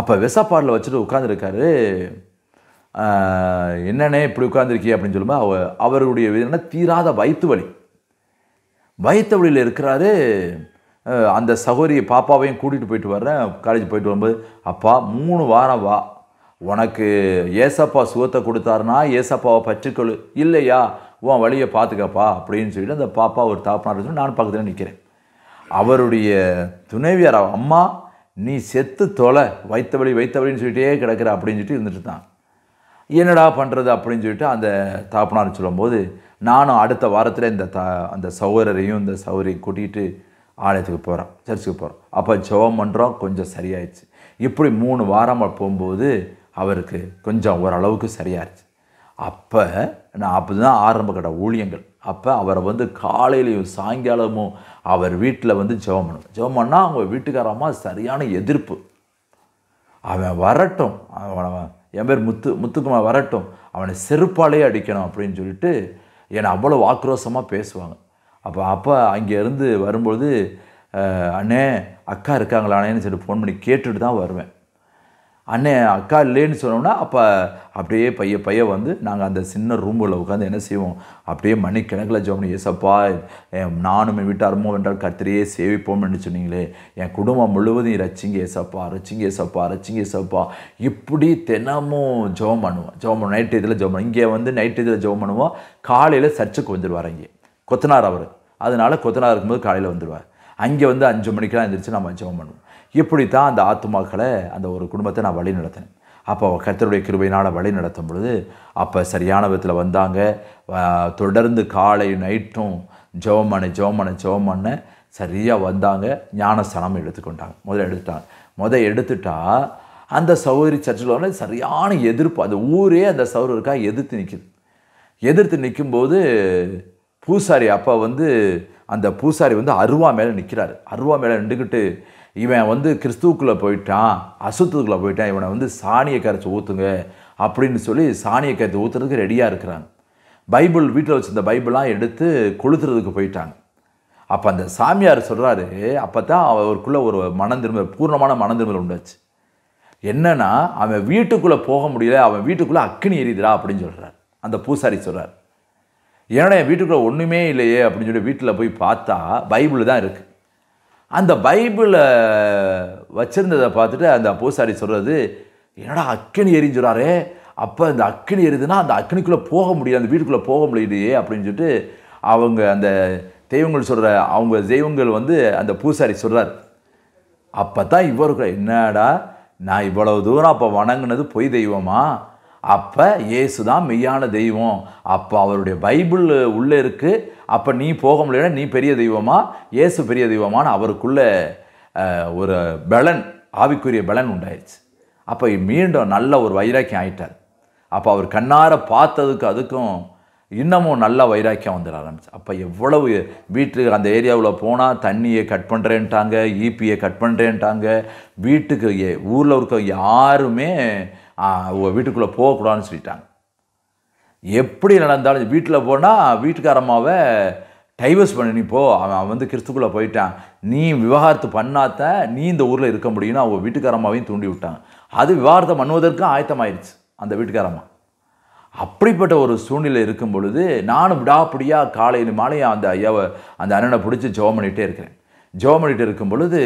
A: அப்போ விசப்பாட்டில் வச்சுட்டு உட்காந்துருக்காரு என்னென்ன இப்படி உட்காந்துருக்கீ அப்படின்னு சொல்லும்போது அவ அவருடைய என்ன தீராத வயிற்று வலி வயிற்று வழியில் இருக்கிறாரு அந்த சகோதரி பாப்பாவையும் கூட்டிகிட்டு போயிட்டு வர்றேன் காலேஜ் போயிட்டு வரும்போது அப்பா மூணு வாரம் வா உனக்கு ஏசப்பா சுகத்தை கொடுத்தாருனா ஏசப்பாவை பற்றிக்கொள்ளு இல்லையா உன் வழியை பார்த்துக்கப்பா அப்படின்னு சொல்லிட்டு அந்த பாப்பா ஒரு தாப்பனார் சொல்லி நான் பக்கத்தில் நிற்கிறேன் அவருடைய துணைவியார் அம்மா நீ செத்து தொலை வைத்த வழி வைத்த வழின்னு சொல்லிட்டே கிடக்கிற அப்படின்னு சொல்லிட்டு இருந்துட்டு தான் என்னடா பண்ணுறது அப்படின்னு சொல்லிட்டு அந்த தாப்பனார் சொல்லும்போது நானும் அடுத்த வாரத்தில் இந்த தா அந்த சௌகரையும் இந்த சௌரையும் கூட்டிகிட்டு ஆலயத்துக்கு போகிறோம் சர்ச்சுக்கு போகிறோம் அப்போ ஜெபம் பண்ணுறோம் கொஞ்சம் சரியாயிடுச்சு இப்படி மூணு வாரம் போகும்போது அவருக்கு கொஞ்சம் ஓரளவுக்கு சரியாயிருச்சு அப்போ நான் அப்படி தான் ஆரம்ப கட்ட ஊழியங்கள் அப்போ அவரை வந்து காலையிலையும் சாயங்காலமும் அவர் வீட்டில் வந்து ஜெபம் பண்ணணும் ஜெபம் பண்ணால் அவங்க வீட்டுக்காரமாக சரியான எதிர்ப்பு அவன் வரட்டும் அவன் என் பேர் முத்து முத்துக்குமார் வரட்டும் அவனை செருப்பாலே அடிக்கணும் அப்படின்னு சொல்லிட்டு என்னை அவ்வளோ ஆக்ரோஷமாக பேசுவாங்க அப்போ அப்பா அங்கேருந்து வரும்பொழுது அண்ணே அக்கா இருக்காங்களானேன்னு சொல்லி ஃபோன் பண்ணி கேட்டுட்டு தான் வருவேன் அண்ணே அக்கா இல்லைன்னு சொன்னோம்னா அப்போ அப்படியே பைய பைய வந்து நாங்கள் அந்த சின்ன ரூமில் உட்காந்து என்ன செய்வோம் அப்படியே மணிக்கணக்கில் கிணக்கில் பண்ணி ஏசப்பா நானும் என் வீட்டாரமோ என்றால் கத்திரியே சேவிப்போம்னு சொன்னீங்களே என் குடும்பம் முழுவதும் ரச்சிங்க ஏசப்பா ரச்சிங்க ஏசப்பா ரச்சிங்க ஏசப்பா இப்படி தினமும் ஜோம் பண்ணுவோம் ஜோம் பண்ணுவோம் நைட்டு இதில் ஜோம் பண்ணுவோம் இங்கே வந்து நைட்டு இதில் ஜோம் பண்ணுவோம் காலையில் சர்ச்சுக்கு வந்துடுவார் இங்கே கொத்தனார் அவர் அதனால் கொத்தனார் இருக்கும்போது காலையில் வந்துடுவார் அங்கே வந்து அஞ்சு மணிக்கெலாம் எழுந்திரிச்சு நம்ம ஜோம் பண்ணுவோம் இப்படி தான் அந்த ஆத்மாக்களை அந்த ஒரு குடும்பத்தை நான் வழி நடத்தினேன் அப்போ கர்த்தருடைய கிருபையினால் வழி நடத்தும் பொழுது அப்போ சரியான விதத்தில் வந்தாங்க தொடர்ந்து காலை நைட்டும் ஜெபம் பண்ண ஜெபம் பண்ண ஜெபம் பண்ண சரியாக வந்தாங்க ஞானஸ்தானம் எடுத்துக்கொண்டாங்க முதல்ல எடுத்துட்டாங்க முதல் எடுத்துட்டா அந்த சௌகரி சர்ச்சில் வந்து சரியான எதிர்ப்பு அந்த ஊரே அந்த சௌரருக்காக எதிர்த்து நிற்கிது எதிர்த்து நிற்கும்போது பூசாரி அப்பா வந்து அந்த பூசாரி வந்து அருவா மேலே நிற்கிறாரு அருவா மேலே நின்றுக்கிட்டு இவன் வந்து கிறிஸ்துவுக்குள்ளே போயிட்டான் அசுத்தத்துக்குள்ளே போயிட்டான் இவனை வந்து சாணியை கரைச்சி ஊற்றுங்க அப்படின்னு சொல்லி சாணியை கரைத்து ஊற்றுறதுக்கு ரெடியாக இருக்கிறாங்க பைபிள் வீட்டில் வச்சுருந்த பைபிளாக எடுத்து கொளுத்துறதுக்கு போயிட்டாங்க அப்போ அந்த சாமியார் சொல்கிறாரு அப்போ தான் அவருக்குள்ளே ஒரு மனந்திரும்ப பூர்ணமான மனந்திரும்ப உண்டாச்சு என்னென்னா அவன் வீட்டுக்குள்ளே போக முடியல அவன் வீட்டுக்குள்ளே அக்கினி எரியுதுடா அப்படின்னு சொல்கிறார் அந்த பூசாரி சொல்கிறார் ஏன்னா என் வீட்டுக்குள்ளே ஒன்றுமே இல்லையே அப்படின்னு சொல்லி வீட்டில் போய் பார்த்தா பைபிள் தான் இருக்குது அந்த பைபிளை வச்சுருந்ததை பார்த்துட்டு அந்த பூசாரி சொல்கிறது என்னடா அக்கினி எரிஞ்சுறாரே அப்போ அந்த அக்கினி எரிதுன்னா அந்த அக்கினிக்குள்ளே போக முடியாது அந்த வீட்டுக்குள்ளே போக முடியலையே அப்படின்னு சொல்லிட்டு அவங்க அந்த தெய்வங்கள் சொல்கிற அவங்க தெய்வங்கள் வந்து அந்த பூசாரி சொல்கிறார் அப்போ தான் இவருக்கு என்னடா நான் இவ்வளவு தூரம் அப்போ வணங்கினது பொய் தெய்வமா அப்போ இயேசு தான் மெய்யான தெய்வம் அப்போ அவருடைய பைபிள் உள்ளே இருக்குது அப்போ நீ போக முடியல நீ பெரிய தெய்வமா இயேசு பெரிய தெய்வமானு அவருக்குள்ளே ஒரு பலன் ஆவிக்குரிய பலன் உண்டாயிடுச்சு அப்போ மீண்டும் நல்ல ஒரு வைராக்கியம் ஆயிட்டார் அப்போ அவர் கண்ணார பார்த்ததுக்கு அதுக்கும் இன்னமும் நல்ல வைராக்கியம் வந்துட ஆரம்பிச்சு அப்போ எவ்வளவு வீட்டுக்கு அந்த ஏரியாவில் போனால் தண்ணியை கட் பண்ணுறேன்ட்டாங்க ஈபியை கட் பண்ணுறேன்ட்டாங்க வீட்டுக்கு ஊரில் இருக்க யாருமே வீட்டுக்குள்ளே போகக்கூடாதுன்னு சொல்லிட்டாங்க எப்படி நடந்தாலும் வீட்டில் போனால் வீட்டுக்காரம்மாவை டைவர்ஸ் பண்ணி நீ போ அவன் வந்து கிறிஸ்துக்குள்ளே போயிட்டான் நீ விவகாரத்து பண்ணாத்த நீ இந்த ஊரில் இருக்க முடியும்னு அவங்க வீட்டுக்காரம்மாவையும் தூண்டி விட்டாங்க அது விவகாரத்தை பண்ணுவதற்கு ஆயத்தமாயிடுச்சு அந்த வீட்டுக்காரம்மா அப்படிப்பட்ட ஒரு சூழ்நிலை இருக்கும் பொழுது நானும் விடாப்பிடியாக காலையில் மாலையும் அந்த ஐயாவை அந்த அண்ணனை பிடிச்சி ஜோம் பண்ணிகிட்டே இருக்கிறேன் ஜோம் பண்ணிகிட்டு இருக்கும் பொழுது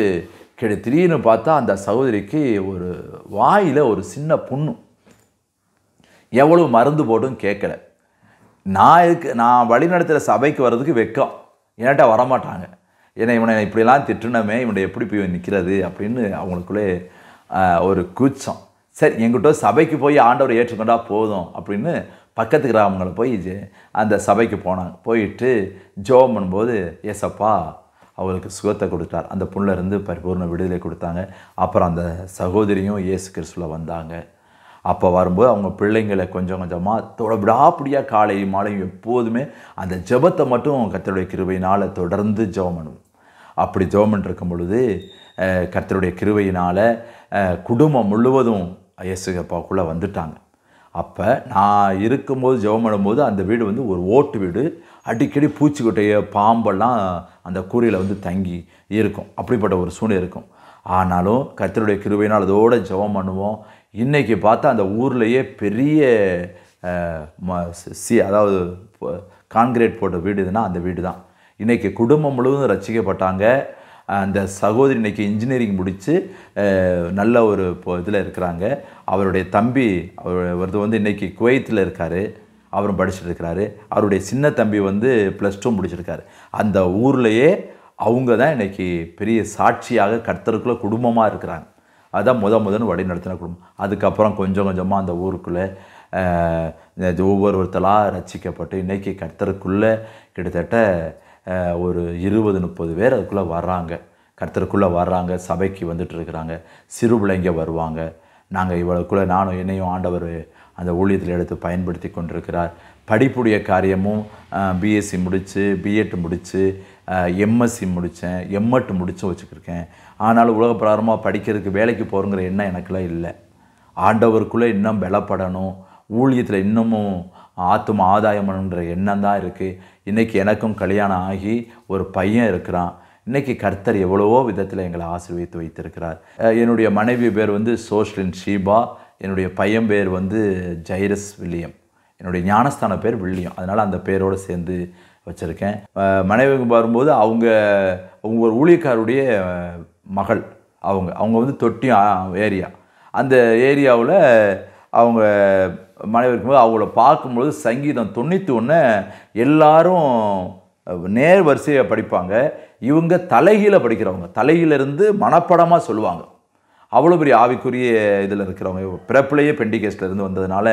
A: கிட திடீர்னு பார்த்தா அந்த சகோதரிக்கு ஒரு வாயில் ஒரு சின்ன புண்ணு எவ்வளோ மருந்து போட்டும் கேட்கல நான் இருக்கு நான் வழிநடத்துகிற சபைக்கு வர்றதுக்கு வெக்கம் என்கிட்ட வரமாட்டாங்க ஏன்னா இவனை இப்படிலாம் திட்டுனமே இவனை எப்படி போய் நிற்கிறது அப்படின்னு அவங்களுக்குள்ளே ஒரு கூச்சம் சரி எங்கிட்ட சபைக்கு போய் ஆண்டவர் ஏற்றுக்கொண்டா போதும் அப்படின்னு பக்கத்து கிராமங்களை போய் அந்த சபைக்கு போனாங்க போயிட்டு ஜோம் பண்ணும்போது ஏசப்பா அவளுக்கு சுகத்தை கொடுத்தார் அந்த புண்ணிலிருந்து பரிபூர்ண விடுதலை கொடுத்தாங்க அப்புறம் அந்த சகோதரியும் இயேசு கிறிஸ்துவில் வந்தாங்க அப்போ வரும்போது அவங்க பிள்ளைங்களை கொஞ்சம் கொஞ்சமாக தொட காலையும் மாலையும் எப்போதுமே அந்த ஜபத்தை மட்டும் கத்தருடைய கிருவையினால் தொடர்ந்து ஜபம் அப்படி ஜபம் பண்ணிருக்கும் பொழுது கத்தருடைய கிருவையினால் குடும்பம் முழுவதும் இயேசுகப்பாவுக்குள்ளே வந்துட்டாங்க அப்போ நான் இருக்கும்போது ஜெபம் பண்ணும்போது அந்த வீடு வந்து ஒரு ஓட்டு வீடு அடிக்கடி பூச்சிக்கொட்டைய பாம்பெல்லாம் அந்த கூரையில் வந்து தங்கி இருக்கும் அப்படிப்பட்ட ஒரு சூழ்நிலை இருக்கும் ஆனாலும் கத்தருடைய கிருபையினால் அதோடு ஜபம் பண்ணுவோம் இன்றைக்கி பார்த்தா அந்த ஊர்லேயே பெரிய சி அதாவது கான்கிரீட் போட்ட வீடு இதுனா அந்த வீடு தான் இன்றைக்கி குடும்பம் முழுவதும் ரசிக்கப்பட்டாங்க அந்த சகோதரி இன்றைக்கி இன்ஜினியரிங் முடித்து நல்ல ஒரு இதில் இருக்கிறாங்க அவருடைய தம்பி அவர் வந்து இன்றைக்கி குவைத்தில் இருக்கார் அவரும் படிச்சுட்டு இருக்கிறாரு அவருடைய சின்ன தம்பி வந்து ப்ளஸ் டூ முடிச்சிருக்காரு அந்த ஊர்லேயே அவங்க தான் இன்றைக்கி பெரிய சாட்சியாக கர்த்தருக்குள்ளே குடும்பமாக இருக்கிறாங்க அதுதான் முத முதன் வழி நடத்தின குடும்பம் அதுக்கப்புறம் கொஞ்சம் கொஞ்சமாக அந்த ஊருக்குள்ளே ஒவ்வொருத்தலாக ரசிக்கப்பட்டு இன்றைக்கி கர்த்தருக்குள்ளே கிட்டத்தட்ட ஒரு இருபது முப்பது பேர் அதுக்குள்ளே வர்றாங்க கர்த்தருக்குள்ளே வர்றாங்க சபைக்கு வந்துட்டு இருக்கிறாங்க சிறு பிள்ளைங்க வருவாங்க நாங்கள் இவ்வளோக்குள்ளே நானும் என்னையும் ஆண்டவர் அந்த ஊழியத்தில் எடுத்து பயன்படுத்தி கொண்டிருக்கிறார் படிப்புடைய காரியமும் பிஎஸ்சி முடித்து பிஎட் முடித்து எம்எஸ்சி முடித்தேன் எம்எட் முடித்து வச்சுருக்கேன் ஆனாலும் உலக பிரகாரமாக படிக்கிறதுக்கு வேலைக்கு போகிறோங்கிற எண்ணம் எனக்குலாம் இல்லை ஆண்டவருக்குள்ளே இன்னும் பலப்படணும் ஊழியத்தில் இன்னமும் ஆத்தும் ஆதாயம்ன்ற எண்ணம் தான் இருக்குது இன்றைக்கி எனக்கும் கல்யாணம் ஆகி ஒரு பையன் இருக்கிறான் இன்றைக்கி கர்த்தர் எவ்வளவோ விதத்தில் எங்களை ஆசீர்வித்து வைத்திருக்கிறார் என்னுடைய மனைவி பேர் வந்து சோஷலின் ஷீபா என்னுடைய பையன் பேர் வந்து ஜைரஸ் வில்லியம் என்னுடைய ஞானஸ்தான பேர் வில்லியம் அதனால் அந்த பேரோடு சேர்ந்து வச்சுருக்கேன் மனைவிக்கு வரும்போது அவங்க அவங்க ஒரு ஊழியக்காருடைய மகள் அவங்க அவங்க வந்து தொட்டி ஏரியா அந்த ஏரியாவில் அவங்க மனைவி இருக்கும்போது அவங்கள பார்க்கும்பொழுது சங்கீதம் தொண்ணூற்றி ஒன்று எல்லாரும் நேர் வரிசையை படிப்பாங்க இவங்க தலைகீழ படிக்கிறவங்க தலையிலிருந்து மனப்படமாக சொல்லுவாங்க அவ்வளோ பெரிய ஆவிக்குரிய இதில் இருக்கிறவங்க பிறப்புலேயே இருந்து வந்ததுனால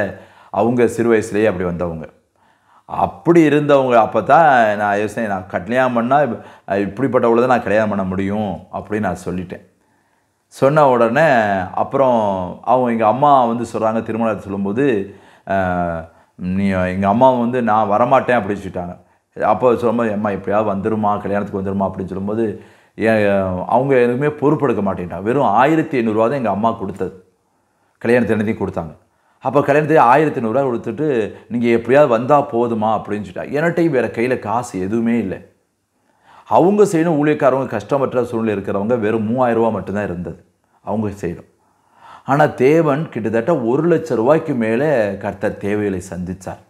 A: அவங்க சிறு வயசுலேயே அப்படி வந்தவங்க அப்படி இருந்தவங்க அப்போ தான் நான் யோசனை நான் கல்யாணம் பண்ணால் இப்படிப்பட்டவளை தான் நான் கல்யாணம் பண்ண முடியும் அப்படின்னு நான் சொல்லிட்டேன் சொன்ன உடனே அப்புறம் அவங்க எங்கள் அம்மா வந்து சொல்கிறாங்க திருமணத்தை சொல்லும்போது நீ எங்கள் அம்மா வந்து நான் வரமாட்டேன் அப்படின்னு சொல்லிட்டாங்க அப்போ சொல்லும்போது அம்மா எப்படியாவது வந்துருமா கல்யாணத்துக்கு வந்துருமா அப்படின்னு சொல்லும்போது அவங்க எதுவுமே பொறுப்பெடுக்க மாட்டேன்ட்டான் வெறும் ஆயிரத்தி ஐநூறுரூவா தான் எங்கள் அம்மா கொடுத்தது கல்யாணத்து எண்ணத்தையும் கொடுத்தாங்க அப்போ கல்யாணத்தையும் ஆயிரத்தி ஐநூறுரூவா கொடுத்துட்டு நீங்கள் எப்படியாவது வந்தால் போதுமா அப்படின்னு சொல்லிட்டா என்கிட்டையும் வேறு கையில் காசு எதுவுமே இல்லை அவங்க செய்யணும் ஊழியக்காரவங்க கஷ்டமற்ற சூழ்நிலை இருக்கிறவங்க வெறும் மூவாயிரரூவா மட்டும்தான் இருந்தது அவங்க செய்யணும் ஆனால் தேவன் கிட்டத்தட்ட ஒரு லட்ச ரூபாய்க்கு மேலே கர்த்தர் தேவைகளை சந்தித்தார்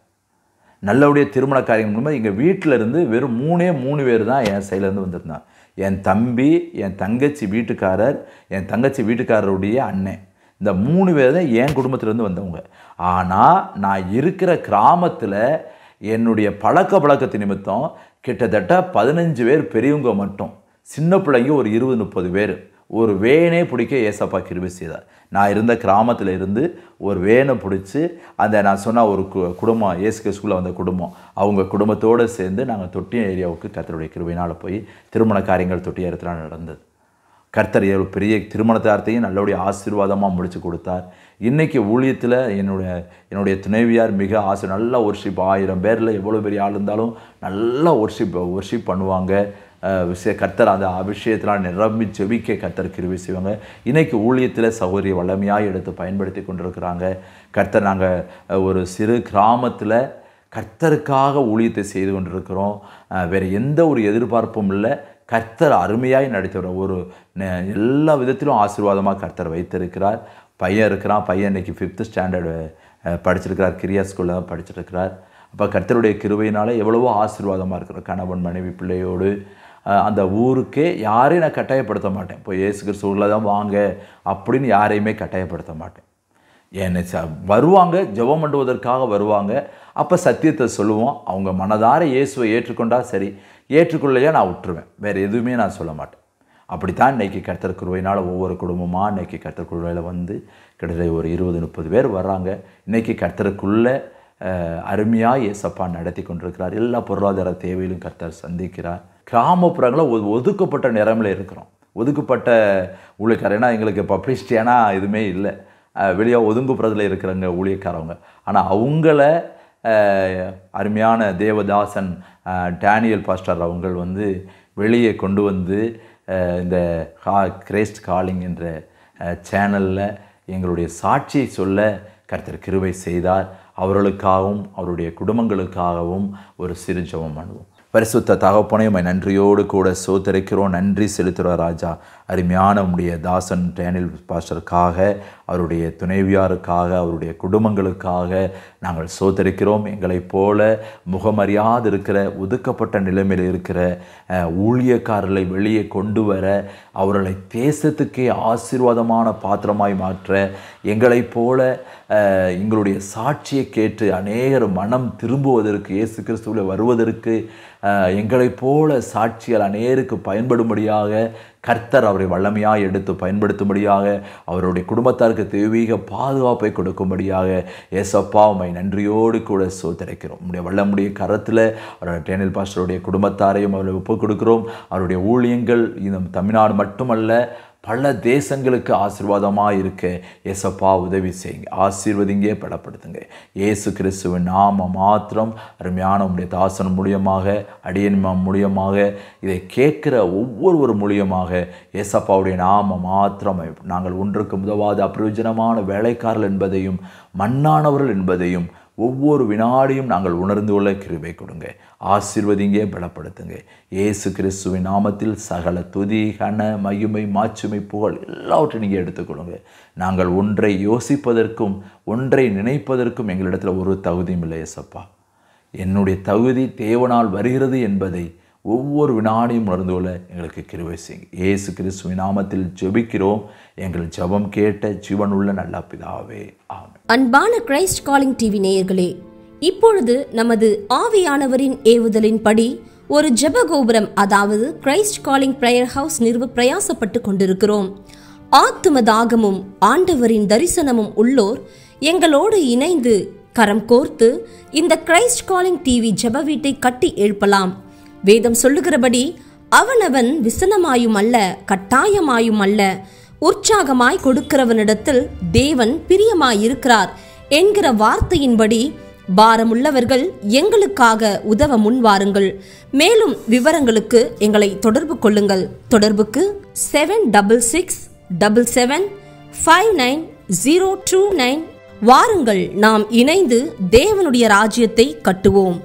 A: நல்லபடியாக திருமண காரியம் மூலமாக எங்கள் வீட்டில் இருந்து வெறும் மூணே மூணு பேர் தான் என் சைட்லேருந்து வந்திருந்தான் என் தம்பி என் தங்கச்சி வீட்டுக்காரர் என் தங்கச்சி வீட்டுக்காரருடைய அண்ணன் இந்த மூணு பேர் தான் என் குடும்பத்திலேருந்து வந்தவங்க ஆனால் நான் இருக்கிற கிராமத்தில் என்னுடைய பழக்க பழக்கத்து நிமித்தம் கிட்டத்தட்ட பதினஞ்சு பேர் பெரியவங்க மட்டும் சின்ன பிள்ளைங்க ஒரு இருபது முப்பது பேர் ஒரு வேனே பிடிக்க ஏசப்பா கிருபி செய்தார் நான் இருந்த கிராமத்தில் இருந்து ஒரு வேனை பிடிச்சி அந்த நான் சொன்ன ஒரு குடும்பம் ஏசு ஸ்கூலில் வந்த குடும்பம் அவங்க குடும்பத்தோடு சேர்ந்து நாங்கள் தொட்டிய ஏரியாவுக்கு கர்த்தருடைய கிருபினால் போய் திருமண காரியங்கள் தொட்டிய இடத்துல நடந்தது கர்த்தர் ஒரு பெரிய திருமணத்தார்த்தையும் நல்லபடி ஆசீர்வாதமாக முடித்து கொடுத்தார் இன்றைக்கி ஊழியத்தில் என்னுடைய என்னுடைய துணைவியார் மிக ஆசை நல்லா ஒர்ஷிப் ஆயிரம் பேரில் எவ்வளோ பெரிய ஆள் இருந்தாலும் நல்லா ஒர்ஷிப் ஒர்ஷிப் பண்ணுவாங்க விஷய கர்த்தர் அந்த அபிஷேகத்தினால் நிரம்பி ஜெபிக்க கர்த்தர் கிருவி செய்வாங்க இன்றைக்கி ஊழியத்தில் சௌகரிய வளமையாக எடுத்து பயன்படுத்தி கொண்டிருக்கிறாங்க கர்த்தர் நாங்கள் ஒரு சிறு கிராமத்தில் கர்த்தருக்காக ஊழியத்தை செய்து கொண்டிருக்கிறோம் வேறு எந்த ஒரு எதிர்பார்ப்பும் இல்லை கர்த்தர் அருமையாக நடித்தவர் ஒரு எல்லா விதத்திலும் ஆசீர்வாதமாக கர்த்தர் வைத்திருக்கிறார் பையன் இருக்கிறான் பையன் இன்றைக்கி ஃபிஃப்த்து ஸ்டாண்டர்டு படிச்சிருக்கிறார் கிரியா ஸ்கூலில் தான் படிச்சிருக்கிறார் அப்போ கர்த்தருடைய கிருவையினால் எவ்வளவோ ஆசீர்வாதமாக இருக்கிறோம் கணவன் மனைவி பிள்ளையோடு அந்த ஊருக்கே யாரையும் நான் கட்டாயப்படுத்த மாட்டேன் இப்போ ஏசு கிறிஸ்துவில் தான் வாங்க அப்படின்னு யாரையுமே கட்டாயப்படுத்த மாட்டேன் என்னை ச வருவாங்க ஜெபம் பண்ணுவதற்காக வருவாங்க அப்போ சத்தியத்தை சொல்லுவோம் அவங்க மனதார இயேசுவை ஏற்றுக்கொண்டா சரி ஏற்றுக்கொள்ளையா நான் விட்டுருவேன் வேறு எதுவுமே நான் சொல்ல மாட்டேன் அப்படித்தான் இன்றைக்கி கர்த்தர் குருவையினால் ஒவ்வொரு குடும்பமாக இன்றைக்கி கர்த்தர் குருவையில் வந்து கிட்டத்தட்ட ஒரு இருபது முப்பது பேர் வர்றாங்க இன்றைக்கி கர்த்தருக்குள்ளே அருமையாக இயேசப்பா நடத்தி கொண்டிருக்கிறார் எல்லா பொருளாதார தேவையிலும் கர்த்தர் சந்திக்கிறார் கிராமப்புறங்களில் ஒதுக்கப்பட்ட நிறமில் இருக்கிறோம் ஒதுக்கப்பட்ட ஊழியக்காரன்னா எங்களுக்கு பப்ளிசிட்டியான எதுவுமே இல்லை வெளியாக ஒதுங்குப்புறத்தில் இருக்கிறவங்க ஊழியக்காரவங்க ஆனால் அவங்கள அருமையான தேவதாசன் டேனியல் பாஸ்டர் அவங்கள் வந்து வெளியே கொண்டு வந்து இந்த கா கிரேஸ்ட் காலிங் என்ற சேனலில் எங்களுடைய சாட்சியை சொல்ல கருத்தர் கிருவை செய்தார் அவர்களுக்காகவும் அவருடைய குடும்பங்களுக்காகவும் ஒரு சிறு ஜபம் பண்ணுவோம் பரிசுத்த தகப்பனையும் நன்றியோடு கூட சோதரிக்கிறோம் நன்றி செலுத்துகிறோம் ராஜா அருமையான உடைய தாசன் டேனில் பாஸ்டருக்காக அவருடைய துணைவியாருக்காக அவருடைய குடும்பங்களுக்காக நாங்கள் சோதரிக்கிறோம் எங்களைப் போல முகமறியாது இருக்கிற ஒதுக்கப்பட்ட நிலைமையில் இருக்கிற ஊழியக்காரர்களை வெளியே கொண்டு வர அவர்களை தேசத்துக்கே ஆசீர்வாதமான பாத்திரமாய் மாற்ற எங்களைப் போல எங்களுடைய சாட்சியை கேட்டு அநேகர் மனம் திரும்புவதற்கு இயேசு கிறிஸ்துவில் வருவதற்கு எங்களைப் போல சாட்சியால் அநேருக்கு பயன்படும்படியாக கர்த்தர் அவரை வல்லமையாக எடுத்து பயன்படுத்தும்படியாக அவருடைய குடும்பத்தாருக்கு தெய்வீக பாதுகாப்பை கொடுக்கும்படியாக ஏசப்பா உமை நன்றியோடு கூட சோதரைக்கிறோம் உடைய வல்லமுடைய கரத்தில் அவருடைய டேனியல் பாஸ்டருடைய குடும்பத்தாரையும் அவரை ஒப்புக் கொடுக்கிறோம் அவருடைய ஊழியங்கள் இந்த தமிழ்நாடு மட்டுமல்ல பல தேசங்களுக்கு ஆசிர்வாதமாக இருக்க ஏசப்பா உதவி செய்யுங்க ஆசீர்வதிங்க படப்படுத்துங்க ஏசு கிறிஸ்துவின் நாம மாத்திரம் அருமையான உங்களுடைய தாசன் மூலியமாக அடியன்மம் மூலியமாக இதை கேட்குற ஒவ்வொருவர் மூலியமாக ஏசப்பாவுடைய நாம மாத்திரம் நாங்கள் ஒன்றுக்கு உதவாத அப்பிரயோஜனமான வேலைக்காரர்கள் என்பதையும் மண்ணானவர்கள் என்பதையும் ஒவ்வொரு வினாடியும் நாங்கள் உணர்ந்து கொள்ள கிருபை கொடுங்க ஆசிர்வதிங்க பலப்படுத்துங்க ஏசு கிறிஸ்துவின் நாமத்தில் சகல துதி கன மகிமை மாச்சுமை புகழ் எல்லாவற்றையும் நீங்கள் எடுத்துக்கொள்ளுங்க நாங்கள் ஒன்றை யோசிப்பதற்கும் ஒன்றை நினைப்பதற்கும் எங்களிடத்தில் ஒரு தகுதியும் இல்லை சப்பா என்னுடைய தகுதி தேவனால் வருகிறது என்பதை ஒவ்வொரு வினாடியும் உணர்ந்து கொள்ள எங்களுக்கு கிருவை செய்யுங்க ஏசு கிறிஸ்துவின் நாமத்தில் ஜெபிக்கிறோம் எங்கள் ஜபம் கேட்ட ஜீவனுள்ள நல்ல பிதாவே ஆமே அன்பான கிரைஸ்ட் காலிங் டிவி நேயர்களே இப்பொழுது நமது ஆவியானவரின் ஏவுதலின் படி ஒரு கோபுரம் அதாவது கிரைஸ்ட் காலிங் பிரேயர் ஹவுஸ் நிறுவ பிரயாசப்பட்டு கொண்டிருக்கிறோம் ஆத்தும தாகமும்
B: ஆண்டவரின் தரிசனமும் உள்ளோர் எங்களோடு இணைந்து கரம் கோர்த்து இந்த கிரைஸ்ட் காலிங் டிவி ஜெப வீட்டை கட்டி எழுப்பலாம் வேதம் சொல்லுகிறபடி
A: அவனவன் விசனமாயும் அல்ல கட்டாயமாயும் அல்ல உற்சாகமாய் கொடுக்கிறவனிடத்தில் தேவன் பிரியமாயிருக்கிறார் என்கிற வார்த்தையின்படி பாரமுள்ளவர்கள் எங்களுக்காக உதவ முன்வாருங்கள் மேலும் விவரங்களுக்கு எங்களை தொடர்பு கொள்ளுங்கள் தொடர்புக்கு seven double six double seven five nine zero two nine வாருங்கள் நாம் இணைந்து தேவனுடைய ராஜ்யத்தை கட்டுவோம்